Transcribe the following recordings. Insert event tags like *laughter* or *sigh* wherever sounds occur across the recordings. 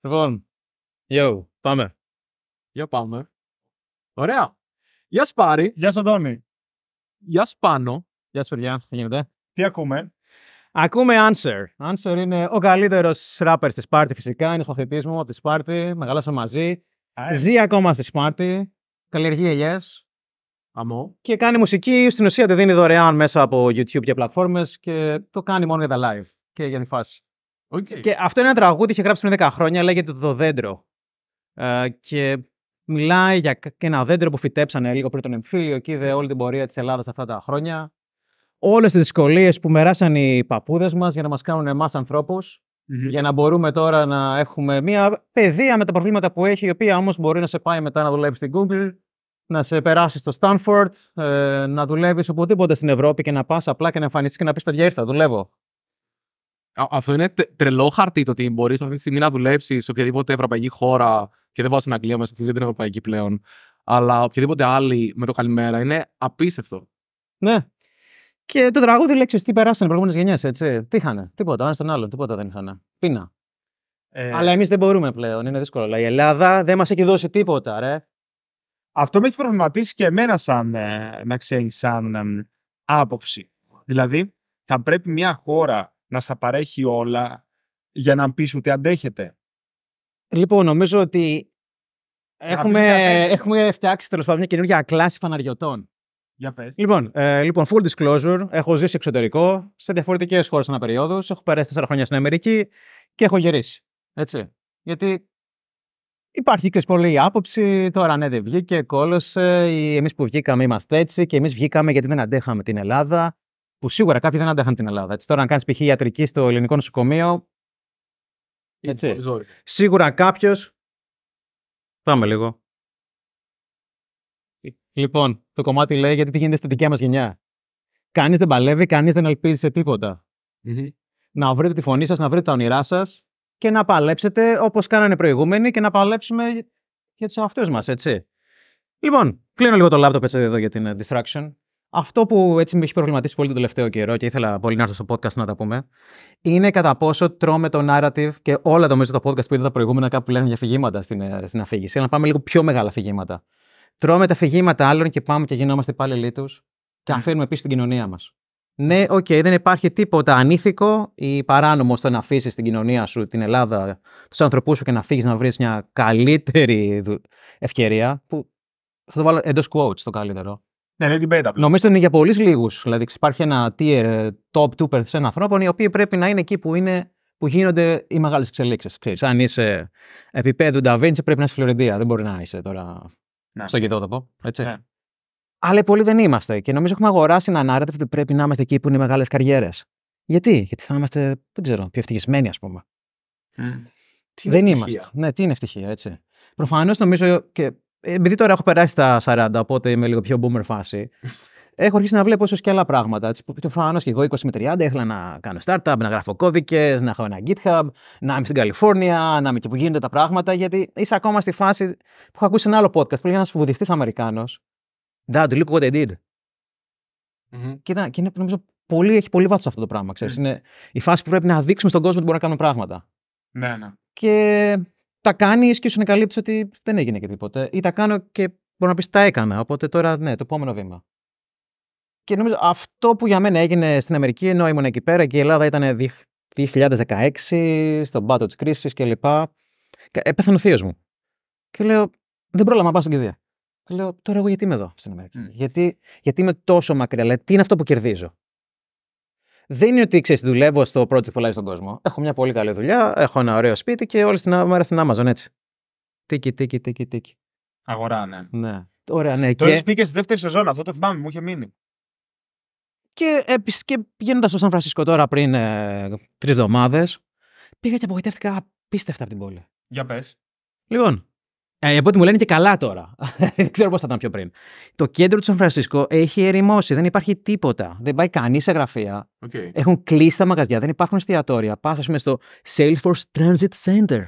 Λοιπόν, yo, πάμε. Για πάμε. Ωραία. Γεια σου Πάρη. Γεια σου Γεια σου Πάνο. Γεια σου παιδιά, τι γίνεται. Τι ακούμε. Ακούμε Answer. Answer είναι ο καλύτερος ράπερ στη Σπάρτη, φυσικά. Είναι σπαθητή μου από τη Σπάρτη. Μεγαλώσαμε μαζί. Yeah. Ε. Ζει ακόμα στη Σπάρτη. Καλλιεργεί ελιέ. Αμό. Και κάνει μουσική. Στην ουσία τη δίνει δωρεάν μέσα από YouTube και πλατφόρμες και το κάνει μόνο για τα live και για την φάση. Okay. Και αυτό είναι ένα τραγούδι, είχε γράψει πριν 10 χρόνια, λέγεται Το Δέντρο. Ε, και μιλάει για ένα δέντρο που φυτέψανε λίγο πριν τον εμφύλιο και είδε όλη την πορεία της Ελλάδας αυτά τα χρόνια. Όλες τις δυσκολίες που μεράσαν οι παππούδες μας για να μας κάνουν εμάς Για να μπορούμε τώρα να έχουμε μια παιδεία με τα προβλήματα που έχει, η οποία όμως μπορεί να σε πάει μετά να δουλεύεις στην Google, να σε περάσεις στο Stanford, ε, να δουλεύεις οπουδήποτε στην Ευρώπη και να πας απλά και να εμφανιστείς και να πεις: Παιδιά, ήρθα, δουλεύω. Αυτό είναι τρελό χαρτί το ότι μπορείς αυτή τη στιγμή να δουλέψεις σε οποιαδήποτε ευρωπαϊκή χώρα. Και δεν βάζει στην Αγγλία μέσα, δεν είναι ευρωπαϊκή πλέον. Αλλά οποιαδήποτε άλλη με το καλημέρα είναι απίστευτο. Ναι. Και το τραγούδι λέξει τι περάσανε οι προηγούμενες γενιές, έτσι. Τι είχαν, τίποτα. Ένα στον άλλον. τίποτα δεν είχαν. Πίνα. Ε... Αλλά εμείς δεν μπορούμε πλέον, είναι δύσκολο. Αλλά η Ελλάδα δεν μας έχει δώσει τίποτα, ρε. Αυτό με έχει προβληματίσει και εμένα σαν, ε, να ξέρεις, σαν άποψη. Δηλαδή, θα πρέπει μια χώρα να στα παρέχει όλα για να πεις ότι αντέχετε. Λοιπόν, νομίζω ότι έχουμε, έχουμε φτιάξει τέλος πάντων μια καινούργια κλάση φαναριωτών. Για πες. Λοιπόν, ε, λοιπόν, full disclosure, έχω ζήσει εξωτερικό, σε διαφορετικές χώρες ένα περίοδος. Έχω περάσει 4 χρόνια στην Αμερική και έχω γυρίσει. Έτσι. Γιατί υπάρχει και πολύ άποψη. Τώρα, ναι, δεν βγήκε, κόλωσε. Εμείς που βγήκαμε είμαστε έτσι και εμείς βγήκαμε γιατί δεν αντέχαμε την Ελλάδα που σίγουρα κάποιοι δεν άντεχαν την Ελλάδα. Έτσι, τώρα, να κάνεις π.χ. ιατρική στο ελληνικό νοσοκομείο. Έτσι. Σίγουρα κάποιος. Πάμε λίγο. Λοιπόν, το κομμάτι λέει γιατί τι γίνεται στη δικιά μας γενιά. Κανείς δεν παλεύει, κανείς δεν ελπίζει σε τιποτα Να βρείτε τη φωνή σας, να βρείτε τα όνειρά σας και να παλέψετε όπως κάνανε προηγούμενοι και να παλέψουμε για τους εαυτούς μας, έτσι. Λοιπόν, κλείνω λίγο το laptop έτσι εδώ για την ε, distraction. Αυτό που έτσι με έχει προβληματίσει πολύ τον τελευταίο καιρό και ήθελα πολύ να έρθω στο podcast να τα πούμε, είναι κατά πόσο τρώμε το narrative και όλα τα μέσα του podcast που είδα τα προηγούμενα κάπου λένε για αφηγήματα στην, ε, στην αφήγηση. Αλλά πάμε λίγο πιο μεγάλα φυγήματα. Τρώμε τα φυγήματα άλλων και πάμε και γινόμαστε πάλι τους και ναι. αφήνουμε πίσω την κοινωνία μας. Ναι. ναι, οκ, δεν υπάρχει τίποτα ανήθικο ή παράνομο στο να αφήσεις την κοινωνία σου, την Ελλάδα, τους άνθρωπού σου και να φύγεις να βρεις μια καλύτερη ευκαιρία. Που θα το βάλω εντός quotes το καλύτερο. Ναι, ναι Νομίζω ότι είναι για πολλούς λίγους. Δηλαδή, υπάρχει ένα tier ε, top 2% ανθρώπων οι οποίοι πρέπει να είναι εκεί που, είναι, που γίνονται οι μεγάλες εξελίξεις. Αν είσαι επίπεδου Νταβίντσι, πρέπει να είσαι Φλωρεντία. Δεν μπορεί να είσαι τώρα ναι. στο κοιτότοπο. Έτσι. Ναι. Αλλά πολλοί δεν είμαστε. Και νομίζω έχουμε αγοράσει έναν narrative ότι πρέπει να είμαστε εκεί που είναι οι μεγάλες καριέρες. Γιατί? Γιατί θα είμαστε, δεν ξέρω, πιο ευτυχισμένοι, ας πούμε. Mm. δεν είμαστε. Ναι, τι είναι ευτυχία, έτσι. Προφανώς νομίζω και ε, επειδή τώρα έχω περάσει τα 40, οπότε είμαι λίγο πιο boomer φάση. *laughs* Έχω αρχίσει να βλέπω ίσως και άλλα πράγματα. Έτσι, που φάνω και εγώ 20 με 30 ήθελα να κάνω startup, να γράφω κώδικες, να έχω ένα GitHub, να είμαι στην Καλιφόρνια, να είμαι και που γίνονται τα πράγματα. Γιατί είσαι ακόμα στη φάση που έχω ακούσει ένα άλλο podcast που ένα βουδιστή Αμερικάνο. Dad, look what I did. Mm-hmm. Και, ήταν, είναι, νομίζω πολύ, έχει πολύ βάθος αυτό το πράγμα. Είναι η φάση που πρέπει να δείξουμε στον κόσμο ότι μπορούμε να κάνουμε πράγματα. Ναι, ναι. Και τα κάνεις και σου ανακαλύπτει ότι δεν έγινε και τίποτε. Ή τα κάνω και μπορώ να πεις τα έκανα. Οπότε τώρα, ναι, το επόμενο βήμα. Και νομίζω αυτό που για μένα έγινε στην Αμερική, ενώ ήμουν εκεί πέρα και η Ελλάδα ήταν 2016, στον πάτο της κρίσης κλπ. Έπεθανε ο θείος μου. Και λέω, δεν πρόλαβα να πάω στην κηδεία. λέω, τώρα εγώ γιατί είμαι εδώ στην Αμερική. Γιατί, γιατί είμαι τόσο μακριά. Λέει, τι είναι αυτό που κερδίζω δεν είναι ότι ξέρεις, δουλεύω στο project που λέει στον κόσμο. Έχω μια πολύ καλή δουλειά, έχω ένα ωραίο σπίτι και όλη την μέρα στην Amazon έτσι. Τίκι, τίκι, τίκι, τίκι. Αγορά, ναι. ναι. Ωραία, ναι. Το και... πήγε στη δεύτερη σεζόν, αυτό το θυμάμαι, μου είχε μείνει. Και, επίσης, και πηγαίνοντας στο Σαν Φρανσίσκο τώρα πριν ε, τρεις εβδομάδες, πήγα και απογοητεύτηκα απίστευτα από την πόλη. Για πες. Λοιπόν, ε, από ό,τι μου λένε και καλά τώρα. *laughs* δεν ξέρω πώς θα ήταν πιο πριν. Το κέντρο του Σαν Φρανσίσκο έχει ερημώσει. Δεν υπάρχει τίποτα. Δεν πάει κανείς σε γραφεία. Έχουν κλείσει τα μαγαζιά. Δεν υπάρχουν εστιατόρια. Πας, ας πούμε, στο Salesforce Transit Center.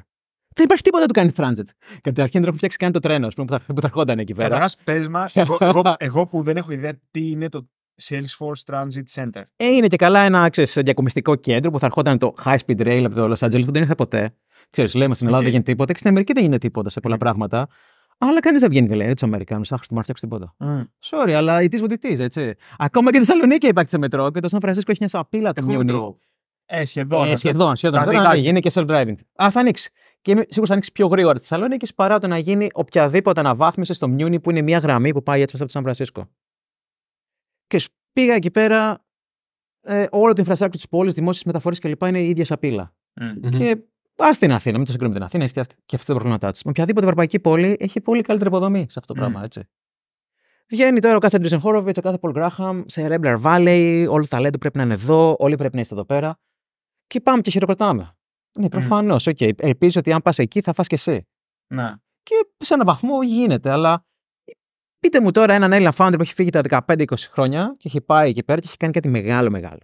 Δεν υπάρχει τίποτα που του κάνει transit. Κατά την αρχή δεν έχουν φτιάξει καν το τρένο που θα, που θα ερχόταν εκεί πέρα. Καταρχάς, πες μας, *laughs* εγώ, που δεν έχω ιδέα τι είναι το Salesforce Transit Center. Ε, είναι και καλά ένα ξέρεις, κέντρο που θα ερχόταν το high speed rail από το Los Angeles που δεν ήρθε ποτέ. Ξέρεις, λέμε στην Ελλάδα δεν γίνεται τίποτα και στην Αμερική δεν γίνεται τίποτα σε πολλά ναι. πράγματα. Αλλά κανείς δεν βγαίνει και λέει έτσι, Αμερικάνου, άχ, του φτιάξει τίποτα. Mm. Sorry, αλλά η is what τη έτσι. Ακόμα και η Θεσσαλονίκη υπάρχει σε μετρό και το Σαν Φρανσίσκο έχει μια σαπίλα του μετρό. Ε, σχεδόν. Ε, ε σχεδόν, σχεδόν. Τώρα γίνει και self-driving. Α, θα ανοίξει. Και σίγουρα θα ανοίξει πιο γρήγορα τη Θεσσαλονίκη παρά το να γίνει οποιαδήποτε αναβάθμιση στο Μιούνι που είναι μια γραμμή που πάει έτσι μέσα από το Σαν Φρανσίσκο. Και πήγα εκεί πέρα. Ε, όλο το infrastructure της πόλης, δημόσιες μεταφορές κλπ. είναι η ίδια σαπίλα. Mm. Και Πα στην Αθήνα, μην το συγκρίνουμε την Αθήνα, έχει και αυτή τα προβλήματά της. Με οποιαδήποτε ευρωπαϊκή πόλη έχει πολύ καλύτερη υποδομή σε αυτό το mm. πράγμα, έτσι. Βγαίνει τώρα ο κάθε Ντρίζεν Χόροβιτ, ο κάθε Πολ Γκράχαμ, σε Ρέμπλερ βάλει, όλο το ταλέντο πρέπει να είναι εδώ, όλοι πρέπει να είστε εδώ πέρα. Και πάμε και χειροκροτάμε. Ναι, προφανώς. Οκ. Okay. Ελπίζω ότι αν πας εκεί θα φά και εσύ. Ναι. Και σε έναν βαθμό γίνεται, αλλά πείτε μου τώρα έναν Έλληνα founder που έχει φύγει τα 15-20 χρόνια και έχει πάει εκεί πέρα και έχει κάνει κάτι μεγάλο μεγάλο.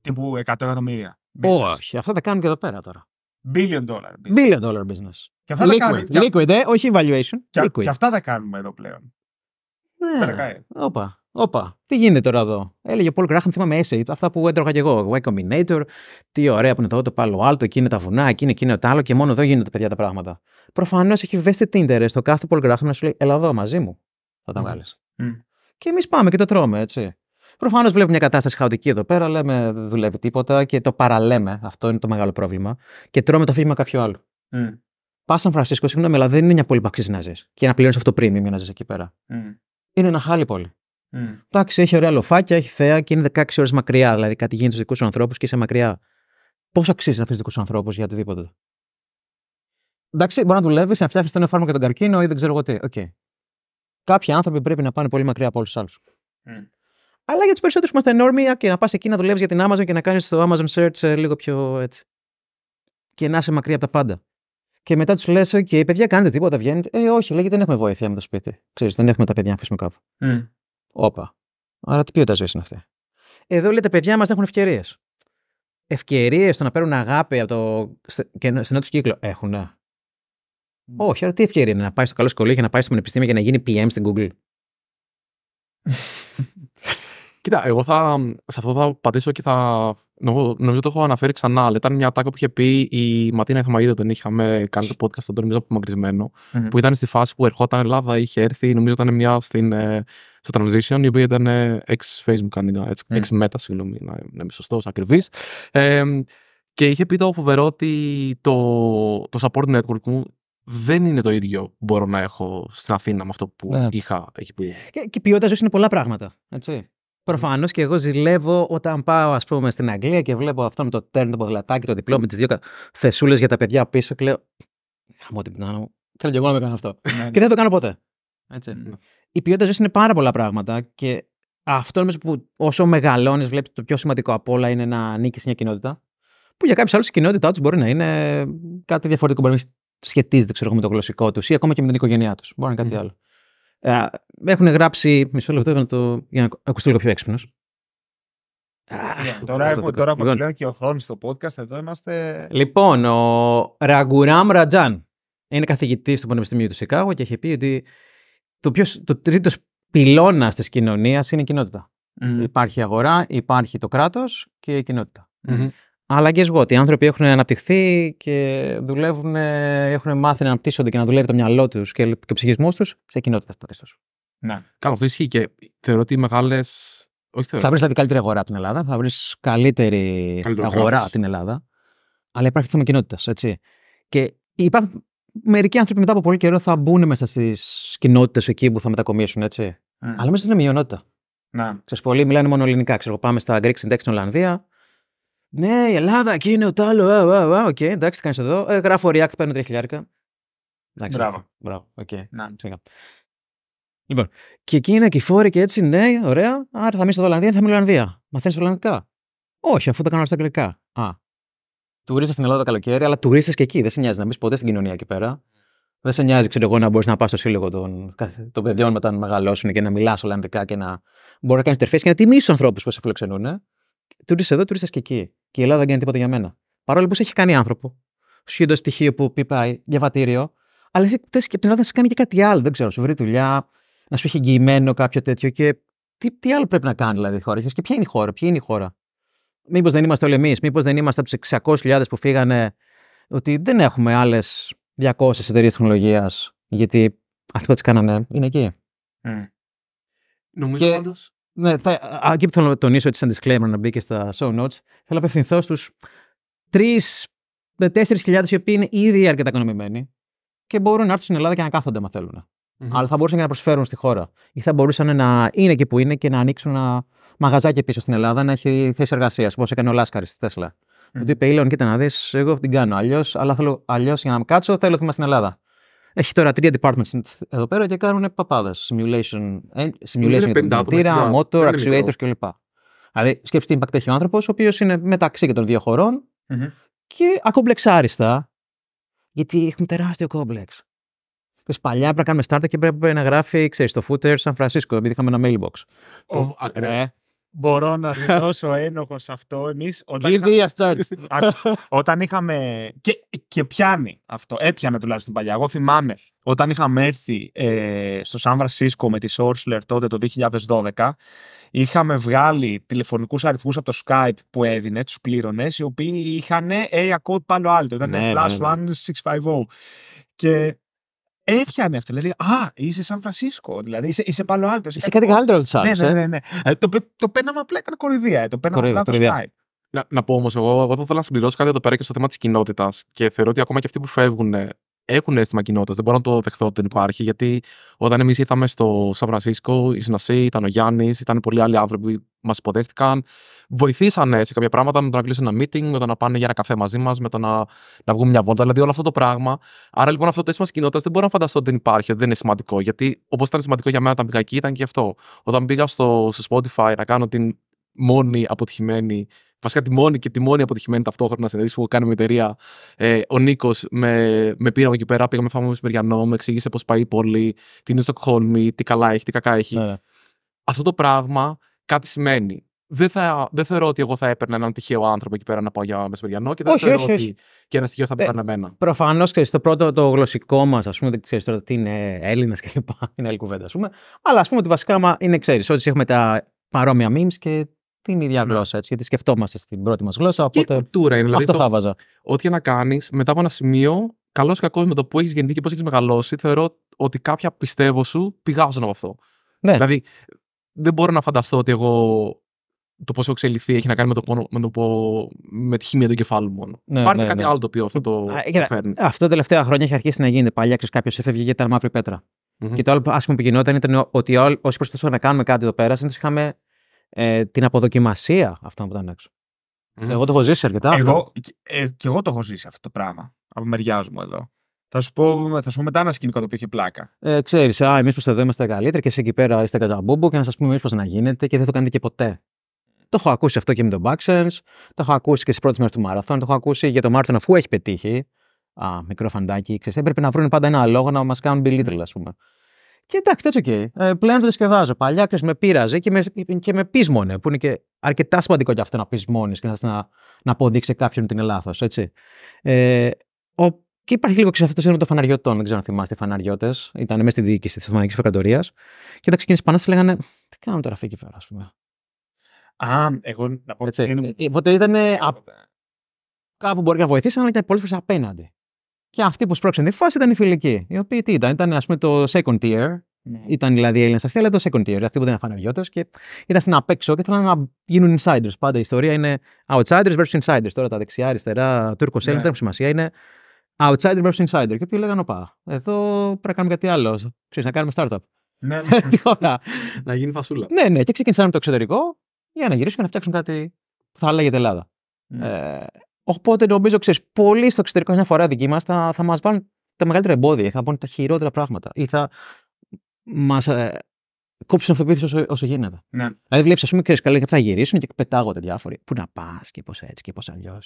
Τύπου 100 εκατομμύρια. Όχι, αυτά τα κάνουν και εδώ πέρα τώρα. Billion dollar business. Billion dollar business. Και αυτά liquid, τα κάνουμε. Liquid, ε, όχι valuation. Και, και αυτά τα κάνουμε εδώ πλέον. Ναι. Όπα. Όπα, τι γίνεται τώρα εδώ. Έλεγε ο Πολ Graham, θυμάμαι essay, αυτά που έτρωγα και εγώ. Y Combinator, τι ωραία που είναι εδώ, το Palo Alto, εκεί είναι τα βουνά, εκεί είναι, εκεί είναι το άλλο και μόνο εδώ γίνονται παιδιά τα πράγματα. Προφανώς έχει vested interest το κάθε Πολ Graham να σου λέει, Ελά εδώ μαζί μου θα τα βγάλει. Mm. Και εμείς πάμε και το τρώμε, έτσι. Προφανώς βλέπουμε μια κατάσταση χαοτική εδώ πέρα, λέμε δεν δουλεύει τίποτα και το παραλέμε. Αυτό είναι το μεγάλο πρόβλημα. Και τρώμε το αφήγημα κάποιου άλλου. Mm. Πας Σαν Φρανσίσκο, συγγνώμη, αλλά δεν είναι μια πόλη που αξίζει να ζει και να πληρώνεις αυτό το premium για να ζεις εκεί πέρα. Mm. Είναι ένα χάλι πόλη. Εντάξει, έχει ωραία λοφάκια, έχει θέα και είναι 16 ώρες μακριά. Δηλαδή κάτι γίνεται στους δικούς σου ανθρώπους και είσαι μακριά. Πώ αξίζει να αφήσει δικού ανθρώπους για οτιδήποτε. Εντάξει, μπορεί να δουλεύεις, να φτιάχνεις ένα εφάρμο και τον καρκίνο ή δεν ξέρω εγώ τι. Okay. Κάποιοι άνθρωποι πρέπει να πάνε πολύ μακριά από όλους τους άλλους. Mm. Αλλά για τους περισσότερους που είμαστε ενόρμοι, και να πας εκεί να δουλεύεις για την Amazon και να κάνεις το Amazon search ε, λίγο πιο έτσι. Και να είσαι μακριά από τα πάντα. Και μετά τους λες: OK, παιδιά, κάνετε τίποτα, βγαίνετε. Ε, όχι, λέγεται δεν έχουμε βοήθεια με το σπίτι. Ξέρεις, δεν έχουμε τα παιδιά να αφήσουμε κάπου. Mm. Όπα. Άρα τι ποιότητας ζωής είναι αυτή. Εδώ λέει τα παιδιά μας έχουν ευκαιρίες. Ευκαιρίες στο να παίρνουν αγάπη από το στενό τους κύκλο. Έχουν, ναι. Όχι, αλλά τι ευκαιρία είναι να πάει στο καλό σχολείο και να πάει στο πανεπιστήμιο για να γίνει PM στην Google. *laughs* Κοίτα, εγώ θα, σε αυτό θα πατήσω και θα. Νομίζω το έχω αναφέρει ξανά, αλλά ήταν μια τάκα που είχε πει η Ματίνα Εθμαγίδα τον είχαμε κάνει το podcast, τον νομίζω απομακρυσμενο που ήταν στη φάση που ερχόταν η Ελλάδα, είχε έρθει, νομίζω ήταν μια στην, ε, στο transition, η οποία ήταν ε, ex-Facebook, ex-meta, συγγνώμη, να, είμαι σωστός, ακριβής. Ε, και είχε πει το φοβερό ότι το, το support network μου δεν είναι το ίδιο που μπορώ να έχω στην Αθήνα με αυτό που ναι. είχα. Έχει πει. Και, και ποιότητας ζωή είναι πολλά πράγματα. Έτσι. Προφανώς και εγώ ζηλεύω όταν πάω, ας πούμε, στην Αγγλία και βλέπω αυτό με το τέρνο, το ποδηλατάκι, το διπλό με τις δύο θεσούλες για τα παιδιά πίσω και λέω. Χαμό την μου. Θέλω και εγώ να το κάνω αυτό. Ναι, ναι. και δεν το κάνω ποτέ. Έτσι. Η ποιότητα ζωή είναι πάρα πολλά πράγματα και αυτό νομίζω που όσο μεγαλώνεις, βλέπεις το πιο σημαντικό απ' όλα είναι να σε μια κοινότητα. Που για κάποιους άλλους η κοινότητά τους μπορεί να είναι κάτι διαφορετικό. Μπορεί να σχετίζεται ξέρω, με το γλωσσικό τους ή ακόμα και με την οικογένειά τους. Μπορεί να είναι κάτι άλλο. Ε, έχουν γράψει. Μισό λεπτό να το. για να ακουστεί λίγο πιο έξυπνος. Ναι, τώρα έχουμε, τώρα λοιπόν. πλέον και οθόνη στο podcast, εδώ είμαστε... Λοιπόν, ο Ραγκουράμ Ρατζάν είναι καθηγητής στο Πανεπιστημίου του Σικάγο και έχει πει ότι το, ποιος, το τρίτος πυλώνας της κοινωνίας είναι η κοινοτητα Υπάρχει αγορά, υπάρχει το κράτος και η κοινοτητα αλλά guess what, οι άνθρωποι έχουν αναπτυχθεί και δουλεύουν, έχουν μάθει να αναπτύσσονται και να δουλεύει το μυαλό τους και, και ο ψυχισμός τους σε κοινότητες πρωτίστω. Ναι. Καλό, αυτό ισχύει και θεωρώ ότι οι μεγάλες. Όχι Θα βρεις δηλαδή καλύτερη αγορά στην την Ελλάδα, θα βρεις καλύτερη αγορά στην την Ελλάδα. Αλλά υπάρχει θέμα κοινότητας, έτσι. Και υπάρχουν μερικοί άνθρωποι μετά από πολύ καιρό θα μπουν μέσα στις κοινότητες εκεί που θα μετακομίσουν, έτσι. Ναι. Αλλά μέσα είναι μειονότητα. Να. Ξέρεις, πολλοί μιλάνε μόνο ελληνικά. Ξέρω, πάμε στα Greek Syntax στην Ολλανδία, ναι, η Ελλάδα και είναι ο τάλο. Οκ, okay, εντάξει, κάνεις εδώ. Ε, γράφω React, παίρνω τρία χιλιάρικα. Εντάξει, μπράβο. Μπράβο, οκ. Okay. Να. Λοιπόν, και εκεί είναι και φόροι και έτσι, ναι, ωραία. Άρα θα μείνεις στην Ολλανδία, θα μείνεις Ολλανδία. Μαθαίνεις Ολλανδικά. Όχι, αφού τα κάνω στα αγγλικά. Α. Τουρίστε στην Ελλάδα το καλοκαίρι, αλλά τουρίστε και εκεί. Δεν σε νοιάζει να μπεις ποτέ στην κοινωνία εκεί πέρα. Δεν σε νοιάζει, ξέρω εγώ, να μπορείς να πας στο σύλλογο των, των παιδιών μετά να μεγαλώσουν και να μιλάς Ολλανδικά και να μπορείς να κάνεις τερφέ και να τιμήσεις του ανθρώπους που σε φιλοξενούν. Ε τουρίστες εδώ, τουρίστες και εκεί. Και η Ελλάδα δεν κάνει τίποτα για μένα. Παρόλο που σε έχει κάνει άνθρωπο. Σου το στοιχείο που πάει διαβατήριο, αλλά εσύ θες και την Ελλάδα να σου κάνει και κάτι άλλο. Δεν ξέρω, σου βρει δουλειά, να σου έχει εγγυημένο κάποιο τέτοιο. Και τι, τι άλλο πρέπει να κάνει δηλαδή η χώρα. Και ποια είναι η χώρα, ποια είναι η χώρα. Μήπως δεν είμαστε όλοι εμείς, μήπως δεν είμαστε από τους 600.000 που φύγανε, ότι δεν έχουμε άλλες 200 εταιρείες τεχνολογίας, γιατί αυτό που τις κάνανε είναι εκεί. Mm. Νομίζω και... Ναι, θα, εκεί που θέλω να τονίσω έτσι σαν disclaimer να μπει και στα show notes, θέλω να απευθυνθώ στους 3 με 4.000 οι οποίοι είναι ήδη αρκετά οικονομημένοι και μπορούν να έρθουν στην Ελλάδα και να κάθονται αν θελουν Αλλά θα μπορούσαν και να προσφέρουν στη χώρα. Ή θα μπορούσαν να είναι εκεί που είναι και να ανοίξουν ένα μαγαζάκι πίσω στην Ελλάδα να έχει θέση εργασίας, όπως έκανε ο Λάσκαρης στη Τέσλα. Mm. είπε, Ήλον, κοίτα να δεις, εγώ την κάνω. Αλλιώς, αλλά θέλω αλλιώς για να κάτσω, θέλω ότι στην Ελλάδα. Έχει τώρα τρία departments εδώ πέρα και κάνουν παπάδες. Simulation, ε, simulation κινητήρα, motor, actuators κλπ. Δηλαδή, σκέψτε τι impact έχει ο άνθρωπος, ο οποίος είναι μεταξύ και των δύο και mm-hmm. και ακομπλεξάριστα. Γιατί έχουν τεράστιο κόμπλεξ. Πες, παλιά πρέπει να κάνουμε startup και πρέπει να γράφει, ξέρεις, το footer Σαν Φρανσίσκο, επειδή είχαμε ένα mailbox. Μπορώ να ναι. δώσω ένοχο σε αυτό. Εμείς. Όταν, είχα... όταν είχαμε. Και, και πιάνει αυτό. Έπιανε τουλάχιστον παλιά. Εγώ θυμάμαι όταν είχαμε έρθει ε, στο Σαν Φρανσίσκο με τη Σόρσλερ τότε το 2012. Είχαμε βγάλει τηλεφωνικούς αριθμούς από το Skype που έδινε, τους πλήρωνες, οι οποίοι είχαν area code πάλι άλλο. Ήταν ναι, plus ναι, ναι. 1650. Και Έφτιανε αυτό. Δηλαδή, Α, είσαι Σαν Φρανσίσκο. Δηλαδή, είσαι, είσαι Πάλο Άλτο. Είσαι κάτι καλύτερο από τους άλλους. Ναι, ναι, ε. ναι. ναι. Ε, το, το παίρναμε απλά, ήταν κορυδία. Ε, το παίρναμε απλά το Να, πω όμως, εγώ, εγώ θα ήθελα να συμπληρώσω κάτι εδώ πέρα και στο θέμα της κοινότητα. Και θεωρώ ότι ακόμα και αυτοί που φεύγουν έχουν αίσθημα κοινότητας. Δεν μπορώ να το δεχθώ ότι δεν υπάρχει, γιατί όταν εμείς ήρθαμε στο Σαν Φρανσίσκο, ήσουν εσύ, ήταν ο Γιάννης, ήταν πολλοί άλλοι άνθρωποι που μας υποδέχτηκαν. Βοηθήσανε σε κάποια πράγματα με το να κλείσουν ένα meeting, με το να πάνε για ένα καφέ μαζί μας, με το να, να βγούμε μια βόλτα. Δηλαδή όλο αυτό το πράγμα. Άρα λοιπόν αυτό το αίσθημα κοινότητας δεν μπορώ να φανταστώ ότι δεν υπάρχει, ότι δεν είναι σημαντικό. Γιατί όπως ήταν σημαντικό για μένα όταν πήγα εκεί, ήταν και αυτό. Όταν πήγα στο, στο Spotify να κάνω την μόνη αποτυχημένη Βασικά τιμώνει και μόνη αποτυχημένη ταυτόχρονα συνέντευξη που με εταιρεία. Ε, ο Νίκος με, με από εκεί πέρα, πήγαμε φάμε με Σμεριανό, με εξήγησε πώς πάει η πόλη, τι είναι στο Κόλμη, τι καλά έχει, τι κακά έχει. Ναι, ναι. Αυτό το πράγμα κάτι σημαίνει. Δεν, θα, δεν θεωρώ ότι εγώ θα έπαιρνα έναν τυχαίο άνθρωπο εκεί πέρα να πάω για μεσημεριανό και δεν όχι, θεωρώ όχι, όχι. ότι και ένα τυχαίο θα έπαιρνα ε, εμένα. Προφανώς ξέρεις το πρώτο το γλωσσικό μας, ας πούμε, δεν ξέρεις τώρα τι είναι Έλληνα και λοιπά, *laughs* είναι άλλη κουβέντα, ας πούμε. Αλλά ας πούμε ότι βασικά είναι, ξέρεις, ότι έχουμε τα παρόμοια memes και την ίδια ναι. γλώσσα. Έτσι, γιατί σκεφτόμαστε στην πρώτη μας γλώσσα. Οπότε. κουλτούρα είναι. Δηλαδή αυτό το, θα βάζα. Ό,τι να κάνεις, μετά από ένα σημείο, καλός ή κακός με το που έχεις γεννηθεί και πώς έχεις μεγαλώσει, θεωρώ ότι κάποια πιστεύω σου πηγάζουν από αυτό. Ναι. Δηλαδή, δεν μπορώ να φανταστώ ότι εγώ το πόσο εξελιχθεί έχει να κάνει με το, πόνο, με, το με τη χημία του κεφάλου μόνο. Ναι, Υπάρχει ναι, κάτι ναι. άλλο το οποίο αυτό το, ε, φέρνει. Αυτό τα τελευταία χρόνια έχει αρχίσει να γίνεται. Παλιά ξέρεις κάποιος έφευγε γιατί ήταν μαύρη πέτρα. Mm-hmm. Και το άλλο άσχημο που γινόταν ήταν ότι όλοι, όσοι προσπαθούσαν να κάνουμε κάτι εδώ πέρα, συνήθως είχαμε ε, την αποδοκιμασία αυτών που ήταν Εγώ το έχω ζήσει αρκετά. Εγώ, αυτό. Ε, και εγώ το έχω ζήσει αυτό το πράγμα από μεριάς μου εδώ. Θα σου, πω, θα σου πω μετά ένα σκηνικό το οποίο έχει πλάκα. Ε, Ξέρεις, α, εμείς που εδώ είμαστε καλύτεροι και εσύ εκεί πέρα είστε καζαμπούμπου και να σας πούμε εμείς πώς να γίνεται και δεν το κάνετε και ποτέ. Το έχω ακούσει αυτό και με τον Baxers, το έχω ακούσει και στις πρώτες μέρες του Μάραθον, το έχω ακούσει για το Μάραθον αφού έχει πετύχει. Α, μικρό φαντάκι, ξέρεις. Έπρεπε να βρουν πάντα ένα λόγο να μας κάνουν belittle, ας πούμε. Και εντάξει, that's okay. Ε, πλέον το διασκεδάζω. Παλιά ξέρεις, με πείραζε και με, και με πείσμονε, που είναι και αρκετά σημαντικό και αυτό να πεισμόνει και να, να, να αποδείξει κάποιον ότι είναι λάθος. Ε, ο, και υπάρχει λίγο ξέρετε, αυτό το των φαναριωτών. Δεν ξέρω αν θυμάστε οι φαναριώτες. Ήταν μέσα στη διοίκηση της Οθωμανική Φεκρατορία. Και όταν ξεκίνησε πάνω, λέγανε Τι κάνουμε τώρα αυτή εκεί πέρα, ας πούμε. Α, εγώ να πω. Ε, ε, οπότε ήταν. Ε, κάπου μπορεί να βοηθήσει, αλλά ήταν πολύ φορές απέναντι. Και αυτοί που σπρώξαν τη φάση ήταν οι φιλικοί. Οι οποίοι τι ήταν, ήταν ας πούμε το second tier. Ναι. Ήταν δηλαδή οι Έλληνες αυτοί, αλλά το second tier. Αυτοί που δεν ήταν φαναριώτες και ήταν στην απέξω και θέλαν να γίνουν insiders. Πάντα η ιστορία είναι outsiders versus insiders. Τώρα τα δεξιά, αριστερά, Τούρκος ναι. Έλληνες δεν έχουν σημασία. Είναι outsider versus insider. Και οποίοι λέγανε, Οπα, εδώ πρέπει να κάνουμε κάτι άλλο. Ξέρεις, να κάνουμε startup. Ναι, ναι. *laughs* να γίνει φασούλα. Ναι, ναι. Και ξεκινήσαμε το εξωτερικό για να γυρίσουν και να φτιάξουν κάτι που θα λέγεται Ελλάδα. Ναι. Ε, Οπότε νομίζω, ξέρεις, πολλοί στο εξωτερικό μια φορά δική μας θα, θα μας βάλουν τα μεγαλύτερα εμπόδια, θα πούνε τα χειρότερα πράγματα ή θα μας ε, κόψουν αυτοποίθηση όσο, όσο γίνεται. Ναι. Δηλαδή, βλέπεις, ας πούμε, ξέρεις, καλά, και θα γυρίσουν και πετάγονται διάφοροι. Πού να πας και πώς έτσι και πώς αλλιώς.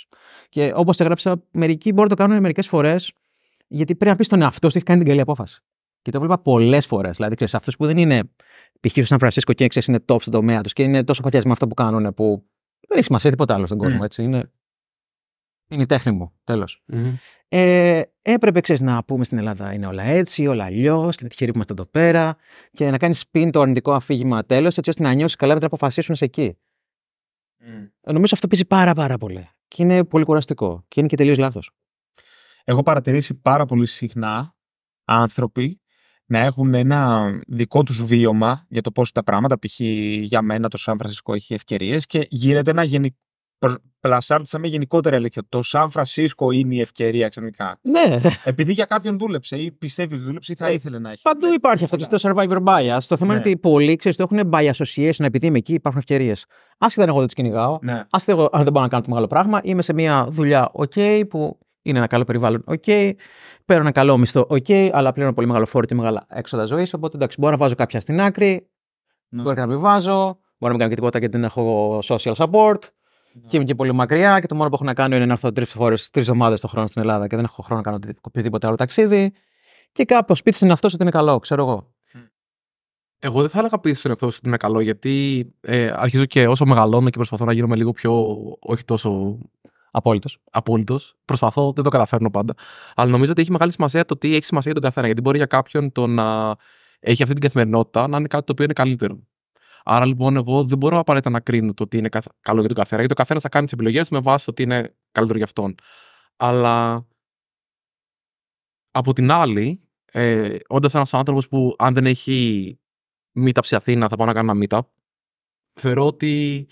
Και όπω γραψα μερικοί μπορεί να το κάνουν μερικές φορές γιατί πρέπει να πεις στον εαυτό του ότι έχει κάνει την καλή απόφαση. Και το βλέπα πολλές φορές. Δηλαδή, ξέρεις, αυτούς που δεν είναι π.χ. στο Σαν Φρανσίσκο και ξέρεις, είναι top στον τομέα τους και είναι τόσο παθιασμένοι με αυτό που κάνουν που δεν έχει σημασία τίποτα άλλο στον κόσμο. Mm. Έτσι. Είναι είναι η τέχνη μου, τέλος. Ε, έπρεπε, ξέρεις, να πούμε στην Ελλάδα είναι όλα έτσι, όλα αλλιώς και τυχεροί που είμαστε εδώ πέρα και να κάνεις πιν το αρνητικό αφήγημα τέλος έτσι ώστε να νιώσεις καλά μετά να αποφασίσουν εκεί. Ε, νομίζω αυτό πίζει πάρα πάρα πολύ και είναι πολύ κουραστικό και είναι και τελείως λάθος. Έχω παρατηρήσει πάρα πολύ συχνά άνθρωποι να έχουν ένα δικό τους βίωμα για το πώς τα πράγματα, π.χ. για μένα το Σαν Φρανσισκό έχει ευκαιρίες και γίνεται ένα γενικό πλασάρτησαμε γενικότερα αλήθεια. Το Σαν Φρανσίσκο είναι η ευκαιρία ξαφνικά. Ναι. Επειδή για κάποιον δούλεψε ή πιστεύει ότι δούλεψε ή θα ναι. ήθελε να έχει. Παντού ναι, υπάρχει αυτό το survivor bias. Το θέμα ναι. είναι ότι οι πολλοί ξέρεις έχουν by association επειδή είμαι εκεί, υπάρχουν ευκαιρίες. Άσχετα αν εγώ δεν τις κυνηγάω, ναι. αν δεν μπορώ να κάνω το μεγάλο πράγμα, είμαι σε μια δουλειά OK που είναι ένα καλό περιβάλλον. ok, Παίρνω ένα καλό μισθό. ok, Αλλά πλέον πολύ μεγάλο φόρτι και μεγάλα έξοδα ζωής. Οπότε εντάξει, μπορώ να βάζω κάποια στην άκρη. Ναι. Μπορεί να επιβάζω. Μπορώ να μην κάνω και τίποτα γιατί δεν έχω social support. Και είμαι και πολύ μακριά και το μόνο που έχω να κάνω είναι να έρθω τρεις φορές, τρεις ομάδε το χρόνο στην Ελλάδα και δεν έχω χρόνο να κάνω οποιοδήποτε άλλο ταξίδι. Και πείτε σπίτι είναι αυτό ότι είναι καλό, ξέρω εγώ. Εγώ δεν θα έλεγα πείτε στον εαυτό ότι είναι καλό, γιατί ε, αρχίζω και όσο μεγαλώνω και προσπαθώ να γίνομαι λίγο πιο. όχι τόσο. Απόλυτος. Απόλυτος. Προσπαθώ, δεν το καταφέρνω πάντα. Αλλά νομίζω ότι έχει μεγάλη σημασία το τι έχει σημασία για τον καθένα. Γιατί μπορεί για κάποιον το να έχει αυτή την καθημερινότητα να είναι κάτι το οποίο είναι καλύτερο. Άρα λοιπόν, εγώ δεν μπορώ απαραίτητα να κρίνω το τι είναι καλό για τον καθένα, γιατί ο καθένας θα κάνει τις επιλογές με βάση το τι είναι καλύτερο για αυτόν. Αλλά από την άλλη, ε, όντας ένας άνθρωπος που αν δεν έχει meetup σε Αθήνα, θα πάω να κάνω ένα meetup, θεωρώ ότι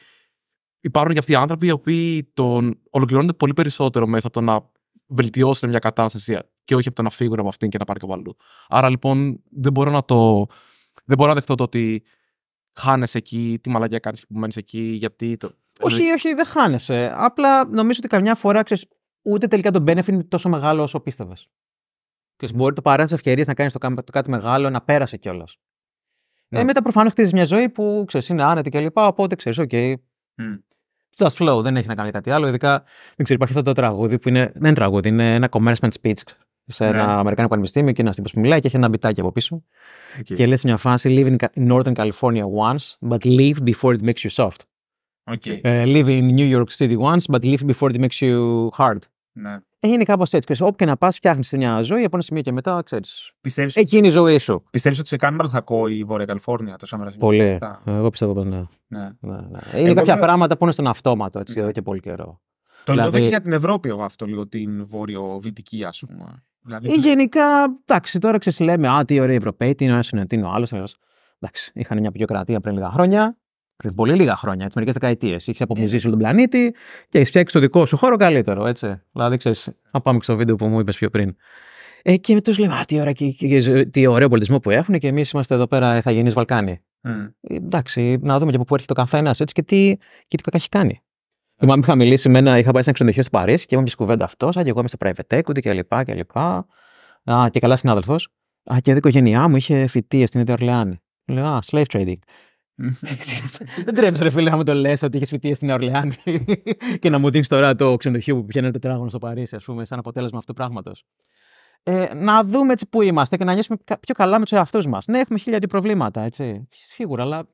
υπάρχουν και αυτοί οι άνθρωποι οι οποίοι τον ολοκληρώνονται πολύ περισσότερο μέσα από το να βελτιώσουν μια κατάσταση και όχι από το να φύγουν από αυτήν και να πάρει κάπου αλλού. Άρα λοιπόν δεν μπορώ να το. Δεν μπορώ να δεχτώ το ότι χάνεσαι εκεί, τι μαλακιά κάνεις που μένεις εκεί, γιατί. Το... Όχι, ε, όχι, δεν χάνεσαι. Απλά νομίζω ότι καμιά φορά ξέρεις ούτε τελικά το benefit είναι τόσο μεγάλο όσο πίστευες. Και μπορεί το παρέα της ευκαιρίας να κάνεις το, κάτι μεγάλο, να πέρασε κιόλας. Ε, ναι. Ε, μετά προφανώς χτίζεις μια ζωή που ξέρεις, είναι άνετη λοιπά, Οπότε ξέρεις, οκ. Okay, mm. Just flow, δεν έχει να κάνει κάτι άλλο. Ειδικά δεν ξέρω, υπάρχει αυτό το τραγούδι που είναι. Δεν είναι τραγούδι, είναι ένα commencement speech σε ναι. ένα ναι. Αμερικάνικο πανεπιστήμιο και ένας τύπος που μιλάει και έχει ένα μπιτάκι από πίσω. Okay. Και λε μια φάση: Live in Northern California once, but live before it makes you soft. Okay. Uh, ε, live in New York City once, but live before it makes you hard. Ναι. Ε, είναι κάπως έτσι. Ξέρεις, όπου και να πας, φτιάχνεις μια ζωή, από ένα σημείο και μετά, ξέρεις. Πιστεύεις... Εκείνη η ζωή σου. Πιστεύεις ότι σε κάνει μαλθακό η Βόρεια Καλιφόρνια το μέρα. Πολύ. Εγώ πιστεύω πως ναι. ναι. ναι, ναι. Είναι κάποια πράγματα που είναι στον αυτόματο έτσι, ναι. εδώ και πολύ καιρό. Το δηλαδή... λέω και για την Ευρώπη εγώ αυτό, λίγο την βόρειο-βυτική, ας πούμε. Δηλαδή... Ή ε, γενικά, εντάξει, τώρα λέμε Α, τι ωραίοι Ευρωπαίοι, τι είναι ο ένας, τι είναι ο άλλος. Εντάξει, είχαν μια πιοκρατία πριν λίγα χρόνια, πριν πολύ λίγα χρόνια, έτσι, μερικές δεκαετίες. Έχεις ε, απομυζήσει όλο ε. τον πλανήτη και έχεις φτιάξει το δικό σου χώρο καλύτερο, έτσι. Δηλαδή, ξέρεις, να πάμε στο βίντεο που μου είπες πιο πριν. Ε, και τους λέμε, Α, τι, ωραία, τι ωραίο πολιτισμό που έχουν και εμείς είμαστε εδώ πέρα ηθαγενεί Βαλκάνοι. Mm. εντάξει, να δούμε και από πού έρχεται ο καθένας και τι, και τι έχει κάνει. Θυμάμαι είχα μιλήσει με είχα πάει σε ένα ξενοδοχείο στο Παρίσι και μου είχε κουβέντα αυτός. Α, και εγώ είμαι στο private equity κλπ. λοιπά. Α, και καλά συνάδελφος. Α, και η οικογένειά μου είχε φοιτεία στην Νέα Ορλεάνη. Λέω, α, slave trading. *laughs* Δεν τρέπεις, ρε φίλε, να μου το λες ότι είχες φοιτεία στην Ορλεάνη *laughs* και να μου δίνεις τώρα το ξενοδοχείο που πηγαίνει το τετράγωνο στο Παρίσι, ας πούμε, σαν αποτέλεσμα αυτού του πράγματος. Ε, να δούμε έτσι που είμαστε και να νιώσουμε πιο καλά με τους εαυτούς μας. Ναι, έχουμε χίλια προβλήματα, έτσι. Σίγουρα, αλλά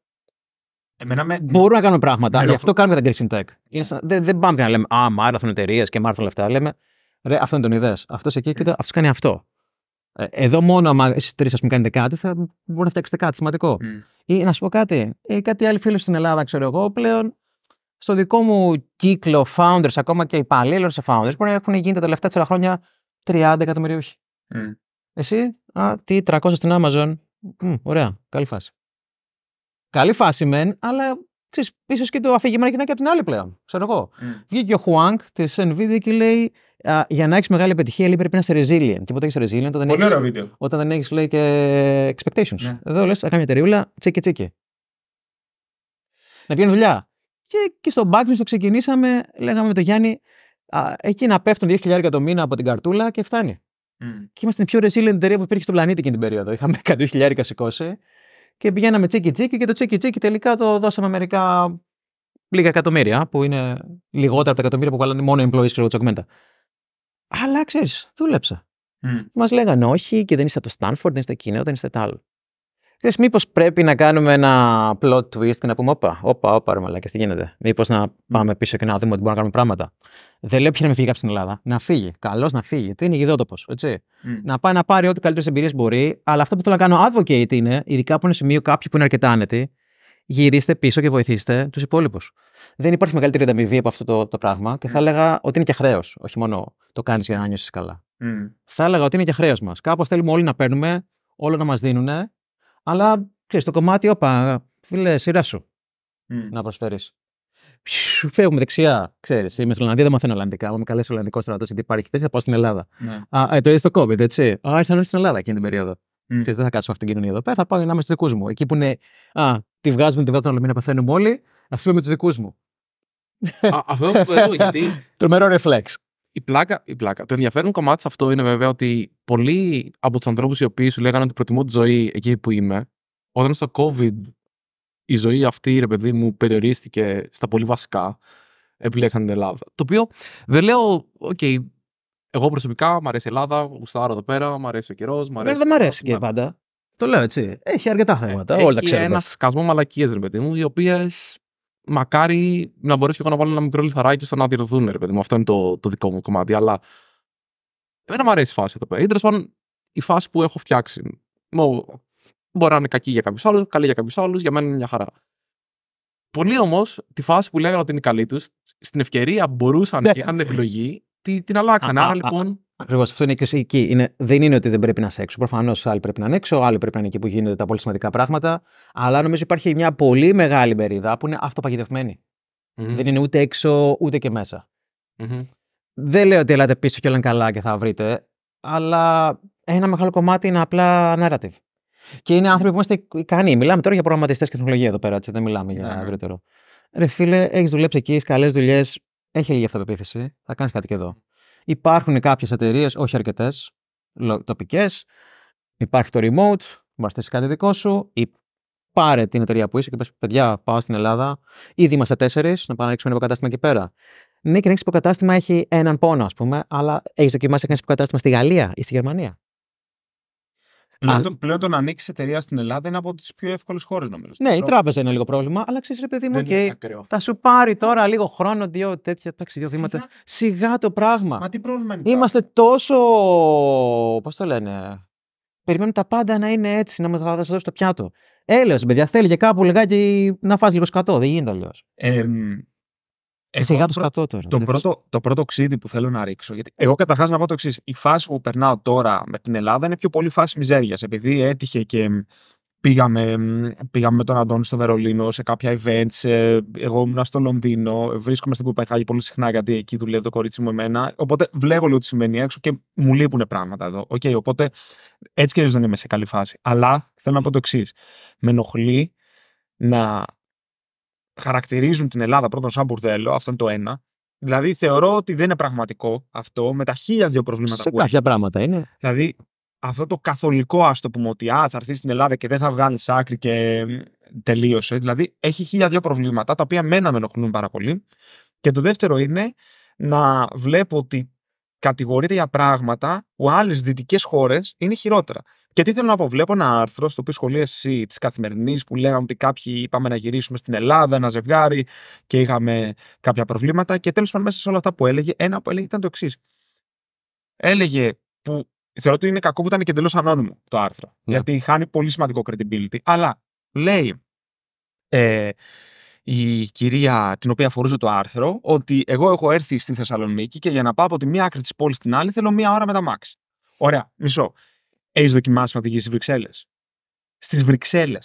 Εμένα με... Μπορούν να κάνουμε πράγματα. Γι' αυτό κάνουμε τα Greek Tech. δεν, δεν πάμε και να λέμε Α, μάραθουν εταιρείες και μάραθουν λεφτά. Λέμε Ρε, αυτό είναι τον ιδέα. Αυτός εκεί, και αυτός κάνει αυτό. Ε, εδώ μόνο, άμα εσείς τρεις κάνετε κάτι, θα μπορεί να φτιάξετε κάτι σημαντικό. Mm. Ή να σου πω κάτι. Ή ε, κάτι άλλο φίλο στην Ελλάδα, ξέρω εγώ, πλέον στο δικό μου κύκλο founders, ακόμα και υπαλλήλων σε founders, μπορεί να έχουν γίνει τα τελευταία 4 χρόνια 30 εκατομμυριούχοι. Εσύ, α, τι 300 στην Amazon. Mm, ωραία, καλή φάση. Καλή φάση μεν, αλλά ίσως και το αφήγημα γίνει και από την άλλη πλέον. Ξέρω εγώ. Mm. Βγήκε ο Χουάνκ της Nvidia και λέει για να έχεις μεγάλη επιτυχία λέει, πρέπει να είσαι resilient. Και πότε έχει resilient, όταν Όταν δεν έχεις λέει και expectations. Ναι. Εδώ λες, κάνει μια τερίουλα, τσίκι τσίκι. Να βγαίνει δουλειά. Και, και στο backlist το ξεκινήσαμε, λέγαμε με τον Γιάννη, α, εκεί να πέφτουν 2.000 το μήνα από την καρτούλα και φτάνει. Mm. Και είμαστε την πιο resilient εταιρεία που υπήρχε στον πλανήτη εκείνη την περίοδο. Είχαμε 100.000 σηκώσει και πηγαίναμε τσίκι τσίκι και το τσίκι τσίκι τελικά το δώσαμε μερικά λίγα εκατομμύρια, που είναι λιγότερα από τα εκατομμύρια που βάλανε μόνο οι employees και τσοκμέντα. Αλλά ξέρεις, δούλεψα. Mm. Μας λέγανε όχι και δεν είσαι από το Στάνφορντ, δεν είστε εκείνο, δεν είσαι τ' άλλο. Λες, μήπως πρέπει να κάνουμε ένα plot twist και να πούμε όπα, όπα, όπα ρε μαλάκες, τι γίνεται. Μήπως να πάμε πίσω και να δούμε ότι μπορούμε να κάνουμε πράγματα. Δεν λέω ποιο να μην φύγει από την Ελλάδα. Να φύγει. Καλώς να φύγει. Τι είναι γιδότοπο. Mm. Να πάει να πάρει ό,τι καλύτερες εμπειρίες μπορεί. Αλλά αυτό που θέλω να κάνω advocate είναι, ειδικά από ένα σημείο κάποιοι που είναι αρκετά άνετοι, γυρίστε πίσω και βοηθήστε τους υπόλοιπους. Δεν υπάρχει μεγαλύτερη ανταμοιβή από αυτό το, το πράγμα και mm. θα έλεγα ότι είναι και χρέος. Όχι μόνο το κάνεις για να νιώσεις καλά. Mm. Θα έλεγα ότι είναι και χρέος μας. Κάπως θέλουμε όλοι να παίρνουμε, όλο να μας δίνουν αλλά ξέρεις το κομμάτι, όπα, φίλε, σειρά σου mm. να προσφέρεις. Φεύγουμε δεξιά, ξέρεις. Είμαι στην Ολλανδία, δεν μαθαίνω Ολλανδικά. με καλέσει Ολλανδικό στρατός, γιατί υπάρχει τέτοια, θα πάω στην Ελλάδα. Ναι. Α, ε, το είδες το COVID, έτσι. Α, ήρθαν όλοι στην Ελλάδα εκείνη την περίοδο. Mm. Ξέρεις, δεν θα κάτσω αυτήν την κοινωνία εδώ πέρα, θα πάω να είμαι στους δικούς μου. Εκεί που είναι, α, τη βγάζουμε, τη βγάζουμε, να πεθαίνουμε όλοι, ας είμαι με τους δικούς μου. Αυτό το λέω, γιατί. *laughs* Τρομερό ρεφλέξ η πλάκα, η πλάκα. Το ενδιαφέρον κομμάτι σε αυτό είναι βέβαια ότι πολλοί από τους ανθρώπους οι οποίοι σου λέγανε ότι προτιμούν τη ζωή εκεί που είμαι, όταν στο COVID η ζωή αυτή, ρε παιδί μου, περιορίστηκε στα πολύ βασικά, επιλέξαν την Ελλάδα. Το οποίο δεν λέω, οκ, okay, εγώ προσωπικά μου αρέσει η Ελλάδα, γουστάρω εδώ πέρα, μου αρέσει ο καιρός. Ε, αρέσει... Δεν μ' αρέσει και πάντα. Το λέω έτσι. Έχει αρκετά ε, θέματα. Έχει όλα τα ξέρουμε. ένα σκασμό μαλακίες, ρε παιδί μου, οι οποίες μακάρι να μπορέσω και εγώ να βάλω ένα μικρό λιθαράκι στο να διορθούν, ρε παιδί μου. Αυτό είναι το, το δικό μου κομμάτι. Αλλά δεν μου αρέσει η φάση εδώ πέρα. Τέλος πάντων, η φάση που έχω φτιάξει. Μπορεί να είναι κακή για κάποιους άλλους, καλή για κάποιους άλλους, για μένα είναι μια χαρά. Πολλοί όμως τη φάση που λέγανε ότι είναι καλή τους, στην ευκαιρία μπορούσαν ναι. και είχαν την επιλογή, την αλλάξαν. Άρα λοιπόν. Ακριβώς αυτό είναι και εκεί. δεν είναι ότι δεν πρέπει να είσαι έξω. Προφανώς άλλοι πρέπει να είναι έξω, άλλοι πρέπει να είναι εκεί που γίνονται τα πολύ σημαντικά πράγματα. Αλλά νομίζω υπάρχει μια πολύ μεγάλη μερίδα που είναι αυτοπαγιδευμένη. Δεν είναι ούτε έξω ούτε και μέσα. Mm-hmm. Δεν λέω ότι ελάτε πίσω και όλα καλά και θα βρείτε, αλλά ένα μεγάλο κομμάτι είναι απλά narrative. Και είναι άνθρωποι που είμαστε ικανοί. Μιλάμε τώρα για προγραμματιστές και τεχνολογία εδώ πέρα, έτσι, δεν μιλάμε για yeah. Ναι, ναι. ευρύτερο. Ρε φίλε, έχεις δουλέψει εκεί, καλές δουλειές, έχει λίγη αυτοπεποίθηση. Θα κάνεις κάτι και εδώ. Υπάρχουν κάποιες εταιρείες, όχι αρκετές, τοπικές. Υπάρχει το remote, μπορείς να κάτι δικό σου. Ή πάρε την εταιρεία που είσαι και πες Παιδιά, πάω στην Ελλάδα. Ήδη είμαστε τέσσερις, να πάμε να ρίξουμε ένα υποκατάστημα εκεί πέρα. Ναι, και να έχεις υποκατάστημα έχει έναν πόνο, ας πούμε, αλλά έχεις δοκιμάσει να κάνεις υποκατάστημα στη Γαλλία ή στη Γερμανία. Ναι. Πλέον, το πλέον τον ανοίξει εταιρεία στην Ελλάδα είναι από τις πιο εύκολες χώρες, νομίζω. Ναι, η τράπεζα είναι λίγο πρόβλημα, αλλά ξέρεις, ρε παιδί μου, okay, θα σου πάρει τώρα λίγο χρόνο, δύο τέτοια ταξιδιώθηματα. Σιγά... Σιγά το πράγμα. Μα τι πρόβλημα είναι. Είμαστε τόσο. Πώς το λένε. Περιμένουμε τα πάντα να είναι έτσι, να μας τα δώσει το πιάτο. Έλεω, παιδιά, θέλει και κάπου λιγάκι να φας λίγο σκατό. Δεν γίνεται αλλιώς. Ε, Είσαι σιγά το τώρα. Το πρώτο, το πρώτο ξύδι που θέλω να ρίξω. Γιατί εγώ καταρχάς να πω το εξής. Η φάση που περνάω τώρα με την Ελλάδα είναι πιο πολύ φάση μιζέριας. Επειδή έτυχε και πήγαμε, πήγαμε με τον Αντώνη στο Βερολίνο σε κάποια events. Ε, εγώ ήμουν στο Λονδίνο. Βρίσκομαι στην Κουπεχάγη πολύ συχνά γιατί εκεί δουλεύει το κορίτσι μου εμένα. Οπότε βλέπω λίγο τι σημαίνει έξω και μου λείπουν πράγματα εδώ. Okay, οπότε έτσι και δεν είμαι σε καλή φάση. Αλλά θέλω να πω το εξής. Με ενοχλεί να χαρακτηρίζουν την Ελλάδα πρώτον σαν μπουρδέλο, αυτό είναι το ένα. Δηλαδή θεωρώ ότι δεν είναι πραγματικό αυτό με τα χίλια δύο προβλήματα σε που Σε κάποια πράγματα είναι. Δηλαδή αυτό το καθολικό, ας το πούμε, ότι θα έρθεις στην Ελλάδα και δεν θα βγάλεις άκρη και τελείωσε. Δηλαδή έχει χίλια δύο προβλήματα, τα οποία μένα με ενοχλούν πάρα πολύ. Και το δεύτερο είναι να βλέπω ότι κατηγορείται για πράγματα που άλλες δυτικές χώρες είναι χειρότερα. Και τι θέλω να πω, βλέπω ένα άρθρο στο οποίο εσύ τη καθημερινή που λέγαμε ότι κάποιοι είπαμε να γυρίσουμε στην Ελλάδα, ένα ζευγάρι και είχαμε κάποια προβλήματα. Και τέλος πάντων, μέσα σε όλα αυτά που έλεγε, ένα που έλεγε ήταν το εξής. Έλεγε που θεωρώ ότι είναι κακό που ήταν και εντελώς ανώνυμο το άρθρο. Ναι. Γιατί χάνει πολύ σημαντικό credibility. Αλλά λέει ε, η κυρία την οποία αφορούσε το άρθρο ότι εγώ έχω έρθει στην Θεσσαλονίκη και για να πάω από τη μία άκρη της πόλης στην άλλη θέλω μία ώρα με τα Max. Ωραία, μισό. Έχεις δοκιμάσει να οδηγήσεις στις Βρυξέλλες. Στις Βρυξέλλες.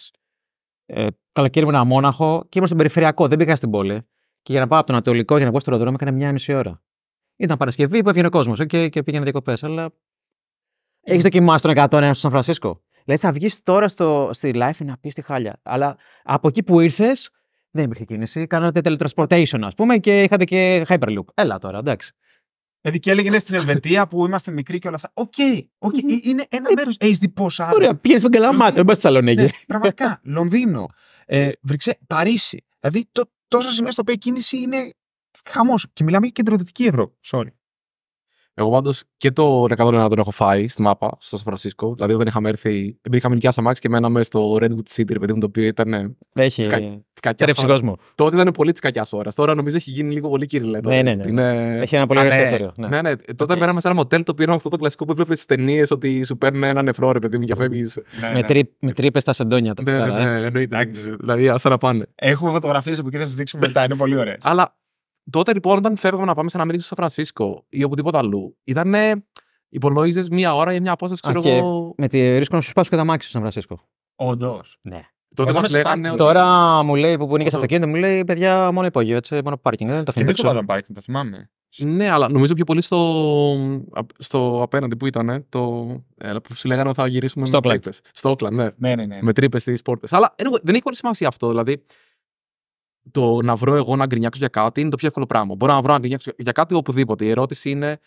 Ε, καλοκαίρι ήμουν Μόναχο και ήμουν στον περιφερειακό, δεν πήγα στην πόλη. Και για να πάω από τον Ανατολικό για να βγω στο αεροδρόμιο έκανε μια μισή ώρα. Ήταν Παρασκευή που έβγαινε ο κόσμος okay, και πήγαινε διακοπές. Αλλά. Έχεις δοκιμάσει τον 101 στο Σαν Φρανσίσκο. Δηλαδή θα βγεις τώρα στο, στη Life να πεις τη χάλια. Αλλά από εκεί που ήρθες δεν υπήρχε κίνηση. Κάνατε teletransportation, ας πούμε, και είχατε και Hyperloop. Έλα τώρα, εντάξει. Δηλαδή και έλεγε είναι στην Ελβετία που είμαστε μικροί και όλα αυτά. Οκ, okay, είναι ένα μέρος. Έχει δει πόσα άλλα. Ωραία, πήγες στον Καλαμάτι, δεν πας στη Θεσσαλονίκη. Ναι, πραγματικά, Λονδίνο, ε, Παρίσι. Δηλαδή το, τόσα σημεία στα οποία η κίνηση είναι χαμός. Και μιλάμε για κεντροδυτική Ευρώπη. Sorry. Εγώ πάντως και το 101 τον έχω φάει στη μάπα, στο Σαν Φρανσίσκο. Δηλαδή, όταν είχαμε έρθει. Επειδή είχαμε νοικιάσει αμάξι και μέναμε στο Redwood City, παιδί μου, το οποίο ήταν. Έχει. Τσκα... κόσμο. Τότε ήταν πολύ της κακιάς ώρας. Τώρα νομίζω έχει γίνει λίγο πολύ κυριλέ. Ναι, ναι, ναι. Είναι... Έχει ένα πολύ ναι. ωραίο ναι. Ναι. ναι, ναι. Okay. Τότε μέναμε σε ένα μοτέλ το οποίο είναι αυτό το κλασικό που έβλεπε στις ταινίες ότι σου παίρνει ένα νεφρό, ρε παιδί μου, για ναι, ναι. φεύγεις. Με τρύπες στα σεντόνια τώρα. Ναι, ναι, ε. ναι. Δηλαδή, α τα πάνε. Έχουμε φωτογραφίες που και θα σας δείξουμε μετά. Είναι πολύ ωραίες. Αλλά Τότε λοιπόν, όταν φεύγαμε να πάμε σε ένα μήνυμα στο Σαν Φρανσίσκο ή οπουδήποτε αλλού, ήταν υπολόγιζες μία ώρα για μια απόσταση, ξέρω εγώ. Με τη ρίσκο να σου σπάσει και τα μάξι στο Σαν Φρανσίσκο. Όντως. Ναι. Τότε μα λέγανε. Ότι... Τώρα μου λέει που, που είναι και στο αυτοκίνητο, μου λέει παιδιά μόνο υπόγειο, έτσι, μόνο πάρκινγκ. Δεν τα θυμάμαι. Δεν το πάρκινγκ, τα θυμάμαι. Ναι, αλλά νομίζω πιο πολύ στο, στο απέναντι που ήταν. Το, ε, που σου λέγανε ότι θα γυρίσουμε στο με τρύπες. Στο Όκλαν, ναι. ναι, ναι, ναι. Με τρύπες στις πόρτες. Αλλά δεν έχει πολύ σημασία αυτό. Δηλαδή, το να βρω εγώ να γκρινιάξω για κάτι είναι το πιο εύκολο πράγμα. Μπορώ να βρω να γκρινιάξω για κάτι οπουδήποτε. Η ερώτηση είναι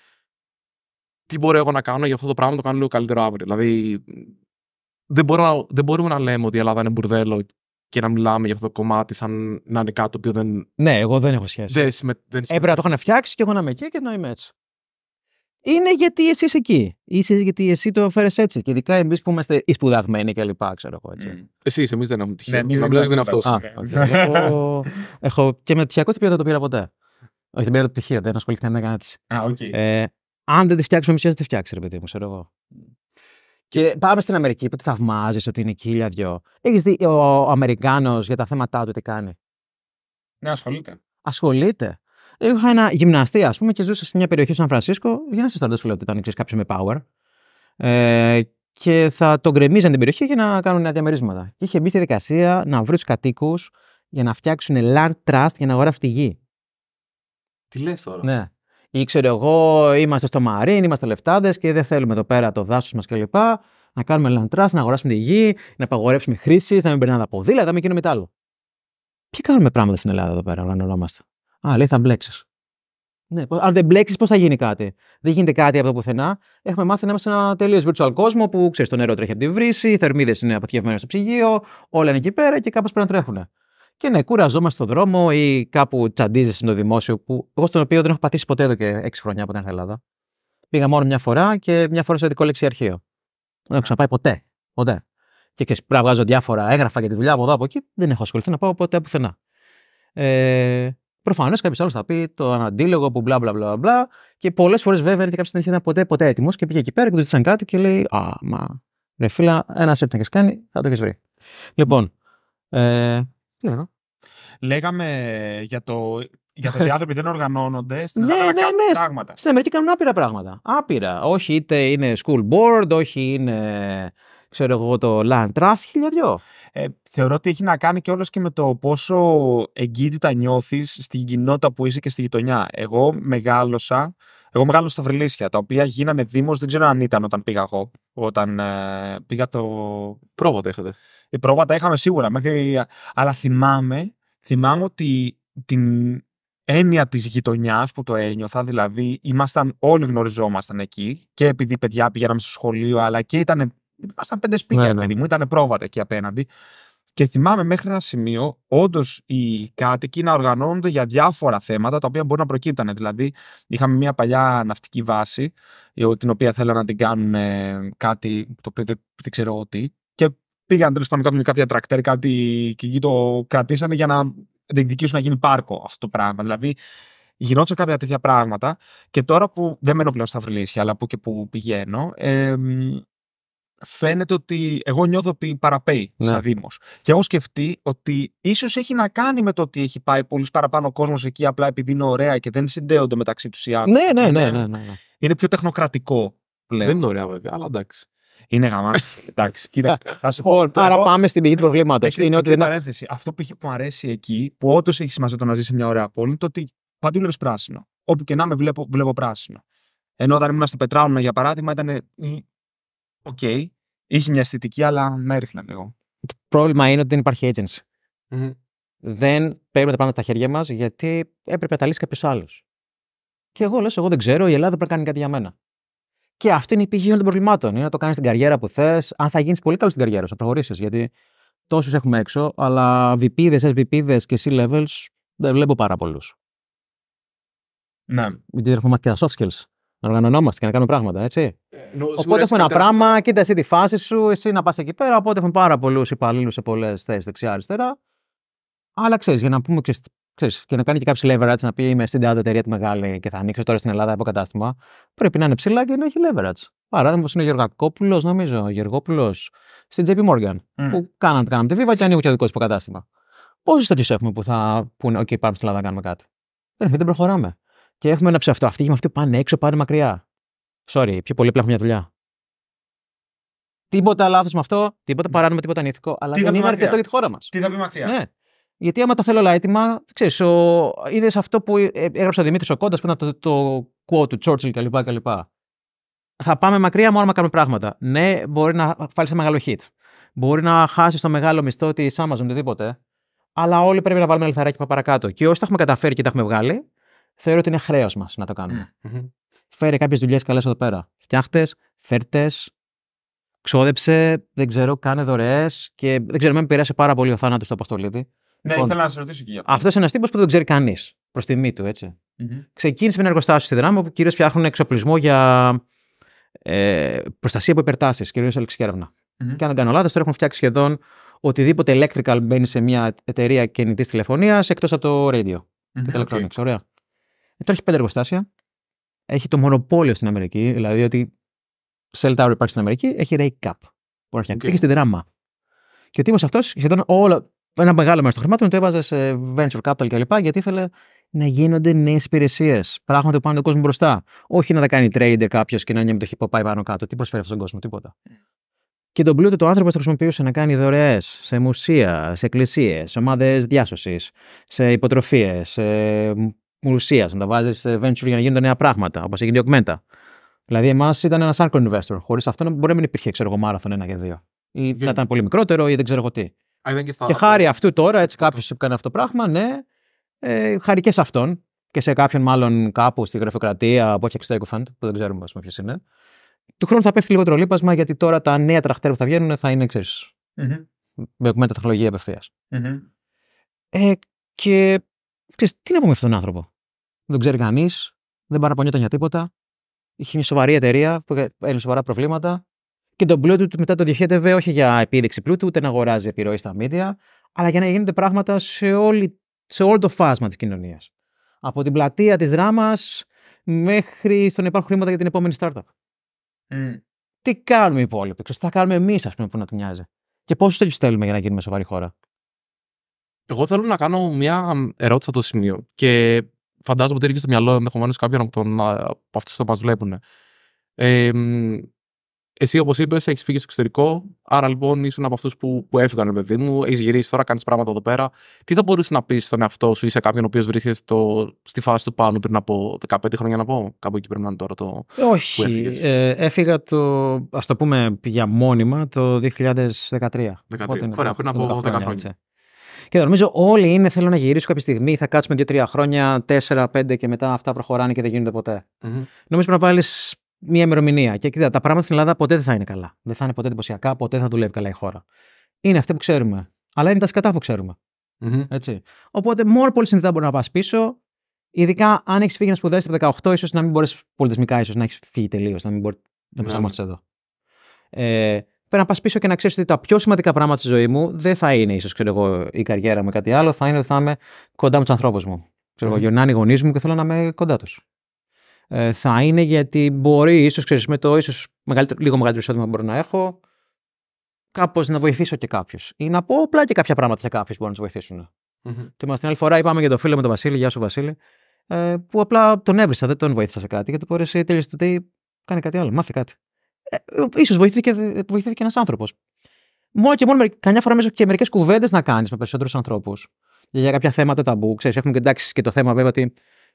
τι μπορώ εγώ να κάνω για αυτό το πράγμα, το κάνω λίγο καλύτερο αύριο. Δηλαδή, δεν, μπορώ, δεν μπορούμε να λέμε ότι η Ελλάδα είναι μπουρδέλο και να μιλάμε για αυτό το κομμάτι σαν να είναι κάτι το οποίο δεν. Ναι, εγώ δεν έχω σχέση. Δεν ε, Έπρεπε να το είχα φτιάξει και εγώ να είμαι εκεί και να είμαι έτσι είναι γιατί εσύ είσαι εκεί. Είσαι γιατί εσύ το φέρες έτσι. Και ειδικά εμείς που είμαστε οι σπουδαγμένοι κλπ. Ξέρω εγώ έτσι. Mm. Εσύ, εμείς δεν έχουμε τυχαία. Ναι, εμείς δεν είναι αυτό. έχω, και με πτυχιακό στην δεν το πήρα ποτέ. Όχι, δεν πήρα το πτυχίο, δεν ασχοληθήκαμε με κανένα της. Ε, αν δεν τη φτιάξουμε εμείς, δεν τη φτιάξει, ρε παιδί μου, ξέρω εγώ. Και πάμε στην Αμερική που τη θαυμάζεις ότι είναι κίλια δυο. Έχεις δει ο Αμερικάνος για τα θέματα του τι κάνει. Ναι, ασχολείται. Ασχολείται είχα ένα γυμναστή, ας πούμε, και ζούσα σε μια περιοχή Σαν Φρανσίσκο. Για να σας το λέω ότι ήταν ξέρεις, κάποιος με power. Ε, και θα τον γκρεμίζαν την περιοχή για να κάνουν διαμερίσματα. Και είχε μπει στη δικασία να βρει τους κατοίκους για να φτιάξουν land trust για να αγοράσουν τη γη. Τι λες τώρα. Ναι. Ή ξέρω εγώ, είμαστε στο Μαρίν, είμαστε λεφτάδες και δεν θέλουμε εδώ πέρα το δάσος μας κλπ. Να κάνουμε land trust, να αγοράσουμε τη γη, να απαγορεύσουμε χρήσεις, να μην περνάνε τα ποδήλατα, να μην κάνουμε άλλο. Ποια κάνουμε πράγματα στην Ελλάδα εδώ πέρα, οργανωνόμαστε. Α, λέει θα μπλέξεις. Ναι, αν δεν μπλέξεις, πώς θα γίνει κάτι. Δεν γίνεται κάτι από το πουθενά. Έχουμε μάθει να είμαστε σε ένα τελείως virtual κόσμο που ξέρεις το νερό τρέχει από τη βρύση, οι θερμίδες είναι αποθηκευμένες στο ψυγείο, όλα είναι εκεί πέρα και κάπως πρέπει να τρέχουν. Και ναι, κουραζόμαστε στον δρόμο ή κάπου τσαντίζεσαι στο δημόσιο, που εγώ στον οποίο δεν έχω πατήσει ποτέ εδώ και 6 χρόνια από την Ελλάδα. Πήγα μόνο μια φορά και μια φορά στο ειδικό λεξιαρχείο. Δεν έχω ξαναπάει ποτέ. Ποτέ. Και ξέρεις, πρέπει να βγάζω διάφορα έγγραφα για τη δουλειά από εδώ από εκεί. Δεν έχω ασχοληθεί να πάω ποτέ πουθενά. Ε, Προφανώς κάποιος άλλος θα πει το αντίλογο που μπλα μπλα μπλα μπλα. Και πολλές φορές βέβαια είναι και κάποιο δεν είχε ποτέ, ποτέ έτοιμος και πήγε εκεί πέρα και του ζήτησαν κάτι και λέει Α, μα ρε φίλα, ένα να έχεις κάνει, θα το έχεις βρει. Λοιπόν. Ε, τι λέω. Λέγαμε για το, ότι οι άνθρωποι δεν οργανώνονται *laughs* στην ναι, Ελλάδα ναι, ναι, ναι. πράγματα. Στην Αμερική κάνουν άπειρα πράγματα. Άπειρα. Όχι είτε είναι school board, όχι είναι ξέρω εγώ, το Land Trust, χιλιαδιό. Ε, θεωρώ ότι έχει να κάνει και όλος και με το πόσο εγκύτητα νιώθεις στην κοινότητα που είσαι και στη γειτονιά. Εγώ μεγάλωσα, εγώ μεγάλωσα στα Βρυλίσια, τα οποία γίνανε δήμος, δεν ξέρω αν ήταν όταν πήγα εγώ, όταν ε, πήγα το... Πρόβατα είχατε. Ε, πρόβατα είχαμε σίγουρα, μέχρι... αλλά θυμάμαι, θυμάμαι ότι την έννοια της γειτονιάς που το ένιωθα, δηλαδή ήμασταν όλοι γνωριζόμασταν εκεί και επειδή παιδιά πηγαίναμε στο σχολείο αλλά και ήταν Ήμασταν πέντε σπίτια, ναι, ναι. μου, ήταν πρόβατα εκεί απέναντι. Και θυμάμαι μέχρι ένα σημείο, όντως οι κάτοικοι να οργανώνονται για διάφορα θέματα τα οποία μπορεί να προκύπτανε. Δηλαδή, είχαμε μια παλιά ναυτική βάση, την οποία θέλανε να την κάνουν ε, κάτι το οποίο δεν, ξέρω τι. Και πήγαν τέλος πάντων με κάποια τρακτέρ, κάτι και εκεί το κρατήσανε για να διεκδικήσουν να γίνει πάρκο αυτό το πράγμα. Δηλαδή, γινόντουσαν κάποια τέτοια πράγματα. Και τώρα που δεν μένω πλέον στα Βρυλίσια, αλλά που και που πηγαίνω, ε, φαίνεται ότι εγώ νιώθω ότι παραπέει ναι. σαν Δήμος. Και έχω σκεφτεί ότι ίσως έχει να κάνει με το ότι έχει πάει πολύς παραπάνω κόσμος εκεί απλά επειδή είναι ωραία και δεν συνδέονται μεταξύ τους οι άλλοι. Ναι, ναι, ναι, ναι, ναι, Είναι πιο τεχνοκρατικό πλέον. Δεν είναι ωραία βέβαια, αλλά εντάξει. Είναι γαμά. Εντάξει, κοίταξε. Άρα πάμε στην πηγή του προβλήματος. Είναι ότι δεν. Παρένθεση. Αυτό που μου αρέσει εκεί, που όντως έχει σημασία το να ζεις σε μια ωραία πόλη, είναι το ότι παντού βλέπεις πράσινο. Όπου και να με βλέπω, πράσινο. Ενώ όταν ήμουν στην Πετράουνα, για παράδειγμα, ήταν Οκ. Okay. Είχε μια αισθητική, αλλά με έριχναν λίγο. Το πρόβλημα είναι ότι δεν υπάρχει agency. Mm-hmm. Δεν παίρνουμε τα πράγματα στα χέρια μας, γιατί έπρεπε να τα λύσει κάποιος άλλος. Και εγώ λε, εγώ δεν ξέρω, η Ελλάδα πρέπει να κάνει κάτι για μένα. Και αυτή είναι η πηγή των προβλημάτων. Είναι να το κάνεις την καριέρα που θες, αν θα γίνεις πολύ καλός στην καριέρα σου, θα προχωρήσεις. Γιατί τόσους έχουμε έξω, αλλά VP'δε, SVP'δε και C-levels δεν βλέπω πάρα πολλούς. Ναι. Γιατί ερχόμαστε και τα soft skills να οργανωνόμαστε και να κάνουμε πράγματα, έτσι. Ε, νο, οπότε έχουμε ένα πράγμα, κοίτα εσύ τη φάση σου, εσύ να πας εκεί πέρα. Οπότε έχουμε πάρα πολλούς υπαλλήλους σε πολλές θέσεις δεξιά-αριστερά. Αλλά ξέρεις, για να πούμε, ξέρεις, ξέρεις, και να κάνει και κάποιος leverage, να πει είμαι στην τάδε εταιρεία τη μεγάλη και θα ανοίξω τώρα στην Ελλάδα από κατάστημα, πρέπει να είναι ψηλά και να έχει leverage. Παράδειγμα, είναι ο Γεωργακόπουλος, νομίζω, ο Γεωργόπουλος στην JP Morgan. Mm. Που κάναμε, κάναμε τη βίβα και ανοίγουν και το δικός του υποκατάστημα. Πόσους τέτοιους έχουμε που θα πούνε, OK, πάμε στην Ελλάδα να κάνουμε κάτι. δεν προχωράμε. Και έχουμε ένα ψευτό. Αυτοί με αυτοί πάνε έξω, πάνε μακριά. Sorry, πιο πολύ πλέον μια δουλειά. Τίποτα λάθος με αυτό, τίποτα παράνομο, τίποτα ανήθικο. Αλλά δεν είναι αρκετό για τη χώρα μας. Τι θα πει μακριά. Ναι. Γιατί άμα τα θέλω όλα έτοιμα, ξέρεις, ο... είναι σε αυτό που ε, έγραψε ο Δημήτρης ο Κόντας, που ήταν το, το quote του Τσόρτσιλ κλπ. Θα πάμε μακριά μόνο να κάνουμε πράγματα. Ναι, μπορεί να φάλεις ένα μεγάλο hit. Μπορεί να χάσεις το μεγάλο μισθό της Amazon, οτιδήποτε. Αλλά όλοι πρέπει να βάλουμε ένα λιθαράκι παρακάτω. Και όσοι τα έχουμε καταφέρει και τα έχουμε βγάλει, θεωρώ ότι είναι χρέος μας να το κάνουμε. Mm-hmm. Φέρε κάποιες δουλειές καλές εδώ πέρα. Φτιάχτες, φέρτες, ξόδεψε, δεν ξέρω, κάνε δωρεές και δεν ξέρω, με επηρέασε πάρα πολύ ο θάνατος του Αποστολίδη. Ναι, λοιπόν, ήθελα να σε ρωτήσω και για αυτό. Αυτός είναι ένας τύπος που δεν ξέρει κανείς προς τιμή του, έτσι. Mm-hmm. Ξεκίνησε με ένα εργοστάσιο στη δράμα που κυρίως φτιάχνουν εξοπλισμό για ε, προστασία από υπερτάσεις, κυρίως αλεξικέρευνα. Mm-hmm. Και αν δεν κάνω λάθος, τώρα έχουν φτιάξει σχεδόν οτιδήποτε electrical μπαίνει σε μια εταιρεία κινητής τηλεφωνίας εκτός από το radio mm-hmm. και τα Okay. Ωραία. Ε, τώρα έχει πέντε εργοστάσια. Έχει το μονοπόλιο στην Αμερική. Δηλαδή ότι Cell Tower υπάρχει στην Αμερική, έχει Ray Cup. Έχει στη δράμα. Και ο τύπο αυτός σχεδόν όλα. Ένα μεγάλο μέρος των χρημάτων το έβαζε σε venture capital κλπ. Γιατί ήθελε να γίνονται νέες υπηρεσίες. Πράγματα που πάνε τον κόσμο μπροστά. Όχι να τα κάνει trader κάποιος και να είναι μια μετοχή που πάει πάνω κάτω. Τι προσφέρει αυτόν τον κόσμο, τίποτα. Και τον πλούτο το άνθρωπο το χρησιμοποιούσε να κάνει δωρεές σε μουσεία, σε εκκλησίες, σε ομάδες διάσωσης, σε υποτροφίες, ουσία, να τα βάζεις σε venture για να γίνονται νέα πράγματα, όπως έγινε η Augmenta. Δηλαδή, εμάς ήταν ένας anchor investor. Χωρίς αυτό μπορεί να μην υπήρχε, ξέρω εγώ, marathon ένα και δύο. Ή να ήταν πολύ μικρότερο ή δεν ξέρω εγώ τι. Και, χάρη αυτού τώρα, έτσι κάποιο που έκανε αυτό το πράγμα, ναι, ε, χάρη και σε αυτόν και σε κάποιον μάλλον κάπου στη γραφειοκρατία που έφτιαξε το EcoFund, που δεν ξέρουμε ποιος είναι. Του χρόνου θα πέφτει λιγότερο λίπασμα γιατί τώρα τα νέα τραχτέρ που θα βγαίνουν θα ειναι εξη ξέρει. Mm-hmm. Με τεχνολογία Ε, και Ξέρεις, τι να πούμε αυτόν τον άνθρωπο. Δεν ξέρει κανείς, δεν παραπονιόταν για τίποτα. Είχε μια σοβαρή εταιρεία που έλεγε σοβαρά προβλήματα. Και τον πλούτο του μετά το διοχέτευε όχι για επίδειξη πλούτου, ούτε να αγοράζει επιρροή στα μίντια, αλλά για να γίνονται πράγματα σε, όλη, σε όλο το φάσμα της κοινωνίας. Από την πλατεία της δράμας μέχρι στο να υπάρχουν χρήματα για την επόμενη startup. Mm. Τι κάνουμε οι υπόλοιποι, τι θα κάνουμε εμείς, ας πούμε, που να του μοιάζει. Και πόσους τέτοιους θέλουμε για να γίνουμε σοβαρή χώρα. Εγώ θέλω να κάνω μια ερώτηση από το σημείο. Και φαντάζομαι ότι έρχεται στο μυαλό ενδεχομένως κάποιον από, τον, από αυτούς που μας βλέπουν. εσύ, όπως είπες, έχεις φύγει στο εξωτερικό. Άρα λοιπόν ήσουν από αυτούς που, που έφυγαν, παιδί μου. Έχεις γυρίσει τώρα, κάνεις πράγματα εδώ πέρα. Τι θα μπορούσε να πεις στον εαυτό σου ή σε κάποιον ο οποίος βρίσκεται στη φάση του πάνω πριν από 15 χρόνια, να πω. Κάπου εκεί πρέπει να είναι τώρα το. Ε, όχι. ε, έφυγα το. Ας το πούμε για μόνιμα το 2013. Ωραία, πριν από 10 χρόνια. Και νομίζω όλοι είναι θέλω να γυρίσω κάποια στιγμή, θα κάτσουμε δύο-τρία χρόνια, τέσσερα, 5 και μετά αυτά προχωράνε και δεν γίνονται ποτέ. Mm-hmm. Νομίζω να βάλεις μια ημερομηνία. Και κοίτα, τα πράγματα στην Ελλάδα ποτέ δεν θα είναι καλά. Δεν θα είναι ποτέ εντυπωσιακά, ποτέ θα δουλεύει καλά η χώρα. Είναι αυτά που ξέρουμε. Αλλά είναι τα σκατά που ξερουμε Έτσι. Οπότε, μόνο πολύ συνειδητά μπορεί να πας πίσω. Ειδικά αν έχεις φύγει να σπουδάσεις από 18, ίσως να μην μπορείς πολιτισμικά, ίσως, να έχεις φύγει τελείως, να μην μπορεί να ναι. προσαρμόσει εδώ. Ε, Πρέπει να πας πίσω και να ξέρεις ότι τα πιο σημαντικά πράγματα στη ζωή μου δεν θα είναι ίσως η καριέρα μου ή κάτι άλλο, θα είναι ότι θα είμαι κοντά με τους ανθρώπους μου. Ξέρω mm. γυρνάνε οι γονείς μου και θέλω να είμαι κοντά τους. Ε, θα είναι γιατί μπορεί, ίσως με το ίσως λίγο μεγαλύτερο εισόδημα που μπορώ να έχω, κάπως να βοηθήσω και κάποιους. Ή να πω απλά και κάποια πράγματα σε κάποιους που μπορούν να τους βοηθήσουν. Mm-hmm. την άλλη φορά είπαμε για το φίλο με τον Βασίλη, Γεια σου Βασίλη, ε, που απλά τον έβρισα, δεν τον βοήθησα σε κάτι, γιατί μπορεί να τέλειωσε το κάνει κάτι άλλο, μάθει κάτι. Ε, ίσως βοηθήθηκε, βοηθήθηκε ένας άνθρωπος. Μόνο και μόνο καμιά φορά μέσα και μερικές κουβέντες να κάνεις με περισσότερους ανθρώπους. Για κάποια θέματα ταμπού. Ξέρεις, έχουμε και εντάξει και το θέμα βέβαια ότι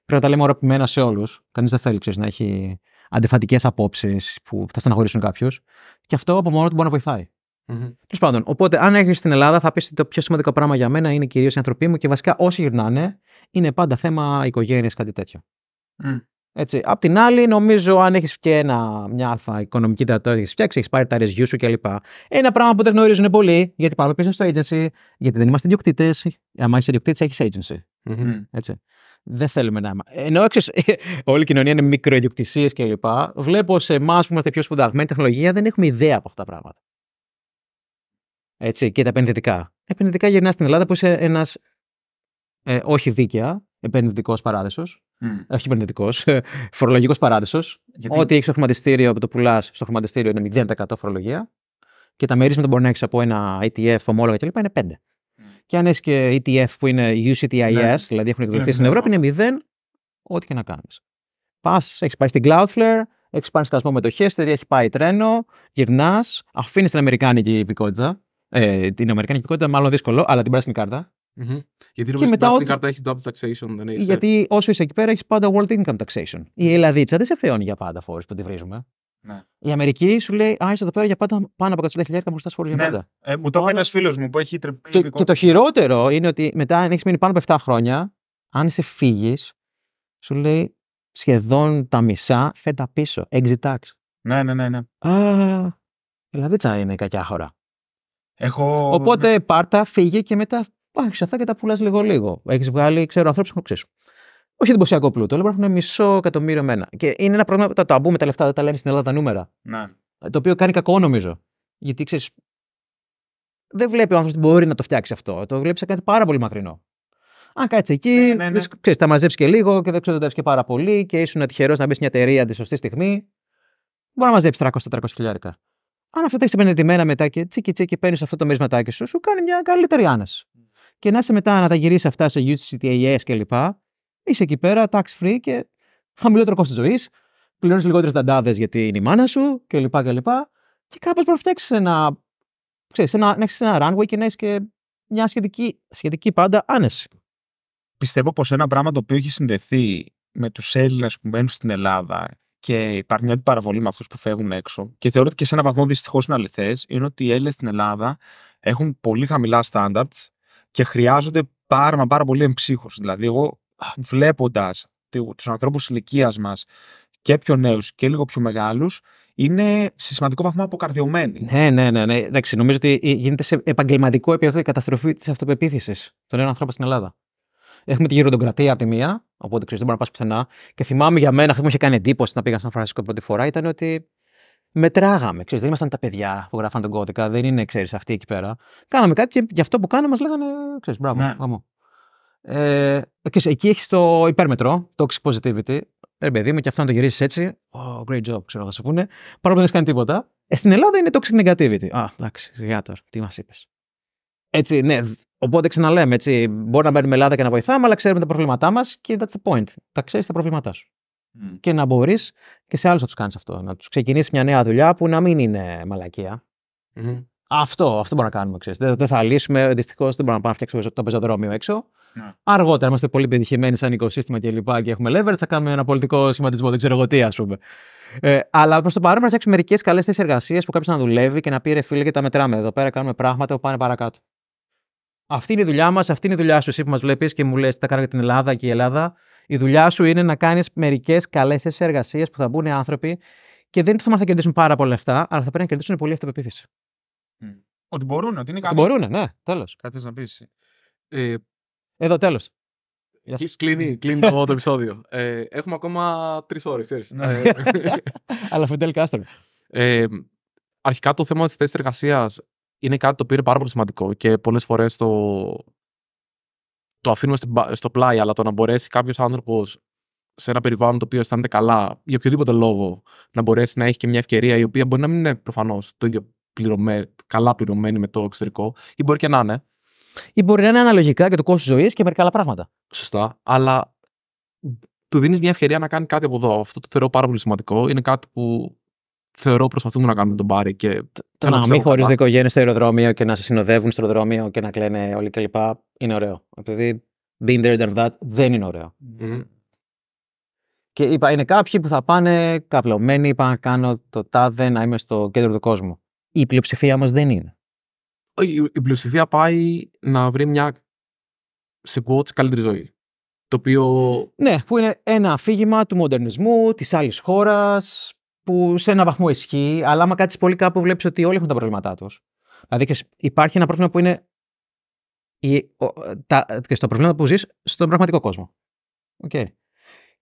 πρέπει να τα λέμε οραπημένα σε όλους. Κανείς δεν θέλει να έχει αντιφατικές απόψεις που θα στεναχωρήσουν κάποιους. Και αυτό από μόνο του μπορεί να βοηθάει. Mm-hmm. Τέλος πάντων, οπότε αν έρχεσαι στην Ελλάδα, θα πεις ότι το πιο σημαντικό πράγμα για μένα είναι κυρίως οι άνθρωποι μου και βασικά όσοι γυρνάνε είναι πάντα θέμα οικογένειας, κάτι τέτοιο. Mm. Έτσι. Απ' την άλλη, νομίζω αν έχεις και ένα, μια αλφα οικονομική δυνατότητα, έχεις φτιάξει, έχεις πάρει τα ρεζιού σου κλπ. Ένα πράγμα που δεν γνωρίζουν πολύ, γιατί πάμε πίσω στο agency, γιατί δεν είμαστε ιδιοκτήτες. Αν είσαι ιδιοκτήτης, έχεις agency. mm Έτσι. Δεν θέλουμε να είμαστε. Ενώ *laughs* όλη η κοινωνία είναι μικροειδιοκτησίες κλπ. Βλέπω σε εμάς που είμαστε πιο σπουδαγμένοι τεχνολογία, δεν έχουμε ιδέα από αυτά τα πράγματα. Έτσι, και τα επενδυτικά. Επενδυτικά γυρνάς στην Ελλάδα που είσαι ένας ε, όχι δίκαια επενδυτικός παράδεισος. Mm. Όχι κυβερνητικός. Ε, Φορολογικός παράδεισος. Ό,τι έχεις στο χρηματιστήριο που το πουλάς στο χρηματιστήριο είναι 0% φορολογία. Και τα μερίσματα μπορεί να έχεις από ένα ETF, ομόλογα κλπ. είναι 5. Mm. Και αν έχεις και ETF που είναι ναι. UCTIS, δηλαδή έχουν εκδοθεί ναι, στην ναι, Ευρώπη, είναι 0, ό,τι και να κάνεις. Πας, έχεις πάει στην Cloudflare, έχεις πάρει σκασμό με το Χέστερ, έχει πάει τρένο, γυρνάς, αφήνεις την Αμερικάνικη υπηκότητα. Ε, την Αμερικάνικη υπηκότητα, μάλλον δύσκολο, αλλά την πράσινη κάρτα. Γιατί νομίζω ότι στην κάρτα έχεις double taxation, δεν έχει. Γιατί όσο είσαι εκεί πέρα έχεις πάντα world income taxation. Η Ελλαδίτσα δεν σε χρεώνει για πάντα φορές που τη βρίζουμε. Ναι. Η Αμερική σου λέει, Α, είσαι εδώ πέρα για πάντα πάνω από 100.000 χιλιάρικα μου σου για ναι. πάντα. Ε, μου το είπε ένας φίλος μου που έχει τρεπεί. Και, το χειρότερο είναι ότι μετά, αν έχεις μείνει πάνω από 7 χρόνια, αν σε φύγεις, σου λέει σχεδόν τα μισά φέτα πίσω. Exit tax. Ναι, ναι, ναι. ναι. Α, Ελλαδίτσα είναι η κακιά χώρα. Έχω... Οπότε πάρτα, φύγει και μετά έχει αυτά και τα πουλάς λίγο-λίγο. Έχεις βγάλει, ξέρω, ανθρώπους που ξέρει. Όχι εντυπωσιακό πλούτο, αλλά έχουν μισό εκατομμύριο μένα. Και είναι ένα πρόβλημα τα ταμπού με τα λεφτά, δεν τα λένε στην Ελλάδα νούμερα. Ναι. Ε, το οποίο κάνει κακό, νομίζω. Γιατί ξέρεις, δεν βλέπει ο άνθρωπος ότι μπορεί να το φτιάξει αυτό. Το βλέπεις σε κάτι πάρα πολύ μακρινό. Αν κάτσει εκεί, ναι, ναι, ναι. Ξέρεις, τα μαζέψει και λίγο και δεν ξοδεύει και πάρα πολύ και ήσουν τυχερός να μπεις μια εταιρεία τη σωστή στιγμή. Μπορεί να μαζέψεις 300-400 χιλιάρικα. Αν αυτό τα έχει επενδυμένα μετά και τσίκι τσίκι παίρνεις αυτό το μερισματάκι σου, σου κάνει μια καλύτερη άνεση και να είσαι μετά να τα γυρίσεις αυτά στο UCTAS κλπ. Είσαι εκεί πέρα, tax free και χαμηλότερο κόστος ζωής. Πληρώνεις λιγότερες δαντάδε γιατί είναι η μάνα σου κλπ. Και κάπω φτιάξεις ένα. Ξέρεις, ένα, να έχεις ένα runway και να έχεις και μια σχετική, σχετική πάντα άνεση. Πιστεύω πως ένα πράγμα το οποίο έχει συνδεθεί με τους Έλληνες που μένουν στην Ελλάδα και υπάρχει μια παραβολή με αυτούς που φεύγουν έξω. Και θεωρώ ότι και σε έναν βαθμό δυστυχώς είναι αληθές, είναι ότι οι Έλληνες στην Ελλάδα έχουν πολύ χαμηλά standards και χρειάζονται πάρα, μα πάρα πολύ εμψύχωση. Δηλαδή, εγώ βλέποντας τους ανθρώπους ηλικίας μας και πιο νέους και λίγο πιο μεγάλους, είναι σε σημαντικό βαθμό αποκαρδιωμένοι. Ναι, ναι, ναι. ναι. Εντάξει, νομίζω ότι ε, γίνεται σε επαγγελματικό επίπεδο η καταστροφή της αυτοπεποίθησης των νέων ανθρώπων στην Ελλάδα. Έχουμε τη γεροντοκρατία από τη μία, οπότε ξέρεις, δεν μπορεί να πας πουθενά. Και θυμάμαι για μένα αυτό που μου είχε κάνει εντύπωση να πήγα στον Φρανσίσκο πρώτη φορά ήταν ότι μετράγαμε. Ξέρεις, δεν ήμασταν τα παιδιά που γράφαν τον κώδικα, δεν είναι, ξέρεις, αυτή εκεί πέρα. Κάναμε κάτι και γι' αυτό που κάναμε μας λέγανε, ξέρεις, μπράβο, ναι. Ε, ε, ξέρεις, εκεί έχεις το υπέρμετρο, toxic positivity. Ε, παιδί μου, και αυτό να το γυρίσεις έτσι. Oh, great job, ξέρω, θα σου πούνε. Παρόλο που δεν έχεις κάνει τίποτα. Ε, στην Ελλάδα είναι toxic negativity. Α, εντάξει, ζυγάτορ, τι μας είπες. Έτσι, ναι. Οπότε ξαναλέμε, έτσι, μπορεί να μπαίνουμε Ελλάδα και να βοηθάμε, αλλά ξέρουμε τα προβλήματά μας και that's the point. Τα ξέρεις τα προβλήματά σου. Και να μπορείς και σε άλλους να τους κάνεις αυτό. Να τους ξεκινήσεις μια νέα δουλειά που να μην είναι Αυτό, αυτό μπορούμε να κάνουμε. Δεν, δεν θα λύσουμε. Δυστυχώς δεν μπορούμε να να φτιάξουμε το πεζοδρόμιο έξω. Ναι. Αργότερα είμαστε πολύ πετυχημένοι σαν οικοσύστημα και λοιπά και έχουμε leverage. Θα κάνουμε ένα πολιτικό σχηματισμό, δεν ξέρω εγώ τι, ας πούμε. Ε, αλλά προς το παρόν να φτιάξουμε μερικές καλές θέσεις εργασίας που κάποιος να δουλεύει και να πει ρε φίλε και τα μετράμε. Εδώ πέρα κάνουμε πράγματα που πάνε παρακάτω. Αυτή είναι η δουλειά μας, αυτή είναι η δουλειά σου, εσύ που μας βλέπεις και μου λες: θα κάνω για την Ελλάδα και η Ελλάδα η δουλειά σου είναι να κάνεις μερικές καλές θέσεις εργασίας που θα μπουν άνθρωποι και δεν είναι το θέμα να θα κερδίσουν πάρα πολλά λεφτά, αλλά θα πρέπει να κερδίσουν πολύ αυτοπεποίθηση. Mm. Ότι μπορούν, ότι είναι κάτι. Μπορούν, ναι, τέλος. Κάτι να πεις. Ε... Εδώ, τέλος. Κλείνει, κλείνει το, το επεισόδιο. Ε, έχουμε ακόμα τρεις ώρες, ξέρεις. Ναι. Ε, *laughs* αλλά Φιντελ Κάστρο. αρχικά το θέμα της θέσης εργασίας είναι κάτι το οποίο είναι πάρα πολύ σημαντικό και πολλές φορές το το αφήνουμε στο πλάι, αλλά το να μπορέσει κάποιος άνθρωπος σε ένα περιβάλλον το οποίο αισθάνεται καλά, για οποιοδήποτε λόγο, να μπορέσει να έχει και μια ευκαιρία η οποία μπορεί να μην είναι προφανώς το ίδιο καλά πληρωμένη με το εξωτερικό, ή μπορεί και να είναι. Ή μπορεί να είναι αναλογικά και το κόστος ζωής και μερικά άλλα πράγματα. Σωστά. Αλλά του δίνεις μια ευκαιρία να κάνει κάτι από εδώ. Αυτό το θεωρώ πάρα πολύ σημαντικό. Είναι κάτι που θεωρώ προσπαθούμε να κάνουμε τον πάρει. Και το να μην την οικογένειες στο αεροδρόμιο και να σε συνοδεύουν στο αεροδρόμιο και να κλαίνε όλοι κλπ. Είναι ωραίο. Επειδή being there than that δεν είναι Και είπα, είναι κάποιοι που θα πάνε καπλωμένοι, είπα να κάνω το τάδε, να είμαι στο κέντρο του κόσμου. Η πλειοψηφία όμω δεν είναι. Η, η πλειοψηφία πάει να βρει μια σε quotes καλύτερη ζωή. Το οποίο... Ναι, που είναι ένα αφήγημα του μοντερνισμού, της άλλης χώρας που σε έναν βαθμό ισχύει, αλλά άμα κάτσεις πολύ κάπου, βλέπεις ότι όλοι έχουν τα προβλήματά τους. Δηλαδή υπάρχει ένα πρόβλημα που είναι η, τα, και στο προβλήμα που ζεις στον πραγματικό κόσμο. Okay.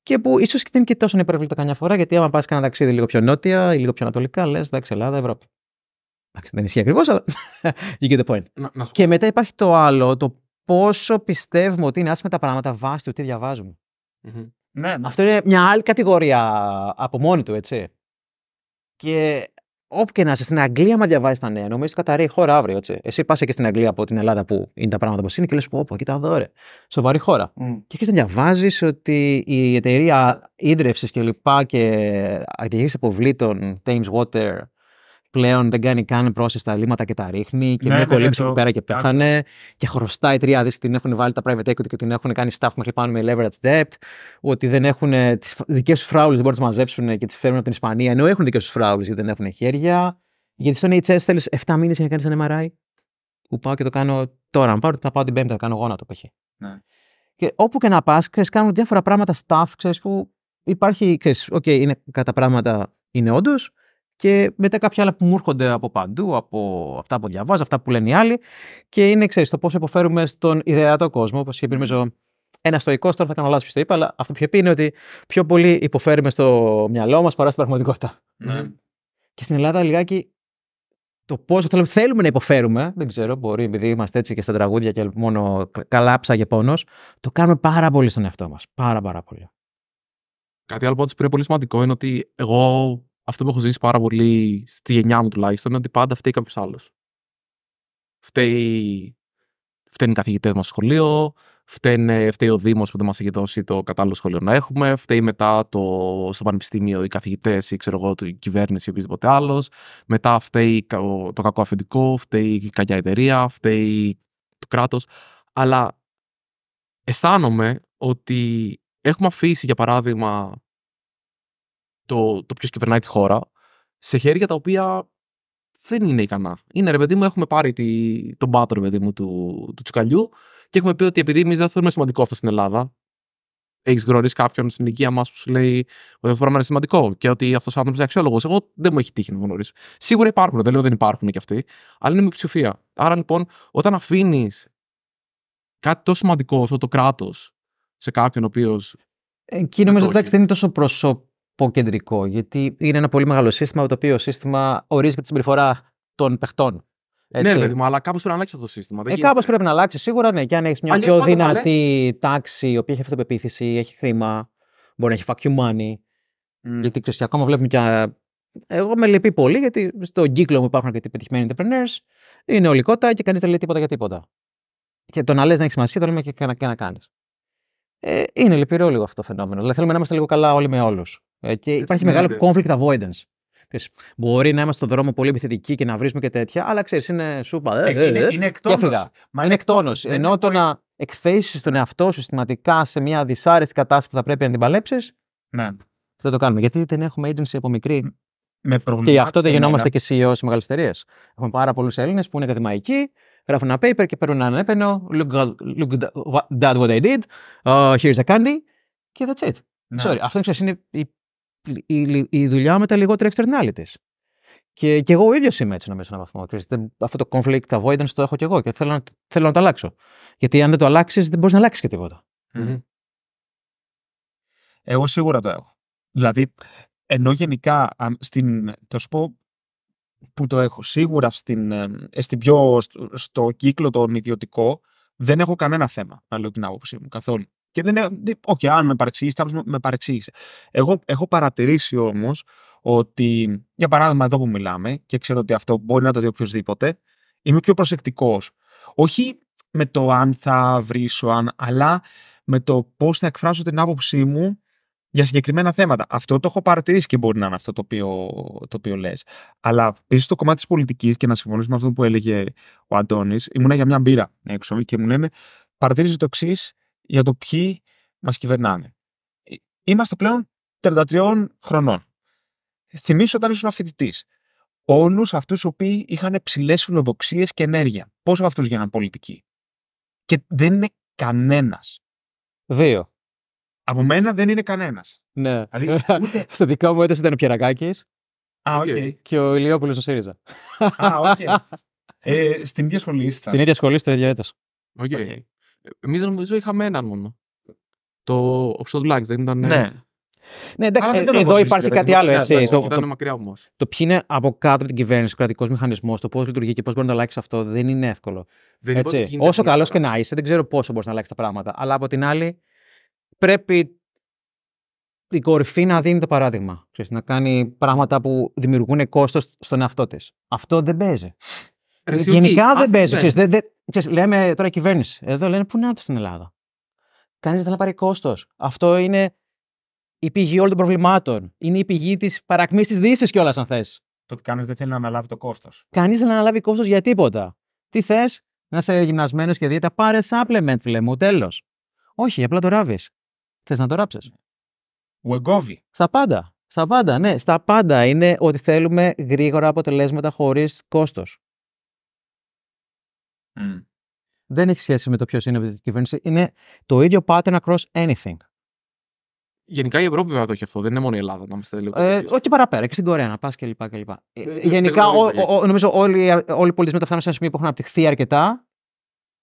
Και που ίσως και δεν είναι και τόσο υπερβλητά καμιά φορά, γιατί άμα πας κανένα ταξίδι λίγο πιο νότια ή λίγο πιο ανατολικά, λες εντάξει, Ελλάδα, Ευρώπη. δεν ισχύει ακριβώς, αλλά *laughs* you get the point. Και μετά υπάρχει το άλλο, το πόσο πιστεύουμε ότι είναι άσχημα τα πράγματα βάσει του τι διαβάζουμε. Ναι, ναι. Αυτό είναι μια άλλη κατηγορία από μόνη του, έτσι. Και όπου και να είσαι, στην Αγγλία, μα διαβάζεις τα νέα, ότι καταραίει η χώρα αύριο. Έτσι. Εσύ πας και στην Αγγλία από την Ελλάδα που είναι τα πράγματα όπως είναι και λες: Πω, πω, κοίτα εδώ, ρε. Σοβαρή χώρα. Και εκεί να διαβάζεις ότι η εταιρεία ίδρυυσης και λοιπά και διαχείριση αποβλήτων, Thames Water, πλέον δεν κάνει καν πρόσε στα λίμματα και τα ρίχνει. Και ναι, μια ναι, ναι, κολύμψη εκεί πέρα και πέθανε. Και χρωστάει τρία δις την έχουν βάλει τα private equity και την έχουν κάνει staff μέχρι πάνω με leverage debt. Ότι δεν έχουν τι δικές τους φράουλες, δεν μπορούν να τις μαζέψουν και τις φέρνουν από την Ισπανία. Ενώ έχουν δικές τους φράουλες γιατί δεν έχουν χέρια. Γιατί στο NHS θέλει 7 μήνες για να κάνεις ένα MRI. Που πάω και το κάνω τώρα. Αν πάρω, θα πάω την Πέμπτη, να κάνω γόνατο π.χ. Ναι. Και όπου και να πας, κάνουν διάφορα πράγματα staff, ξέρεις που υπάρχει, ξέρεις, okay, είναι κατά πράγματα είναι όντως, και μετά κάποια άλλα που μου έρχονται από παντού, από αυτά που διαβάζω, αυτά που λένε οι άλλοι. Και είναι, ξέρεις, το πώς υποφέρουμε στον ιδεατό κόσμο, όπως είχε πει, νομίζω, ένα στοικό. Τώρα θα κάνω λάθος που το είπα, αλλά αυτό που είχε πει είναι ότι πιο πολύ υποφέρουμε στο μυαλό μας παρά στην πραγματικότητα. Ναι. Και στην Ελλάδα λιγάκι το πόσο θέλουμε, θέλουμε να υποφέρουμε, δεν ξέρω, μπορεί επειδή είμαστε έτσι και στα τραγούδια και μόνο καλά ψάγε πόνος, το κάνουμε πάρα πολύ στον εαυτό μας. Πάρα, πάρα πολύ. Κάτι άλλο που πολύ σημαντικό είναι ότι εγώ αυτό που έχω ζήσει πάρα πολύ στη γενιά μου τουλάχιστον είναι ότι πάντα φταίει κάποιος άλλος. Φταίει... Φταίνουν οι καθηγητές μας στο σχολείο, φταίνε, φταίει ο Δήμος που δεν μας έχει δώσει το κατάλληλο σχολείο να έχουμε, φταίει μετά το, στο πανεπιστήμιο οι καθηγητές ή ξέρω εγώ, η κυβέρνηση ή οποιοδήποτε άλλος. Μετά φταίει το κακό αφεντικό, φταίει η κακιά εταιρεία, φταίει το κράτος. Αλλά αισθάνομαι ότι έχουμε αφήσει, για παράδειγμα, το, το ποιος κυβερνάει τη χώρα, σε χέρια τα οποία δεν είναι ικανά. Είναι ρε παιδί μου, έχουμε πάρει τη, τον πάτο παιδί μου του, του τσουκαλιού και έχουμε πει ότι επειδή εμείς δεν θεωρούμε σημαντικό αυτό στην Ελλάδα, έχεις γνωρίσει κάποιον στην οικία μας που σου λέει ότι αυτό το πράγμα είναι σημαντικό και ότι αυτός ο άνθρωπος είναι αξιόλογος. Εγώ δεν μου έχει τύχει να γνωρίσω. Σίγουρα υπάρχουν, δεν λέω δεν υπάρχουν και αυτοί, αλλά είναι με ψηφία. Άρα λοιπόν, όταν αφήνεις κάτι τόσο σημαντικό όσο το κράτος σε κάποιον ο οποίος. Εκεί νομίζω ότι δεν είναι τόσο προσωπικό πω κεντρικό, γιατί είναι ένα πολύ μεγάλο σύστημα το οποίο σύστημα ορίζει και τη συμπεριφορά των παιχτών. Ναι, Έτσι. Ναι, αλλά κάπως πρέπει να αλλάξει αυτό το σύστημα. Ε, κάπως πρέπει να αλλάξει, σίγουρα ναι. Και αν έχεις μια πιο δυνατή τάξη, η οποία έχει αυτοπεποίθηση, έχει χρήμα, μπορεί να έχει fuck money. Γιατί ξέρεις, και ακόμα βλέπουμε και. Εγώ με λυπεί πολύ, γιατί στον κύκλο μου υπάρχουν αρκετοί πετυχημένοι entrepreneurs. Είναι ολικότα και κανείς δεν λέει τίποτα για τίποτα. Και το να λες να έχει σημασία, το λέμε και να, κάνεις. Ε, είναι λυπηρό λίγο αυτό το φαινόμενο. Δηλαδή θέλουμε να είμαστε λίγο καλά όλοι με όλους. Ε, και υπάρχει μεγάλο conflict avoidance. Μπορεί να είμαστε στον δρόμο πολύ επιθετικοί και να βρίσκουμε και τέτοια, αλλά ξέρεις, είναι σούπα. Ε, ε, ε είναι, είναι εκτόνωση. είναι εκτόνωση. Ενώ το να εκθέσει τον εαυτό σου συστηματικά σε μια δυσάρεστη κατάσταση που θα πρέπει να την παλέψεις. Ναι. Δεν το κάνουμε. Γιατί δεν έχουμε agency από μικρή. Με και γι' αυτό δεν γινόμαστε και CEO σε μεγάλες εταιρείες. Έχουμε πάρα πολλούς Έλληνες που είναι ακαδημαϊκοί, γράφουν ένα paper και παίρνουν ένα έπαινο. Look, look that what I did. Uh, here's a candy. Και that's it. Ναι. Sorry. Αυτό ξέρεις, είναι η η, η δουλειά με τα λιγότερα externalities. Και, και εγώ ο ίδιος είμαι έτσι, νομίζω, σε έναν βαθμό. Αυτό το conflict avoidance το έχω και εγώ και θέλω, θέλω να το αλλάξω. Γιατί αν δεν το αλλάξεις, δεν μπορείς να αλλάξεις και τίποτα. Εγώ σίγουρα το έχω. Δηλαδή, ενώ γενικά στην, θα σου πω που το έχω σίγουρα στην, ε, ε, στην πιο, στο κύκλο το ιδιωτικό δεν έχω κανένα θέμα να λέω την άποψή μου καθόλου. Και δεν. είναι. Όχι, αν με παρεξηγήσει, κάποιος με παρεξήγησε. Εγώ έχω παρατηρήσει όμως ότι, για παράδειγμα, εδώ που μιλάμε, και ξέρω ότι αυτό μπορεί να το δει οποιοδήποτε, είμαι πιο προσεκτικός. Όχι με το αν θα βρίσω, αν, αλλά με το πώς θα εκφράσω την άποψή μου για συγκεκριμένα θέματα. Αυτό το έχω παρατηρήσει και μπορεί να είναι αυτό το οποίο, οποίο λες. Αλλά πίσω στο κομμάτι της πολιτικής και να συμφωνήσω με αυτό που έλεγε ο Αντώνης, ήμουνα για μια μπύρα έξω και μου λένε παρατηρίζει το εξής για το ποιοι μας κυβερνάνε. Ε, είμαστε πλέον 33 χρονών. Θυμίσω όταν ήσουν φοιτητής. Όλους αυτούς οι οποίοι είχαν ψηλές φιλοδοξίες και ενέργεια. Πόσοι από αυτούς γίναν πολιτικοί. Και δεν είναι κανένας. Δύο. Από μένα δεν είναι κανένας. Ναι. Δηλαδή, ούτε... *laughs* Στο δικό μου έτος ήταν ο Πιερακάκης. Α, okay. Και ο Ηλιόπουλος ο ΣΥΡΙΖΑ. Α, οκ. ε, στην ίδια σχολή *laughs* Στην ίδια σχολή, στο ίδιο έτος. Okay. Εμείς νομίζω είχαμε έναν μόνο. Το Oxford δεν ήταν. Ναι. Ναι, εντάξει, ε, εδώ υπάρχει κάτι άλλο. Έτσι, ναι, το, ναι, το, μακριά όμως. Το ποιοι είναι από κάτω από την κυβέρνηση, ο κρατικός μηχανισμός, το πώς λειτουργεί και πώς μπορεί να το αλλάξει αυτό, δεν είναι εύκολο. Δεν έτσι. Όσο καλός και να είσαι, δεν ξέρω πόσο μπορείς να αλλάξεις τα πράγματα. Αλλά από την άλλη, πρέπει η κορυφή να δίνει το παράδειγμα. Ξέρεις, να κάνει πράγματα που δημιουργούν κόστος στον εαυτό της. Αυτό δεν παίζει. Γενικά δεν παίζει. Ναι. Ξέρεις, λέμε τώρα η κυβέρνηση. Εδώ λένε πού να έρθει στην Ελλάδα. Κανείς δεν θέλει να πάρει κόστος. Αυτό είναι η πηγή όλων των προβλημάτων. Είναι η πηγή της παρακμής της Δύσης κιόλας, αν θες. Το ότι κανείς δεν θέλει να αναλάβει το κόστος. Κανείς δεν αναλάβει κόστος για τίποτα. Τι θες, να είσαι γυμνασμένος και δίαιτα, πάρε supplement, φίλε μου, τέλος. Όχι, απλά το ράβεις. Θες να το ράψεις. Ουεγκόβι. Στα πάντα. Στα πάντα, ναι. Στα πάντα είναι ότι θέλουμε γρήγορα αποτελέσματα χωρίς κόστος. Δεν έχει σχέση με το ποιος είναι η κυβέρνηση. Είναι το ίδιο pattern across anything. Γενικά η Ευρώπη βέβαια το έχει αυτό. Δεν είναι μόνο η Ελλάδα, να είμαστε λίγο. Ε, όχι παραπέρα, και στην Κορέα να πας Και λοιπά. Ε, ε, ε γενικά, ο, νομίζω όλοι, όλοι οι πολιτισμοί φτάνουν σε ένα σημείο που έχουν Απτυχθεί αρκετά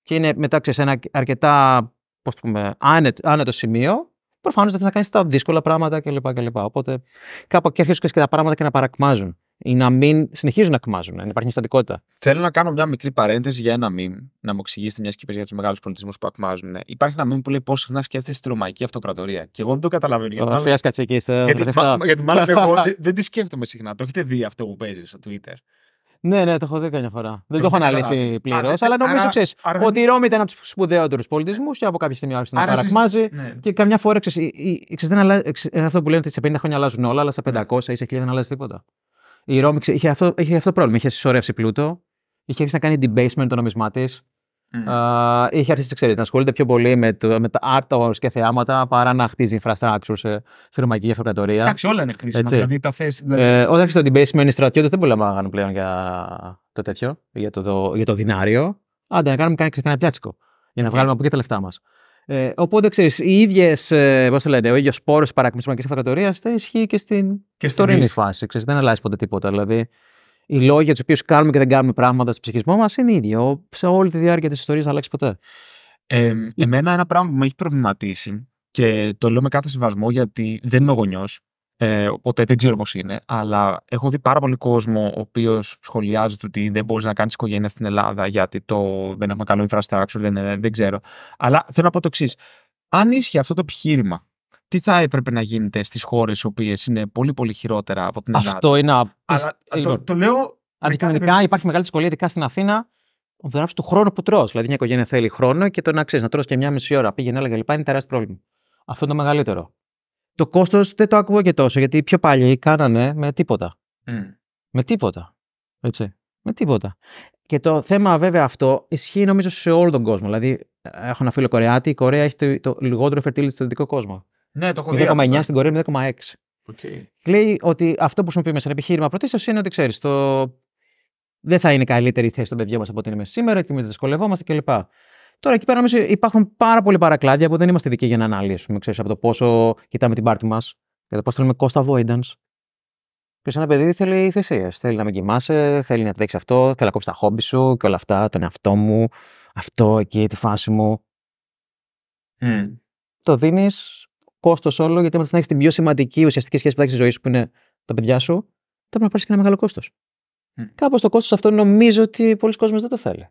και είναι μετά σε ένα αρκετά πώς το πούμε, άνετο σημείο. Προφανώς δεν θα κάνεις τα δύσκολα πράγματα κλπ. Οπότε κάπου και αρχίζουν και τα πράγματα και να παρακμάζουν ή να μην συνεχίζουν να κοιμάζουν, να υπάρχει στατικότητα. Θέλω να κάνω μια μικρή παρένθεση για ένα μήνυμα, να μου εξηγήσετε μια σκέψη για τους μεγάλους πολιτισμούς που ακμάζουν. Υπάρχει ένα μήνυμα που λέει πόσο συχνά σκέφτεσαι τη Ρωμαϊκή Αυτοκρατορία. Και εγώ δεν το καταλαβαίνω. Ο Αφέα είστε. Γιατί, γιατί μάλλον *laughs* εγώ δεν, τη σκέφτομαι συχνά. Το έχετε δει αυτό που παίζει στο Twitter. Ναι, ναι, το έχω δει καμιά φορά. Δεν το, έχω αναλύσει πλήρω, αλλά νομίζω ξέρει ότι η Ρώμη ήταν από τους σπουδαιότερου πολιτισμούς και από κάποια στιγμή άρχισε να παρακμάζει. Ναι. Και καμιά φορά ξέρεις, αυτό που λένε ότι σε 50 χρόνια αλλάζουν όλα, αλλά σε 500 ή σε 1000 δεν αλλάζει τίποτα. Η Ρώμη είχε αυτό, είχε αυτό το πρόβλημα. Είχε συσσωρεύσει πλούτο. Είχε αρχίσει να κάνει debasement το νομισμά της. Mm. Uh, είχε αρχίσει ξέρεις, να ασχολείται πιο πολύ με, το, με τα art towers και θεάματα παρά να χτίζει infrastructure σε, σε ρωμαϊκή αυτοκρατορία. Εντάξει, όλα είναι χρήσιμα. Δηλαδή, τα θέσεις, δηλαδή- ε, όταν έρχεσαι το debasement, οι στρατιώτες δεν πολεμάγαν πλέον για το τέτοιο, για το, το, για το Άντε, να κάνουμε κανένα, πιάτσικο για να ναι. βγάλουμε από εκεί τα λεφτά μας. Ε, οπότε ξέρεις, οι ίδιες. Ε, Πώς το λένε, ο ίδιος πόρο παρακμισματική αυτοκρατορίας θα ισχύει και στην και τωρινή φάση. Ξέρεις, δεν αλλάζει ποτέ τίποτα. Δηλαδή, οι λόγοι για τους οποίους κάνουμε και δεν κάνουμε πράγματα στο ψυχισμό μας είναι ίδιοι. Σε όλη τη διάρκεια της ιστορίας δεν αλλάξει ποτέ. Ε, εμένα ένα πράγμα που με έχει προβληματίσει και το λέω με κάθε συμβασμό γιατί δεν είμαι γονιός. Ε, οπότε δεν ξέρω πώς είναι. Αλλά έχω δει πάρα πολύ κόσμο ο οποίος σχολιάζεται ότι δεν μπορείς να κάνεις οικογένεια στην Ελλάδα γιατί το, δεν έχουμε καλό infrastructure. δεν, δεν ξέρω. Αλλά θέλω να πω το εξής. Αν ίσχυε αυτό το επιχείρημα, τι θα έπρεπε να γίνεται στις χώρες οι οποίες είναι πολύ πολύ χειρότερα από την Ελλάδα. Αυτό είναι. Αλλά, το, λέω. Αντικειμενικά υπάρχει μεγάλη δυσκολία, ειδικά στην Αθήνα, του γράψει του χρόνου που τρώ. Δηλαδή, μια οικογένεια θέλει χρόνο και το να ξέρεις να τρώ και μια μισή ώρα. Πήγαινε, έλεγα λοιπά, είναι τεράστιο πρόβλημα. Αυτό είναι το μεγαλύτερο το κόστος δεν το ακούω και τόσο, γιατί οι πιο πάλι κάνανε με τίποτα. Mm. Με τίποτα. Έτσι. Με τίποτα. Και το θέμα βέβαια αυτό ισχύει νομίζω σε όλο τον κόσμο. Δηλαδή, έχω ένα φίλο Κορεάτη, η Κορέα έχει το, λιγότερο fertility στον δυτικό κόσμο. Ναι, το έχω δει. 0,9 στην Κορέα, 0,6. Okay. Λέει ότι αυτό που σου χρησιμοποιούμε σαν επιχείρημα πρωτίστως είναι ότι ξέρεις, το... δεν θα είναι καλύτερη η θέση των παιδιών μας από ό,τι είναι σήμερα και εμείς δυσκολευόμαστε κλπ. Τώρα εκεί πέρα νομίζω υπάρχουν πάρα πολλοί παρακλάδια που δεν είμαστε δικοί για να αναλύσουμε. Ξέρεις, από το πόσο κοιτάμε την πάρτη μας, για το πώς θέλουμε cost avoidance. Και ένα παιδί θέλει θυσίε. Θέλει να με κοιμάσαι, θέλει να τρέξει αυτό, θέλει να κόψει τα χόμπι σου και όλα αυτά, τον εαυτό μου, αυτό εκεί, τη φάση μου. Mm. Το δίνεις κόστος όλο, γιατί μετά να έχεις την πιο σημαντική ουσιαστική σχέση που θα έχεις στη ζωή σου, που είναι τα παιδιά σου, θα πρέπει να πάρεις και ένα μεγάλο κόστος. Mm. Κάπως το κόστος αυτό νομίζω ότι πολλοί κόσμοι δεν το θέλει.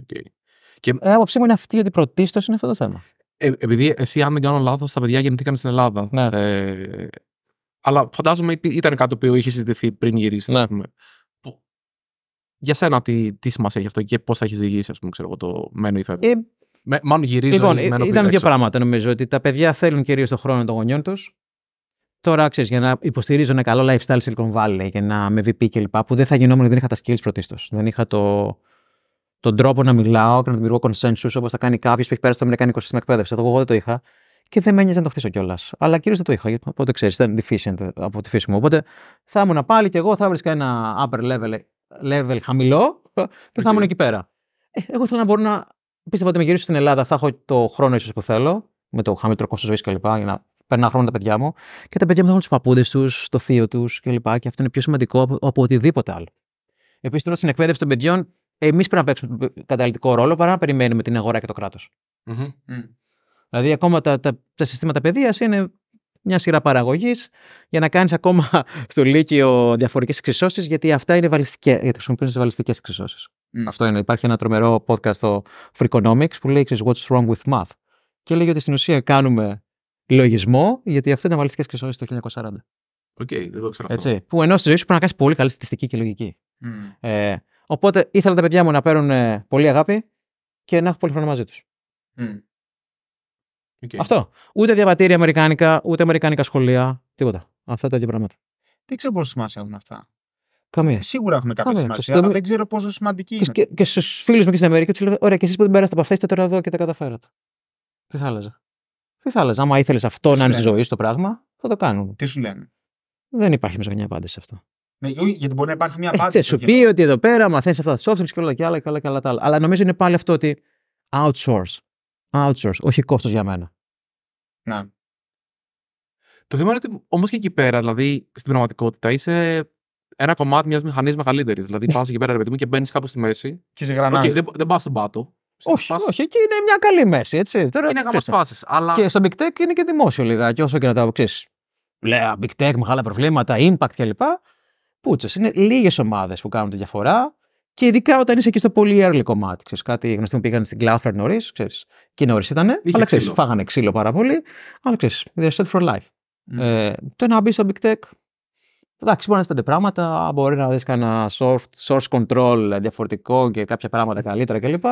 Okay. Και... Ε, άποψή μου είναι αυτή ότι πρωτίστως είναι αυτό το θέμα. Ε, επειδή εσύ, αν δεν κάνω λάθος, τα παιδιά γεννηθήκαν στην Ελλάδα. Ναι. Ε, αλλά φαντάζομαι ήταν κάτι που είχε συζητηθεί πριν γυρίσεις. Ναι. Για σένα, τι, τι σημασία έχει αυτό και πώς θα έχεις διηγήσει, ας πούμε, ξέρω το μένω ή φεύγω. Ε, μάλλον γυρίζω λοιπόν, ή ε, Ήταν δύο πράγματα νομίζω. Ότι τα παιδιά θέλουν κυρίως τον χρόνο των γονιών τους. Τώρα, ξέρεις, για να υποστηρίζω ένα καλό lifestyle Silicon Valley και να με VP κλπ. που δεν θα γινόμουν, δεν είχα τα skills πρωτίστως. Δεν είχα το, τον τρόπο να μιλάω και να δημιουργώ consensus όπως θα κάνει κάποιος που έχει πέρασει το Αμερικάνικο σύστημα εκπαίδευσης. Εγώ δεν το είχα και δεν με να το χτίσω κιόλας. Αλλά κυρίως δεν το είχα, οπότε ξέρεις, ήταν deficient από τη φύση μου. Οπότε θα ήμουν πάλι κι εγώ, θα βρίσκα ένα upper level, level χαμηλό και okay. θα ήμουν εκεί πέρα. Ε, εγώ θέλω να μπορώ να. Πίστευα ότι με γυρίσω στην Ελλάδα, θα έχω το χρόνο ίσως που θέλω, με το χαμηλο κόστος ζωής κλπ. Για να περνάω χρόνο τα παιδιά μου. Και τα παιδιά μου θα έχουν τους παππούδες τους, το θείο τους κλπ. Και, και αυτό είναι πιο σημαντικό από, από οτιδήποτε άλλο. Επίσης, τώρα στην εκπαίδευση των παιδιών εμείς πρέπει να παίξουμε τον καταλητικό ρόλο παρά να περιμένουμε την αγορά και το κράτος. Mm-hmm. Δηλαδή, ακόμα τα, τα, συστήματα παιδείας είναι μια σειρά παραγωγής για να κάνεις ακόμα *laughs* στο Λύκειο διαφορετικές εξισώσεις, γιατί αυτά είναι βαλιστικές. Γιατί χρησιμοποιούν τι βαλιστικές εξισώσεις. Αυτό είναι. Υπάρχει ένα τρομερό podcast στο Freakonomics που λέει What's wrong with math. Και λέει ότι στην ουσία κάνουμε λογισμό, γιατί αυτά ήταν βαλιστικές εξισώσεις το 1940. Οκ, okay, δεν το ξέρω αυτό. Που ενώ στη ζωή σου πρέπει να κάνεις πολύ καλή στατιστική και λογική. Mm. Ε, Οπότε ήθελα τα παιδιά μου να παίρνουν ε, πολύ αγάπη και να έχω πολύ χρόνο μαζί τους. Mm. Okay. Αυτό. Ούτε διαβατήρια αμερικάνικα, ούτε αμερικάνικα σχολεία, τίποτα. Αυτά τα δύο πράγματα. Δεν ξέρω πόσο σημασία έχουν αυτά. Καμία. Ε, σίγουρα έχουν κάποια Καμία. σημασία, αλλά δεν ξέρω πόσο σημαντική είναι. Και, και στους φίλους μου και στην Αμερική τους λέω: Ωραία, και εσείς που δεν πέρασατε από αυτά, είστε τώρα εδώ και τα καταφέρατε. Τι θα άλλαζα. Τι θα Άμα ήθελες αυτό Τι να είναι στη ζωή το πράγμα, θα το κάνουμε. Τι σου λένε. Δεν υπάρχει μέσα μια απάντηση σε αυτό. Ναι, ε, ε, γιατί μπορεί να υπάρχει μια ε, βάση. Ε, σου πει ότι εδώ πέρα μαθαίνεις αυτά τα software και όλα και άλλα και και άλλα. Αλλά νομίζω είναι πάλι αυτό ότι outsource. Outsource, όχι κόστος για μένα. Ναι. Το θέμα είναι ότι όμως και εκεί πέρα, δηλαδή στην πραγματικότητα, είσαι ένα κομμάτι μιας μηχανής μεγαλύτερης. Δηλαδή πας εκεί πέρα, ρε παιδί μου, και μπαίνεις κάπου στη μέση. Και σε γρανάζει. Okay, δεν δεν πας στον πάτο. Όχι, όχι, εκεί είναι μια καλή μέση. Έτσι. Τώρα, είναι γάμα φάσεις. Αλλά... Και στο Big Tech είναι και δημόσιο λιγάκι, όσο και να τα ξέρεις. Λέω Big Tech, μεγάλα προβλήματα, impact κλπ πούτσες. Είναι λίγες ομάδες που κάνουν τη διαφορά. Και ειδικά όταν είσαι εκεί στο πολύ early κομμάτι. Ξέρεις, κάτι γνωστή μου πήγαν στην Κλάθερ νωρί, και νωρίς ήταν. αλλά ξέρεις, φάγανε ξύλο πάρα πολύ. Αλλά ξέρεις, they're set for life. Ε, το να μπει στο Big Tech. Εντάξει, μπορεί να δεις πέντε πράγματα. Μπορεί να δεις κανένα source control διαφορετικό και κάποια πράγματα καλύτερα κλπ.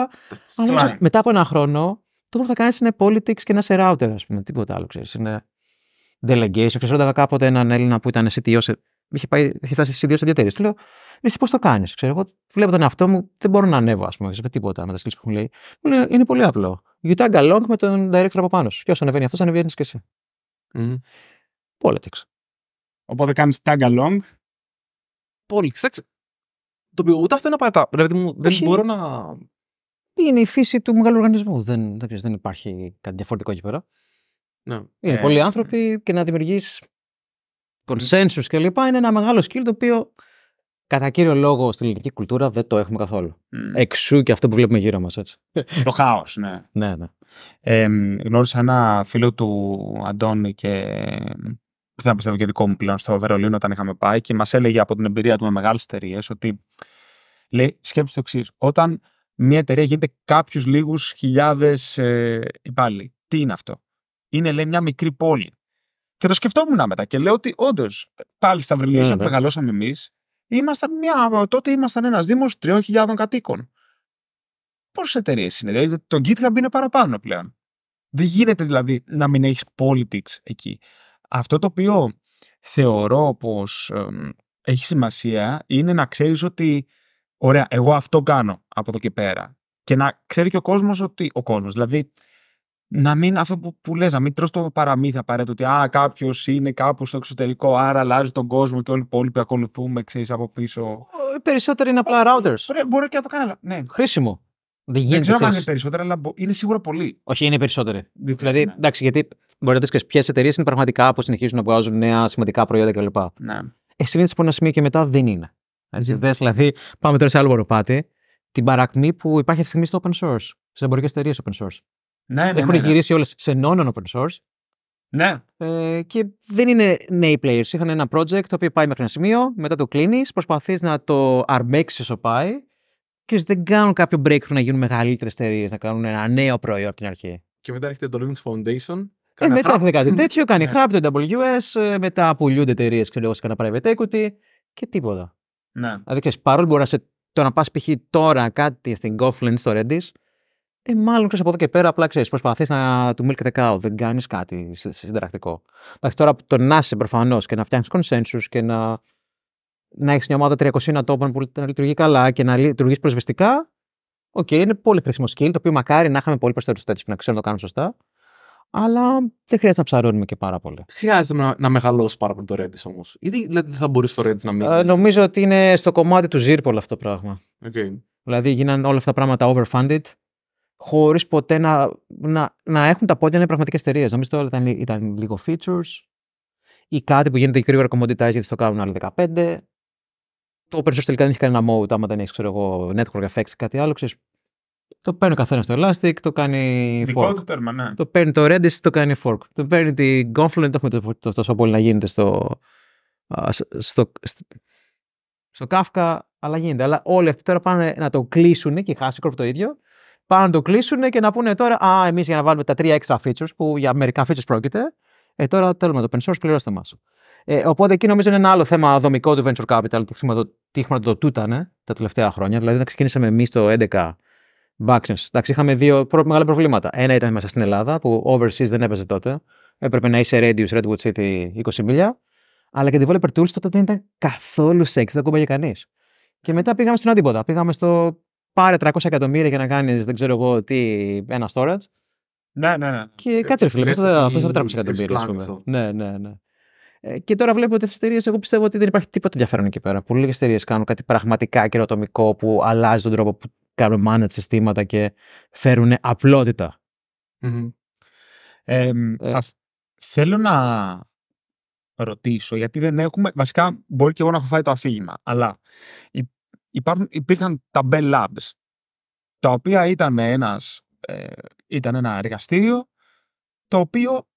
Αλλά μετά από ένα χρόνο, το μόνο που θα κάνεις είναι politics και ένα σε router, ας πούμε. Τίποτα άλλο, ξέρεις. Είναι delegation. Ξέρω κάποτε έναν Έλληνα που ήταν CTO σε είχε, πάει, είχε φτάσει σε δύο εταιρείες. Του λέω, εσύ πώς το κάνεις. Ξέρω, εγώ βλέπω τον εαυτό μου, δεν μπορώ να ανέβω, ας πούμε, με τίποτα με τα σκύλια που μου λέει. Μου λέει, είναι πολύ απλό. You tag along με τον director από πάνω σου. Και όσο ανεβαίνει αυτός, ανεβαίνεις και εσύ. Mm. Politics. Οπότε κάνεις tag along. Politics. Το οποίο ούτε αυτό είναι απαραίτητα. Δηλαδή, δεν Έχει... μπορώ να. Είναι η φύση του μεγάλου οργανισμού. Δεν, δεν, δεν υπάρχει κάτι διαφορετικό εκεί πέρα. Ναι. Είναι ε... πολλοί άνθρωποι και να δημιουργείς consensus κλπ. είναι ένα μεγάλο skill το οποίο κατά κύριο λόγο στην ελληνική κουλτούρα δεν το έχουμε καθόλου. Mm. Εξού και αυτό που βλέπουμε γύρω μας. το χάος, ναι. *laughs* ναι. ναι, ναι. Ε, γνώρισα ένα φίλο του Αντώνη και που ήταν πιστεύω και δικό μου πλέον στο Βερολίνο όταν είχαμε πάει και μας έλεγε από την εμπειρία του με μεγάλες εταιρείες ότι λέει σκέψτε το εξής. Όταν μια εταιρεία γίνεται κάποιους λίγους χιλιάδες ε, υπάλληλοι, τι είναι αυτό. Είναι λέει μια μικρή πόλη. Και το σκεφτόμουν μετά και λέω ότι όντως πάλι στα Βρυλίσια ναι, ναι. μεγαλώσαμε εμείς, μια... τότε ήμασταν ένας Δήμος 3.000 κατοίκων. Πόσες εταιρείες είναι, δηλαδή το GitHub είναι παραπάνω πλέον. Δεν γίνεται δηλαδή να μην έχεις politics εκεί. Αυτό το οποίο θεωρώ πως έχει σημασία είναι να ξέρεις ότι, ωραία, εγώ αυτό κάνω από εδώ και πέρα. Και να ξέρει και ο κόσμος ότι. Ο κόσμος, δηλαδή να μην αυτό που, που λες, να μην τρως το παραμύθι απαραίτητο ότι α, κάποιος είναι κάπου στο εξωτερικό, άρα αλλάζει τον κόσμο και όλοι οι υπόλοιποι ακολουθούμε, ξέρεις, από πίσω. Ε, Περισσότερο είναι απλά routers. Μπορεί, μπορεί και από κανένα, ναι. Χρήσιμο. Δεν, γίνεται, δεν ξέρω αν είναι περισσότερα, αλλά είναι σίγουρα πολύ. Όχι, είναι περισσότεροι. Δηλαδή, ναι. εντάξει, γιατί μπορεί να δεις και ποιες εταιρείες είναι πραγματικά που συνεχίζουν να βγάζουν νέα σημαντικά προϊόντα κλπ. Ναι. Ε, συνήθω από ένα σημείο και μετά δεν είναι. Έτσι, ναι. δες, δηλαδή, πάμε τώρα σε άλλο μονοπάτι. Την παρακμή που υπάρχει αυτή τη στιγμή στο open source, στις εμπορικές εταιρείες open source. Ναι, ναι, Έχουν ναι, ναι. γυρίσει όλες σε non open source. Ναι. Ε, και δεν είναι νέοι players. Είχαν ένα project το οποίο πάει μέχρι ένα σημείο, μετά το κλείνεις, προσπαθείς να το αρμέξεις όσο πάει. Και δεν κάνουν κάποιο breakthrough να γίνουν μεγαλύτερες εταιρείες, να κάνουν ένα νέο προϊόν από την αρχή. Και μετά έρχεται το Linux Foundation. Ε, μετά έρχεται κάτι *laughs* τέτοιο, κάνει ναι. hub το AWS, ε, μετά πουλούνται εταιρείες, και εγώ, σε κανένα private equity και τίποτα. Ναι. Δηλαδή, ξέρεις, παρόλο που μπορεί να σε, το να πας π.χ. τώρα κάτι στην Gofflin στο Redis, ε, μάλλον ξέρεις από εδώ και πέρα, απλά ξέρεις, προσπαθείς να του milk the cow, δεν κάνεις κάτι συνταρακτικό. Εντάξει, τώρα το να είσαι προφανώς και να φτιάχνεις consensus και να, να έχεις μια ομάδα 300 ατόμων που να λειτουργεί καλά και να λειτουργείς προσβεστικά, Οκ, okay, είναι πολύ χρήσιμο skill, το οποίο μακάρι να είχαμε πολύ περισσότερους τέτοιους που να ξέρουν να το κάνουν σωστά. Αλλά δεν χρειάζεται να ψαρώνουμε και πάρα πολύ. Χρειάζεται να, να μεγαλώσει πάρα πολύ το Redis όμως. Γιατί δηλαδή, δεν θα μπορείς το Redis να μείνει. Ε, νομίζω ότι είναι στο κομμάτι του Zirpol αυτό το πράγμα. Okay. Δηλαδή γίνανε όλα αυτά τα πράγματα overfunded χωρίς ποτέ να, να, να έχουν τα πόδια να είναι πραγματικές εταιρείες. Νομίζω ότι ήταν, ήταν λίγο features ή κάτι που γίνεται γρήγορα commoditize γιατί στο κάνουν άλλοι 15. Το open source τελικά δεν έχει κανένα mode άμα δεν έχεις ξέρω network effects ή κάτι άλλο. Ξέρεις, το παίρνει ο καθένας το Elastic, το κάνει fork. Το, ναι. το παίρνει το Redis, το κάνει fork. Το παίρνει την Confluent, το έχουμε το, τόσο πολύ να γίνεται στο, στο, στο, στο Kafka, αλλά γίνεται. Αλλά όλοι αυτοί τώρα πάνε να το κλείσουν και η Hashicorp το ίδιο πάνε να το κλείσουν και να πούνε τώρα, Α, εμείς για να βάλουμε τα τρία extra features που για μερικά features πρόκειται, ε, τώρα θέλουμε το open source, πληρώστε μας. Ε, οπότε εκεί νομίζω είναι ένα άλλο θέμα δομικό του venture capital, το τι το τούτανε τα τελευταία χρόνια. Δηλαδή, όταν ξεκινήσαμε εμείς το 2011 Backsense, εντάξει, είχαμε δύο προ... μεγάλα προβλήματα. Ένα ήταν μέσα στην Ελλάδα, που overseas δεν έπαιζε τότε. Έπρεπε να είσαι Radius, Redwood City 20 μίλια. Αλλά και developer tools τότε δεν ήταν καθόλου sexy, δεν ακούμπαγε κανείς. Και μετά πήγαμε στον αντίποτα. Πήγαμε στο πάρε 300 εκατομμύρια για να κάνεις, δεν ξέρω εγώ τι, ένα storage. Ναι, ναι, ναι. Και κάτσε, ρε φίλε, αυτό θα ήταν 300 εκατομμύρια, ας πούμε. Ναι, ναι, ναι. Ε, και τώρα βλέπω ότι αυτέ τι εταιρείες, εγώ πιστεύω ότι δεν υπάρχει τίποτα ενδιαφέρον εκεί πέρα. Πολύ λίγε εταιρείες κάνουν κάτι πραγματικά καιροτομικό που αλλάζει τον τρόπο που κάνουν manage συστήματα και φέρουν Ε, ε, θέλω να ρωτήσω, γιατί δεν έχουμε. Βασικά, μπορεί και εγώ να έχω φάει το αφήγημα, αλλά υπάρχουν, υπήρχαν τα Bell Labs, τα οποία ήταν, ένας, ε, ήταν ένα εργαστήριο το οποίο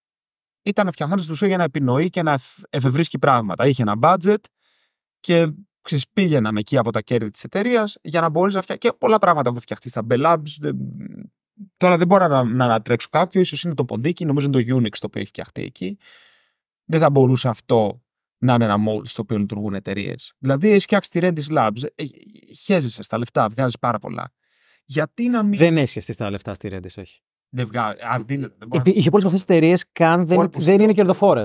ήταν φτιαχμένο του για να επινοεί και να εφευρίσκει πράγματα. Είχε ένα budget και ξέρεις, πήγαιναν εκεί από τα κέρδη της εταιρείας για να μπορείς να φτιάξει. Και πολλά πράγματα που φτιαχτεί στα Bell Labs. Τώρα δεν μπορώ να, να ανατρέξω κάποιο, ίσως είναι το ποντίκι, νομίζω είναι το Unix το οποίο έχει φτιαχτεί εκεί. Δεν θα μπορούσε αυτό να είναι ένα mold στο οποίο λειτουργούν εταιρείες. Δηλαδή, έχεις φτιάξει τη Redis Labs, ε, ε, χέζεσαι στα λεφτά, βγάζεις πάρα πολλά. Γιατί να μην. Δεν έσχεσαι τα λεφτά στη Redis, όχι. Δεν βγάζει. Ε, Είχε από αυτές τις εταιρείες καν δεν, δεν είναι κερδοφόρες.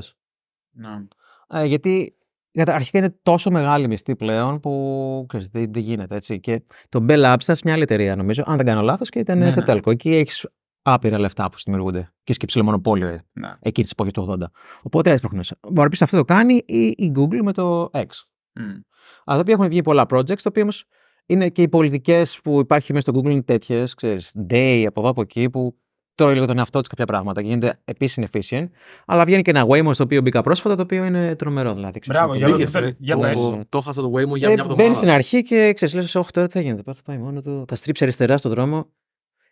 Ναι. γιατί αρχικά είναι τόσο μεγάλη μισθή πλέον που δεν, γίνεται έτσι. Και το Bell Labs ήταν μια άλλη εταιρεία, νομίζω, αν δεν κάνω λάθος, και ήταν ναι, σε ναι. Εκεί έχεις άπειρα λεφτά που δημιουργούνται και σκέψη μονοπόλιο ε, ναι. εκείνης της εποχής του 80. Οπότε έσπροχνε. Μπορεί να πεις αυτό το κάνει η, η Google με το X. Mm. Αλλά τα οποία έχουν βγει πολλά projects, τα οποία όμως είναι και οι πολιτικές που υπάρχει μέσα στο Google είναι τέτοιες, ξέρεις, day από εδώ από εκεί, που τρώει λίγο τον εαυτό της κάποια πράγματα και γίνεται επίσης inefficient. Αλλά βγαίνει και ένα Waymo στο οποίο μπήκα πρόσφατα, το οποίο είναι τρομερό. Δηλαδή, ξέρεις, Μπράβο, για το Το έχασα το Waymo για ε, μια εβδομάδα. Μπαίνεις στην αρχή και ξέρεις, λες, Όχι, τώρα τι θα Θα πάει μόνο του. Θα στρίψει αριστερά στον δρόμο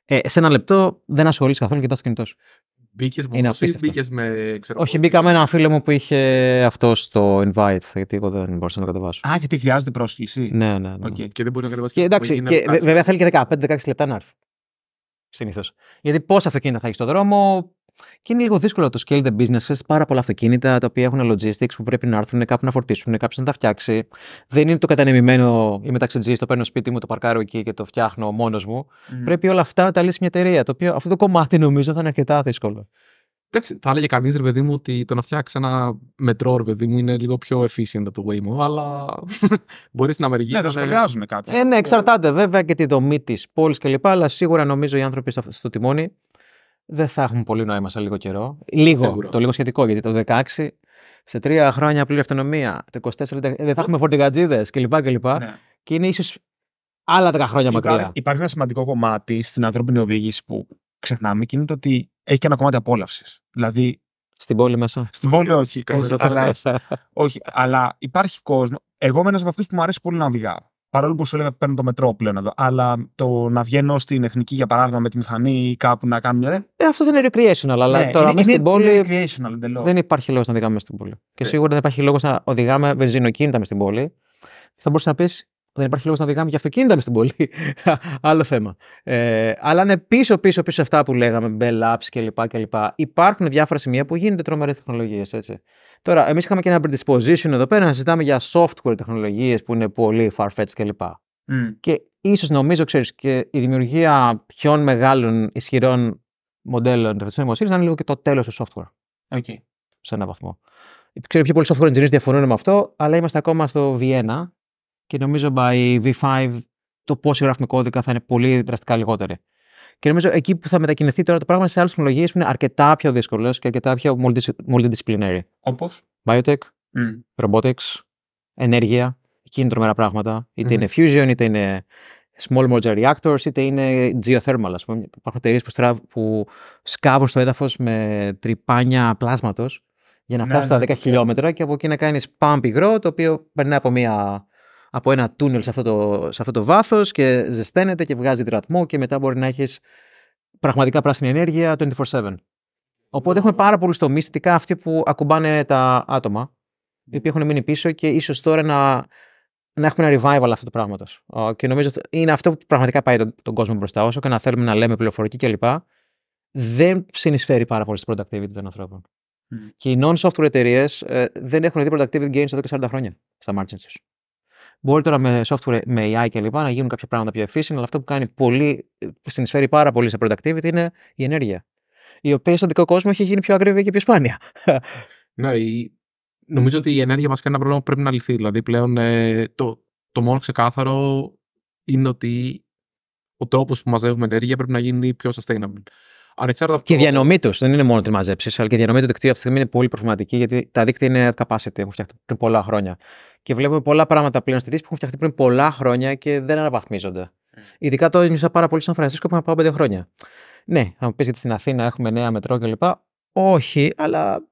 ε, σε ένα λεπτό δεν ασχολείσαι καθόλου και το κινητό σου. Μπήκες με. Όχι, μπήκα με έναν φίλο μου που είχε αυτό στο invite, γιατί εγώ δεν μπορούσα να το κατεβάσω. Α, γιατί χρειάζεται πρόσκληση. Ναι, ναι. ναι. ναι. Και δεν μπορεί να κατεβάσει. Και, βέβαια θέλει και 15-16 λεπτά να έρθει. Συνήθως. Γιατί πόσα αυτοκίνητα θα έχεις στον δρόμο, και είναι λίγο δύσκολο το scale the business. Χρειάζεται πάρα πολλά αυτοκίνητα τα οποία έχουν logistics που πρέπει να έρθουν, κάπου να φορτίσουν, κάποιος να τα φτιάξει. Δεν είναι το κατανεμημένο ή μεταξύ το παίρνω σπίτι μου, το παρκάρω εκεί και το φτιάχνω μόνος μου. Πρέπει όλα αυτά να τα λύσει μια εταιρεία. Το οποίο αυτό το κομμάτι νομίζω θα είναι αρκετά δύσκολο. Εντάξει, θα έλεγε κανείς, ρε παιδί μου, ότι το να φτιάξει ένα μετρό, ρε παιδί μου, είναι λίγο πιο efficient από το Waymo, αλλά *laughs* μπορείς να Αμερική. Ναι, θα ε. σχεδιάζουν κάτι. Ε, ναι, εξαρτάται βέβαια και τη δομή της πόλης κλπ. Αλλά σίγουρα νομίζω οι άνθρωποι στο τιμόνι δεν θα έχουμε πολύ νόημα σε λίγο καιρό. Λίγο, το λίγο σχετικό, γιατί το 16 σε τρία χρόνια πλήρη αυτονομία, το 24 δεν θα έχουμε φορτηγατζίδες κλπ. κλπ. Ναι. Και είναι ίσως άλλα 10 χρόνια Υπά, μακριά. Υπάρχει ένα σημαντικό κομμάτι στην ανθρώπινη οδήγηση που ξεχνάμε και είναι το ότι έχει και ένα κομμάτι απόλαυσης. Δηλαδή. Στην πόλη μέσα. Στην πόλη όχι. όχι, αλλά, *laughs* όχι αλλά υπάρχει κόσμο. Εγώ είμαι ένας από αυτούς που μου αρέσει πολύ να οδηγάω. Παρόλο που σου έλεγα ότι παίρνω το μετρό πλέον εδώ. Αλλά το να βγαίνω στην εθνική, για παράδειγμα, με τη μηχανή ή κάπου να κάνω μια. Ε, αυτό δεν είναι recreational, αλλά ναι, τώρα είναι, μέσα είναι, στην πόλη. Είναι recreational, εντελώς. Δεν υπάρχει λόγος να οδηγάμε μέσα στην πόλη. Και ε. σίγουρα δεν υπάρχει λόγος να οδηγάμε βενζινοκίνητα μέσα στην πόλη. Θα μπορούσες να πεις δεν υπάρχει λόγος να οδηγάμε για αυτοκίνητα μέσα στην πόλη. *laughs* Άλλο θέμα. Ε, αλλά είναι πίσω, πίσω, πίσω αυτά που λέγαμε, bell apps κλπ. κλπ. Υπάρχουν διάφορα σημεία που γίνονται τρομερές τεχνολογίες. Τώρα, εμείς είχαμε και ένα predisposition εδώ πέρα να συζητάμε για software τεχνολογίες που είναι πολύ πολύ far-fetched κλπ. Mm. Και ίσως νομίζω, ξέρεις, και η δημιουργία πιο μεγάλων ισχυρών μοντέλων τεχνητή νοημοσύνη να είναι λίγο και το τέλος του software. Okay. Σε έναν βαθμό. Ξέρω πιο πολλοί software engineers διαφωνούν με αυτό, αλλά είμαστε ακόμα στο V1 και νομίζω by V5 το πόσο γράφουμε κώδικα θα είναι πολύ δραστικά λιγότερο. Και νομίζω εκεί που θα μετακινηθεί τώρα το πράγμα σε άλλες τεχνολογίες που είναι αρκετά πιο δύσκολες και αρκετά πιο multidisciplinary. Όπως. Biotech, mm. robotics, ενέργεια. Εκεί είναι τρομερά πράγματα. Είτε είναι fusion, είτε είναι small modular reactors, είτε είναι geothermal. Ας πούμε. Υπάρχουν εταιρείες που, που σκάβουν στο έδαφος με τρυπάνια πλάσματος για να ναι, φτάσουν φτάσει στα 10 ναι, ναι. χιλιόμετρα και από εκεί να κάνεις pump υγρό, το οποίο περνάει από μία από ένα τούνελ σε αυτό το, σε αυτό το βάθος και ζεσταίνεται και βγάζει δρατμό και μετά μπορεί να έχεις πραγματικά πράσινη ενέργεια 24-7. Οπότε έχουμε πάρα πολλούς τομείς, ειδικά αυτοί που ακουμπάνε τα άτομα, οι οποίοι έχουν μείνει πίσω και ίσως τώρα να, να έχουμε ένα revival αυτού του πράγματος. Και νομίζω ότι είναι αυτό που πραγματικά πάει τον, τον κόσμο μπροστά. Όσο και να θέλουμε να λέμε πληροφορική κλπ., δεν συνεισφέρει πάρα πολύ στην productivity των ανθρώπων. Mm. Και οι non-software εταιρείες ε, δεν έχουν δει productivity gains εδώ και 40 χρόνια στα margins τους. Μπορεί τώρα με software, με AI κλπ. να γίνουν κάποια πράγματα πιο efficient, αλλά αυτό που κάνει πολύ, συνεισφέρει πάρα πολύ σε productivity είναι η ενέργεια. Η οποία στον δικό κόσμο έχει γίνει πιο ακριβή και πιο σπάνια. Ναι, νομίζω ότι η ενέργεια βασικά είναι ένα πρόβλημα που πρέπει να λυθεί. Δηλαδή, πλέον ε, το, το μόνο ξεκάθαρο είναι ότι ο τρόπος που μαζεύουμε ενέργεια πρέπει να γίνει πιο sustainable. Ανεξάρτητα Και η διανομή τους δεν είναι μόνο ότι μαζέψεις, αλλά και η διανομή του δικτύου αυτή τη στιγμή είναι πολύ προβληματική, γιατί τα δίκτυα είναι ad capacity, έχουν φτιαχτεί πριν πολλά χρόνια. Και βλέπουμε πολλά πράγματα πλέον στη Δύση που έχουν φτιαχτεί πριν πολλά χρόνια και δεν αναβαθμίζονται. Mm. Ειδικά το ένιωσα πάρα πολύ σαν Φρανσίσκο πριν από πέντε χρόνια. Ναι, θα μου πεις γιατί στην Αθήνα έχουμε νέα μετρό κλπ. Όχι, αλλά.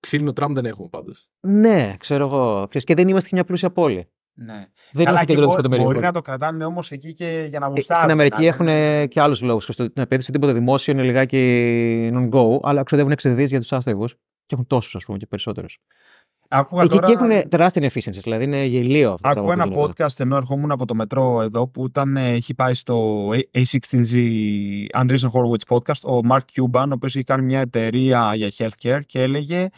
Ξύλινο τραμ δεν έχουμε πάντως. Ναι, ξέρω εγώ. Και δεν είμαστε και μια πλούσια πόλη. Ναι. Δεν έχει είναι το Μπορεί να το κρατάνε όμως εκεί και για να ε, γουστάρουν. Στην Αμερική έχουν και άλλους λόγους. Να επένδυση τίποτα δημόσιο είναι λιγάκι non-go, αλλά ξοδεύουν εξαιρετικέ για τους άστεγους και έχουν τόσους, ας πούμε, και περισσότερους. Εκεί τώρα... και έχουν τεράστια efficiency, δηλαδή είναι γελίο αυτό. Ακούω ένα podcast ενώ ερχόμουν από το μετρό εδώ που ήταν, ε, έχει πάει στο A16Z Andreessen Horowitz podcast ο Mark Cuban, ο οποίος έχει κάνει μια εταιρεία για healthcare και έλεγε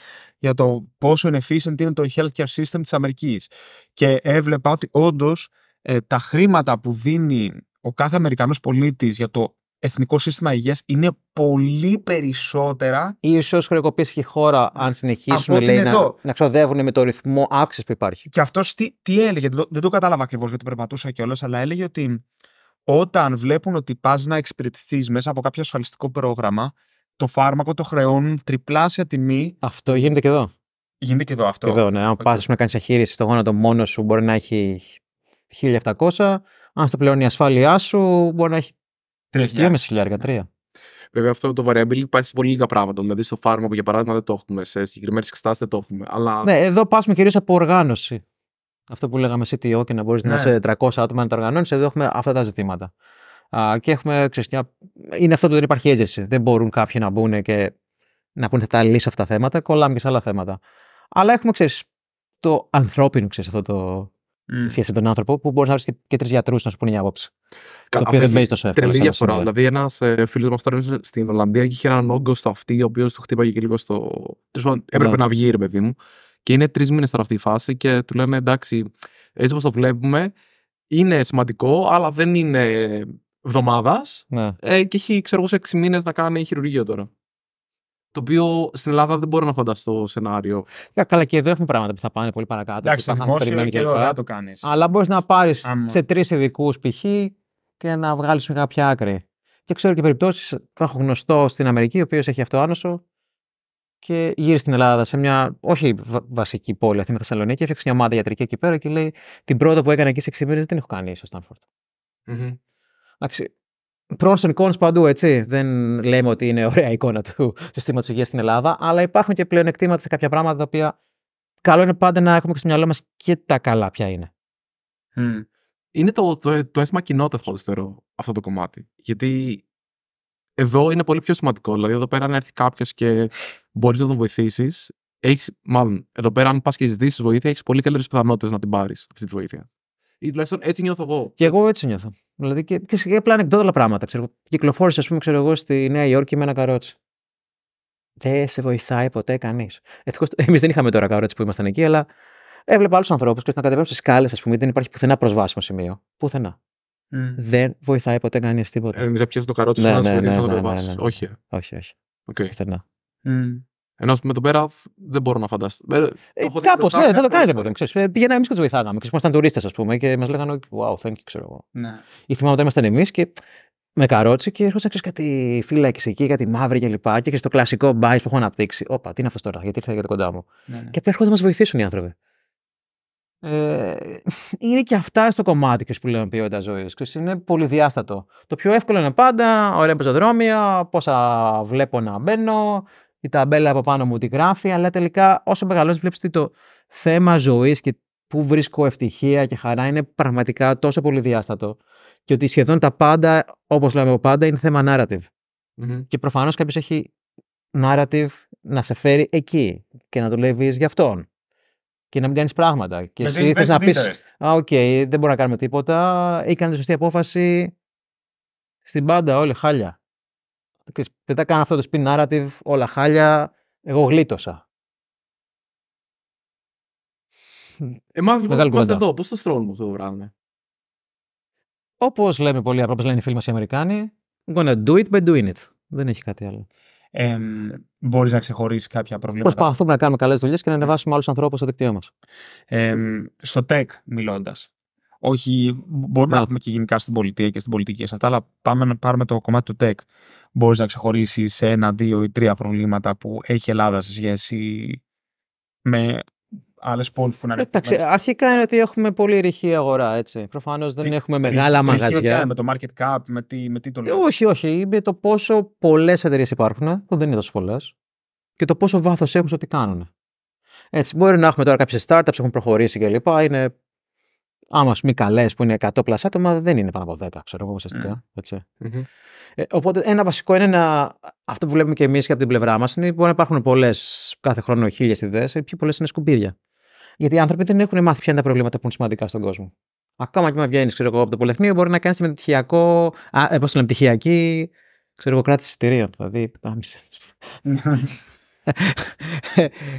για το πόσο inefficient είναι το healthcare system της Αμερικής. Και έβλεπα ότι όντως ε, τα χρήματα που δίνει ο κάθε Αμερικανός πολίτης για το εθνικό σύστημα υγείας είναι πολύ περισσότερα. Ίσως χρεοκοπήσει και η χώρα, αν συνεχίσουν λέει, να, να ξοδεύουν με το ρυθμό αύξησης που υπάρχει. Και αυτός τι, τι έλεγε, δεν το, δεν το κατάλαβα ακριβώς γιατί περπατούσα κιόλας, αλλά έλεγε ότι όταν βλέπουν ότι πας να εξυπηρετηθείς μέσα από κάποιο ασφαλιστικό πρόγραμμα, το φάρμακο το χρεώνουν τριπλάσια τιμή. Αυτό γίνεται και εδώ. Γίνεται και εδώ αυτό. Εδώ, ναι. Αν okay. πα να κάνεις αχείριση στο γόνατο μόνος σου, μπορεί να έχει 1700. Αν στο πλέον η ασφάλειά σου, μπορεί να έχει 3.500. 3. Βέβαια, αυτό το variability υπάρχει σε πολύ λίγα πράγματα. Δηλαδή, στο φάρμακο, για παράδειγμα, δεν το έχουμε. Σε συγκεκριμένες εξετάσεις δεν το έχουμε. Αλλά... Ναι, εδώ πάσουμε κυρίως από οργάνωση. Αυτό που λέγαμε CTO και να μπορείς να ναι. είσαι 300 άτομα να το οργανώνεις, εδώ έχουμε αυτά τα ζητήματα. Α, και έχουμε, ξέρεις, μια... είναι αυτό που δεν υπάρχει agency. Δεν μπορούν κάποιοι να μπουν και να πούνε θα τα λύσει αυτά τα θέματα. Κολλάμε και σε άλλα θέματα. Αλλά έχουμε, ξέρεις, το ανθρώπινο, ξέρεις, αυτό το, Mm. σχέση με τον άνθρωπο, που μπορείς να βρεις και τρεις γιατρούς να σου πούνε μια άποψη. Το οποίο δεν παίζει τόσο εύκολα. Τρελή διαφορά. Δηλαδή, ένας ε, φίλος μας στην Ολλανδία και είχε έναν όγκο στο αυτί, ο οποίος του χτύπαγε και λίγο στο. Έπρεπε ναι. να βγει, ρε παιδί μου. Και είναι τρεις μήνες τώρα αυτή η φάση και του λένε εντάξει, έτσι όπως το βλέπουμε, είναι σημαντικό, αλλά δεν είναι εβδομάδας ναι. ε, και έχει, ξέρω σε 6 μήνες να κάνει χειρουργείο τώρα. Το οποίο στην Ελλάδα δεν μπορώ να φανταστώ σενάριο. Yeah, καλά, και εδώ έχουν πράγματα που θα πάνε πολύ παρακάτω. Εντάξει, το δημόσιο και ωραία το κάνεις. Αλλά μπορείς να πάρεις σε τρεις ειδικούς π.χ. και να βγάλεις κάποια άκρη. Και ξέρω και περιπτώσεις. Το έχω γνωστό στην Αμερική, ο οποίος έχει αυτό άνοσο και γύρισε στην Ελλάδα σε μια, όχι βα- βασική πόλη, με Θεσσαλονίκη, έφτιαξε μια ομάδα ιατρική εκεί πέρα και λέει: Την πρώτη που έκανα εκεί σε 6 μήνες δεν την έχω κάνει στο στανφορντ mm-hmm. Προν and παντού, έτσι. Δεν λέμε ότι είναι ωραία εικόνα του συστήματος υγείας στην Ελλάδα, αλλά υπάρχουν και πλεονεκτήματα σε κάποια πράγματα τα οποία καλό είναι πάντα να έχουμε και στο μυαλό μας και τα καλά ποια είναι. Mm. Είναι το, το, το αίσθημα κοινότητας αυτό το κομμάτι. Γιατί εδώ είναι πολύ πιο σημαντικό. Δηλαδή, εδώ πέρα αν έρθει κάποιος και μπορείς να τον βοηθήσεις. μάλλον, εδώ πέρα, αν πας και ζητήσεις βοήθεια, έχεις πολύ καλύτερες πιθανότητες να την πάρεις αυτή τη βοήθεια. Ή τουλάχιστον έτσι νιώθω εγώ. Και εγώ έτσι νιώθω. Δηλαδή και, και απλά ανεκδόταλα πράγματα. Ξέρω. Κυκλοφόρησα, ας πούμε, ξέρω εγώ στη Νέα Υόρκη με ένα καρότσι. Δεν σε βοηθάει ποτέ κανείς. *laughs* εμείς δεν είχαμε τώρα καρότσι που ήμασταν εκεί, αλλά έβλεπα άλλους ανθρώπους και να κατεβαίνουν στις σκάλες, ας πούμε, δεν υπάρχει πουθενά προσβάσιμο σημείο. Πουθενά. Mm. Δεν βοηθάει ποτέ κανείς τίποτα. Ε, εμείς το καρότσι ναι, να ναι, ναι, ναι, ναι, ναι. Ε. Όχι. Όχι, όχι. Okay. Mm. Ενώ με τον πέρα δεν μπορώ να φανταστώ. Ε, ε Κάπω, ναι, δεν το κάνει ποτέ. Πήγαινα εμείς και του βοηθάγαμε. Και ήμασταν τουρίστες, ας πούμε, και μας λέγανε, wow, thank you, ξέρω εγώ. Ναι. Ή θυμάμαι όταν ήμασταν εμείς και με καρότσι και έρχονταν ξέρεις κάτι φύλακε εκεί, κάτι μαύρη και λοιπά. Και, στο κλασικό μπάι που έχω αναπτύξει. Όπα, τι είναι αυτός τώρα, γιατί ήρθα για το κοντά μου. Ναι, ναι. Και έρχονται να μας βοηθήσουν οι άνθρωποι. Ε, είναι και αυτά στο κομμάτι που λέμε ποιότητα ζωής. Είναι πολυδιάστατο. Το πιο εύκολο είναι πάντα ωραία πεζοδρόμια, πόσα βλέπω να μπαίνω, η ταμπέλα από πάνω μου τη γράφει, αλλά τελικά όσο μεγαλώνεις βλέπεις ότι το θέμα ζωής και πού βρίσκω ευτυχία και χαρά είναι πραγματικά τόσο πολύ διάστατο και ότι σχεδόν τα πάντα, όπως λέμε πάντα, είναι θέμα narrative. Και προφανώς κάποιος έχει narrative να σε φέρει εκεί και να δουλεύει για αυτόν και να μην κάνεις πράγματα. Και εσύ θε να πεις: Α, οκ, δεν μπορούμε να κάνουμε τίποτα. Ή τη σωστή απόφαση. Στην πάντα, όλοι χάλια τα κάνω αυτό το spin narrative, όλα χάλια, εγώ γλίτωσα. Εμάς λοιπόν εδώ, πώς το στρώνουμε αυτό το βράδυ. Όπως λέμε πολύ απλά, όπως λένε οι φίλοι μας οι Αμερικάνοι, I'm gonna do it by doing it. Δεν έχει κάτι άλλο. Ε, Μπορείς να ξεχωρίσεις κάποια προβλήματα. Προσπαθούμε να κάνουμε καλές δουλειές και να ναι. ανεβάσουμε άλλους ανθρώπους στο δίκτυό μας. στο tech μιλώντας, όχι, μπορούμε να, να πούμε και γενικά στην πολιτεία και στην πολιτική σε αλλά πάμε να πάρουμε το κομμάτι του tech. Μπορείς να ξεχωρίσεις σε ένα, δύο ή τρία προβλήματα που έχει η Ελλάδα σε σχέση με άλλες πόλεις που να Εντάξει, αρχικά είναι ότι έχουμε πολύ ρηχή αγορά. έτσι. Προφανώς δεν έχουμε μεγάλα ρηχή, μαγαζιά. με το market cap, με τι, τι το λέω. Όχι, όχι. Με το πόσο πολλές εταιρείες υπάρχουν, που δεν είναι τόσο πολλές, και το πόσο βάθος έχουν στο τι κάνουν. Έτσι, μπορεί να έχουμε τώρα κάποιες startups που έχουν προχωρήσει κλπ. Είναι άμα α πούμε καλές που είναι 100 πλασά άτομα, δεν είναι πάνω από 10, ξέρω εγώ ουσιαστικά. ετσι ναι. ε, οπότε ένα βασικό είναι να. Αυτό που βλέπουμε και εμείς και από την πλευρά μας είναι μπορεί να υπάρχουν πολλές κάθε χρόνο χίλιες ιδέες, οι ε, πιο πολλές είναι σκουπίδια. Γιατί οι άνθρωποι δεν έχουν μάθει ποια είναι τα προβλήματα που είναι σημαντικά στον κόσμο. Ακόμα και με βγαίνει από το πολεχνείο, μπορεί να κάνεις με ε, πώς λέμε, πτυχιακή ξέρω εγώ, κράτηση εισιτηρίων. Δηλαδή, ναι.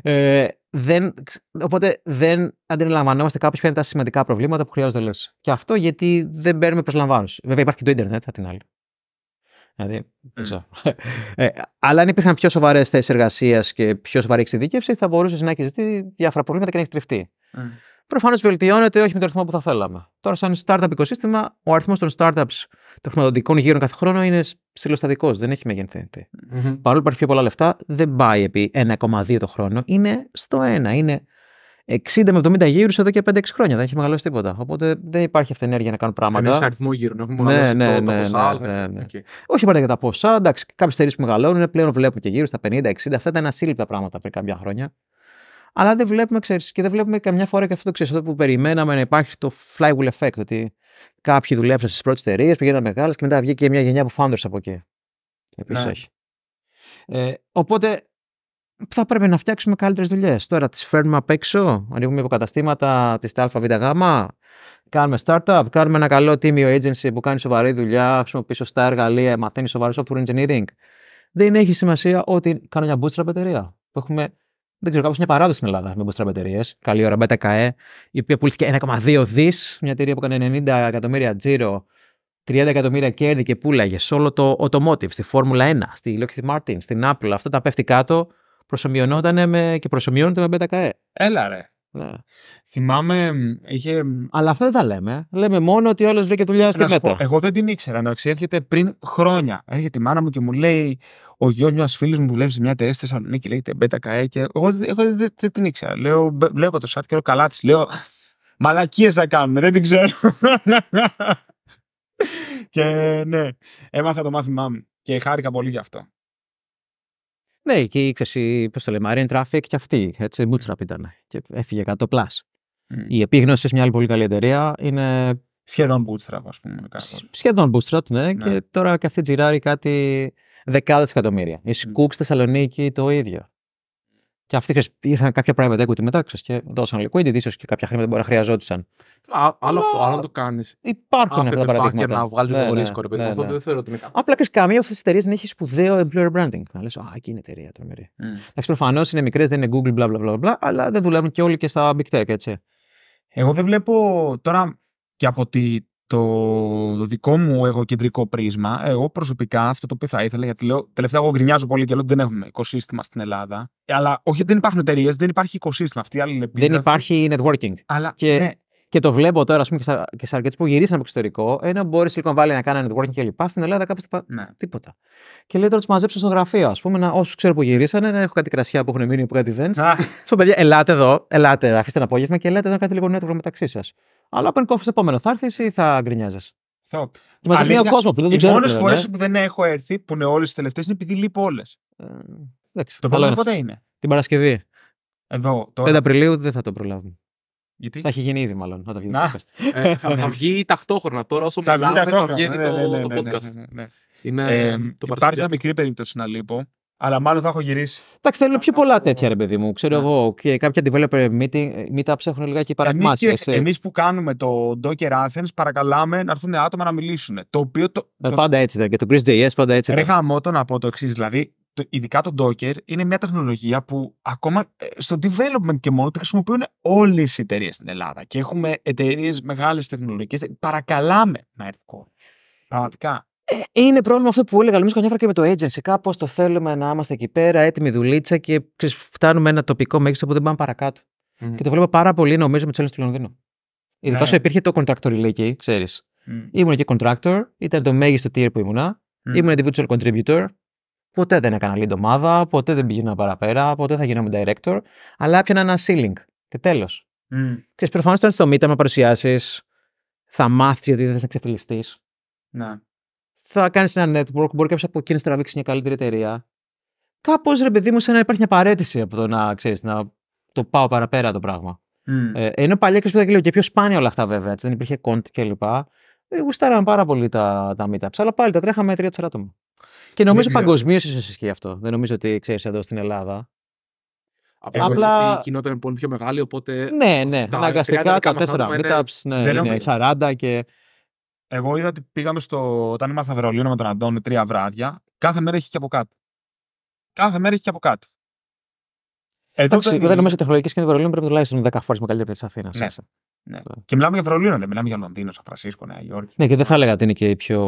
ε, ε δεν, οπότε δεν αντιλαμβανόμαστε κάποιος ποια είναι τα σημαντικά προβλήματα που χρειάζονται λες. Και αυτό γιατί δεν παίρνουμε προσλαμβάνωση. Βέβαια υπάρχει και το Ιντερνετ, θα την άλλη. Δηλαδή, *laughs* ε, αλλά αν υπήρχαν πιο σοβαρές θέσεις εργασίας και πιο σοβαρή εξειδίκευση, θα μπορούσες να έχεις δει διάφορα προβλήματα και να έχεις τριφτεί. Προφανώς βελτιώνεται όχι με τον αριθμό που θα θέλαμε. Τώρα, σαν startup οικοσύστημα, ο αριθμός των startups των χρηματοδοτικών γύρων κάθε χρόνο είναι ψηλοστατικός, δεν εχει μεγενθεί. μεγενθυνθεί. Mm-hmm. Παρόλο που υπάρχει πιο πολλά λεφτά, δεν πάει επί 1,2 το χρόνο, είναι στο 1. Είναι 60 με 70 γύρους εδώ και 5-6 χρόνια. Δεν έχει μεγαλώσει τίποτα. Οπότε δεν υπάρχει αυτή η ενέργεια να κάνουν πράγματα. ένα αριθμό γύρων έχουμε ναι, ναι ναι, ναι, ναι, ναι, Okay. Όχι πάντα για τα ποσά. Εντάξει, κάποιες εταιρείες που μεγαλώνουν πλέον βλέπουν και γύρω στα 50-60. Αυτά ήταν ασύλληπτα πράγματα πριν κάποια χρόνια. Αλλά δεν βλέπουμε, ξέρεις, και δεν βλέπουμε καμιά φορά και αυτό το ξέρεις, που περιμέναμε να υπάρχει το flywheel effect, ότι κάποιοι δουλέψαν στις πρώτες εταιρείες, πηγαίναν μεγάλες και μετά βγήκε μια γενιά από founders από εκεί. Επίσης ναι. Ε, οπότε θα πρέπει να φτιάξουμε καλύτερες δουλειές. Τώρα τις φέρνουμε απ' έξω, ανοίγουμε υποκαταστήματα της ΑΒΓ, κάνουμε startup, κάνουμε ένα καλό τίμιο agency που κάνει σοβαρή δουλειά, χρησιμοποιεί σωστά εργαλεία, μαθαίνει σοβαρό software engineering. Δεν έχει σημασία ότι κάνω μια bootstrap εταιρεία. Που δεν ξέρω, κάπως μια παράδοση στην Ελλάδα με bootstrap εταιρείες. Καλή ώρα, Μπέτα ΚΑΕ, η οποία πουλήθηκε 1,2 δις, μια εταιρεία που έκανε 90 εκατομμύρια τζίρο, 30 εκατομμύρια κέρδη και πουλάγε σε όλο το automotive, στη Φόρμουλα 1, στη Lockheed Martin, στην Apple. Αυτά τα πέφτει κάτω, προσωμιωνόταν και προσωμιώνονται με Μπέτα ΚΑΕ. Έλα ρε. Ναι. Θυμάμαι. Είχε... Αλλά αυτά δεν τα λέμε. Ε. Λέμε μόνο ότι όλος βρήκε δουλειά στη Μέτρα. Εγώ δεν την ήξερα. Εντάξει, έρχεται πριν χρόνια. Έρχεται η μάνα μου και μου λέει: Ο γιο ένας φίλος μου δουλεύει σε μια εταιρεία στη Θεσσαλονίκη. Λέγεται Μπέτα Καέ. Και εγώ, εγώ δεν, δεν, δεν την ήξερα. Λέω: Βλέπω το σάτ και λέω: Καλά της. Λέω: Μαλακίες θα κάνουμε. Δεν την ξέρω. *laughs* και ναι, έμαθα το μάθημά μου. Και χάρηκα πολύ γι' αυτό. Ναι, εκεί ξέρεις, πώς το λέει, marine Traffic και αυτή, έτσι, bootstrap ήταν και έφυγε κάτω plus. Η επίγνωση σε μια άλλη πολύ καλή εταιρεία είναι... Σχεδόν bootstrap, ας πούμε. Σχεδόν bootstrap, ναι, ναι, και τώρα και αυτή τζιράρει κάτι δεκάδες εκατομμύρια. Η Σκούκ mm. Θεσσαλονίκη το ίδιο. Και αυτοί ήρθαν κάποια private equity μετά και δώσαν liquidity, ίσως και κάποια χρήματα μπορεί να χρειαζόντουσαν. άλλο αυτό, άλλο να το κάνεις. Υπάρχουν αυτά τα παραδείγματα. Να βγάλεις ναι, ρίσκο, ναι, ναι, Αυτό ναι. δεν θεωρώ ότι είναι Απλά και καμία αυτή τη εταιρεία δεν έχει σπουδαίο employer branding. Να λες, Α, εκείνη η εταιρεία τρομερή. Mm. προφανώς είναι μικρές, δεν είναι Google, bla, bla, bla, bla, αλλά δεν δουλεύουν και όλοι και στα big tech, έτσι. Εγώ δεν βλέπω τώρα και από τη το δικό μου εγωκεντρικό πρίσμα, εγώ προσωπικά αυτό το οποίο θα ήθελα, γιατί λέω, τελευταία εγώ γκρινιάζω πολύ και λέω ότι δεν έχουμε οικοσύστημα στην Ελλάδα. Αλλά όχι, δεν υπάρχουν εταιρείες, δεν υπάρχει οικοσύστημα αυτή. Άλλη δεν υπάρχει networking. Αλλά και... Ναι, και το βλέπω τώρα, ας πούμε, και, στα, και σε αρκετούς που γυρίσαν από εξωτερικό, ενώ μπορεί να βάλει να κάνει networking κλπ. Στην Ελλάδα κάποιος είπα ναι. τίποτα. Και λέει τώρα τους μαζέψω στο γραφείο, ας πούμε, όσους ξέρω που γυρίσανε, να έχω κάτι κρασιά που έχουν μείνει που κάτι events. Του πω, παιδιά, ελάτε εδώ, ελάτε, αφήστε ένα απόγευμα και ελάτε εδώ να κάνετε λίγο networking μεταξύ σας. Αλλά open coffee στο επόμενο θα έρθεις ή θα γκρινιάζε. Θα. Και μα λέει ο κόσμο που δεν το ξέρω. Οι μόνε φορές που δεν έχω έρθει, που είναι όλες τις τελευταίες, είναι επειδή λείπω όλες. Ε, το πρόβλημα πότε είναι. Την Παρασκευή. Εδώ, τώρα. 5 Απριλίου δεν θα το προλάβουμε. Γιατί? Θα έχει γίνει ήδη, μάλλον. Θα βγει Ε, θα, θα βγει ταυτόχρονα τώρα όσο μιλάμε, θα βγαίνει το podcast. το Υπάρχει μια μικρή περίπτωση να λείπω. Αλλά μάλλον θα έχω γυρίσει. Εντάξει, θέλω πιο πολλά τέτοια, ρε παιδί μου. Ξέρω ναι. εγώ, και κάποια developer meeting, meetups έχουν λιγάκι ε, παρακμάσει. Εμείς που κάνουμε το Docker Athens, παρακαλάμε να έρθουν άτομα να μιλήσουν. Το οποίο ε, Πάντα έτσι ήταν. Δηλαδή, και το JS πάντα έτσι ήταν. Ρε χαμότο δηλαδή. να πω το εξής. Δηλαδή, ειδικά το Docker, είναι μια τεχνολογία που ακόμα ε, στο development και μόνο τη χρησιμοποιούν όλες οι εταιρείες στην Ελλάδα. Και έχουμε εταιρείες μεγάλες τεχνολογικές. Παρακαλάμε να έρθει κόσμο. Πραγματικά. Ε, είναι πρόβλημα αυτό που έλεγα νομίζω καμιά φορά και με το agency. Κάπως το θέλουμε να είμαστε εκεί πέρα, έτοιμη δουλίτσα και ξέρεις, φτάνουμε ένα τοπικό μέγιστο που δεν πάμε παρακάτω. Και το βλέπω πάρα πολύ νομίζω με του Έλληνε του Λονδίνου. Ναι. Ειδικά όσο υπήρχε το contractor ξέρει. Ήμουν και contractor, ήταν το μέγιστο tier που ήμουνα. Mm. Ήμουν individual contributor, Ποτέ δεν έκανα lead ομάδα, ποτέ δεν πήγαινα παραπέρα, ποτέ θα γίνομαι director, αλλά έπιανα ένα ceiling και τέλος. Mm. Και προφανώς όταν στο Meet, με παρουσιάσεις, θα μάθεις γιατί δεν θα ξεφυλιστεί. Να. Θα κάνεις ένα network, μπορεί κάποιος από εκείνε να τραβήξει μια καλύτερη εταιρεία. Κάπως ρε παιδί μου, σαν να υπάρχει μια παρέτηση από το να ξέρεις, να το πάω παραπέρα το πράγμα. Mm. Ε, ενώ παλιά και σπουδαία και λέω και πιο σπάνια όλα αυτά βέβαια, έτσι, δεν υπήρχε κόντ κλπ. Ε, γουστάραμε πάρα πολύ τα, τα meetups, αλλά πάλι τα τρέχαμε 3-4 άτομα. Και νομίζω ναι, ναι. παγκοσμίως ίσως ισχύει αυτό. Δεν νομίζω ότι ξέρεις εδώ στην Ελλάδα. Εγώ Απλά... η κοινότητα είναι πολύ πιο μεγάλη, οπότε. Ναι, ναι. Τα αναγκαστικά τα τέσσερα meetups ναι, 40 ναι, και. Εγώ είδα ότι πήγαμε στο. Όταν ήμασταν στα Βερολίνο με τον Αντώνη τρία βράδια, κάθε μέρα έχει και από κάτω. Κάθε μέρα έχει και από κάτι. Εντάξει, δεν νομίζω ότι η τεχνολογική σκηνή Βερολίνο πρέπει τουλάχιστον 10 φορές μεγαλύτερη από της Αθήνας. Ναι. Ε. Και μιλάμε για Βερολίνο, δεν μιλάμε για Λονδίνο, Σαν Φρανσίσκο, Νέα Υόρκη. Ναι, και δεν θα έλεγα ότι είναι και η πιο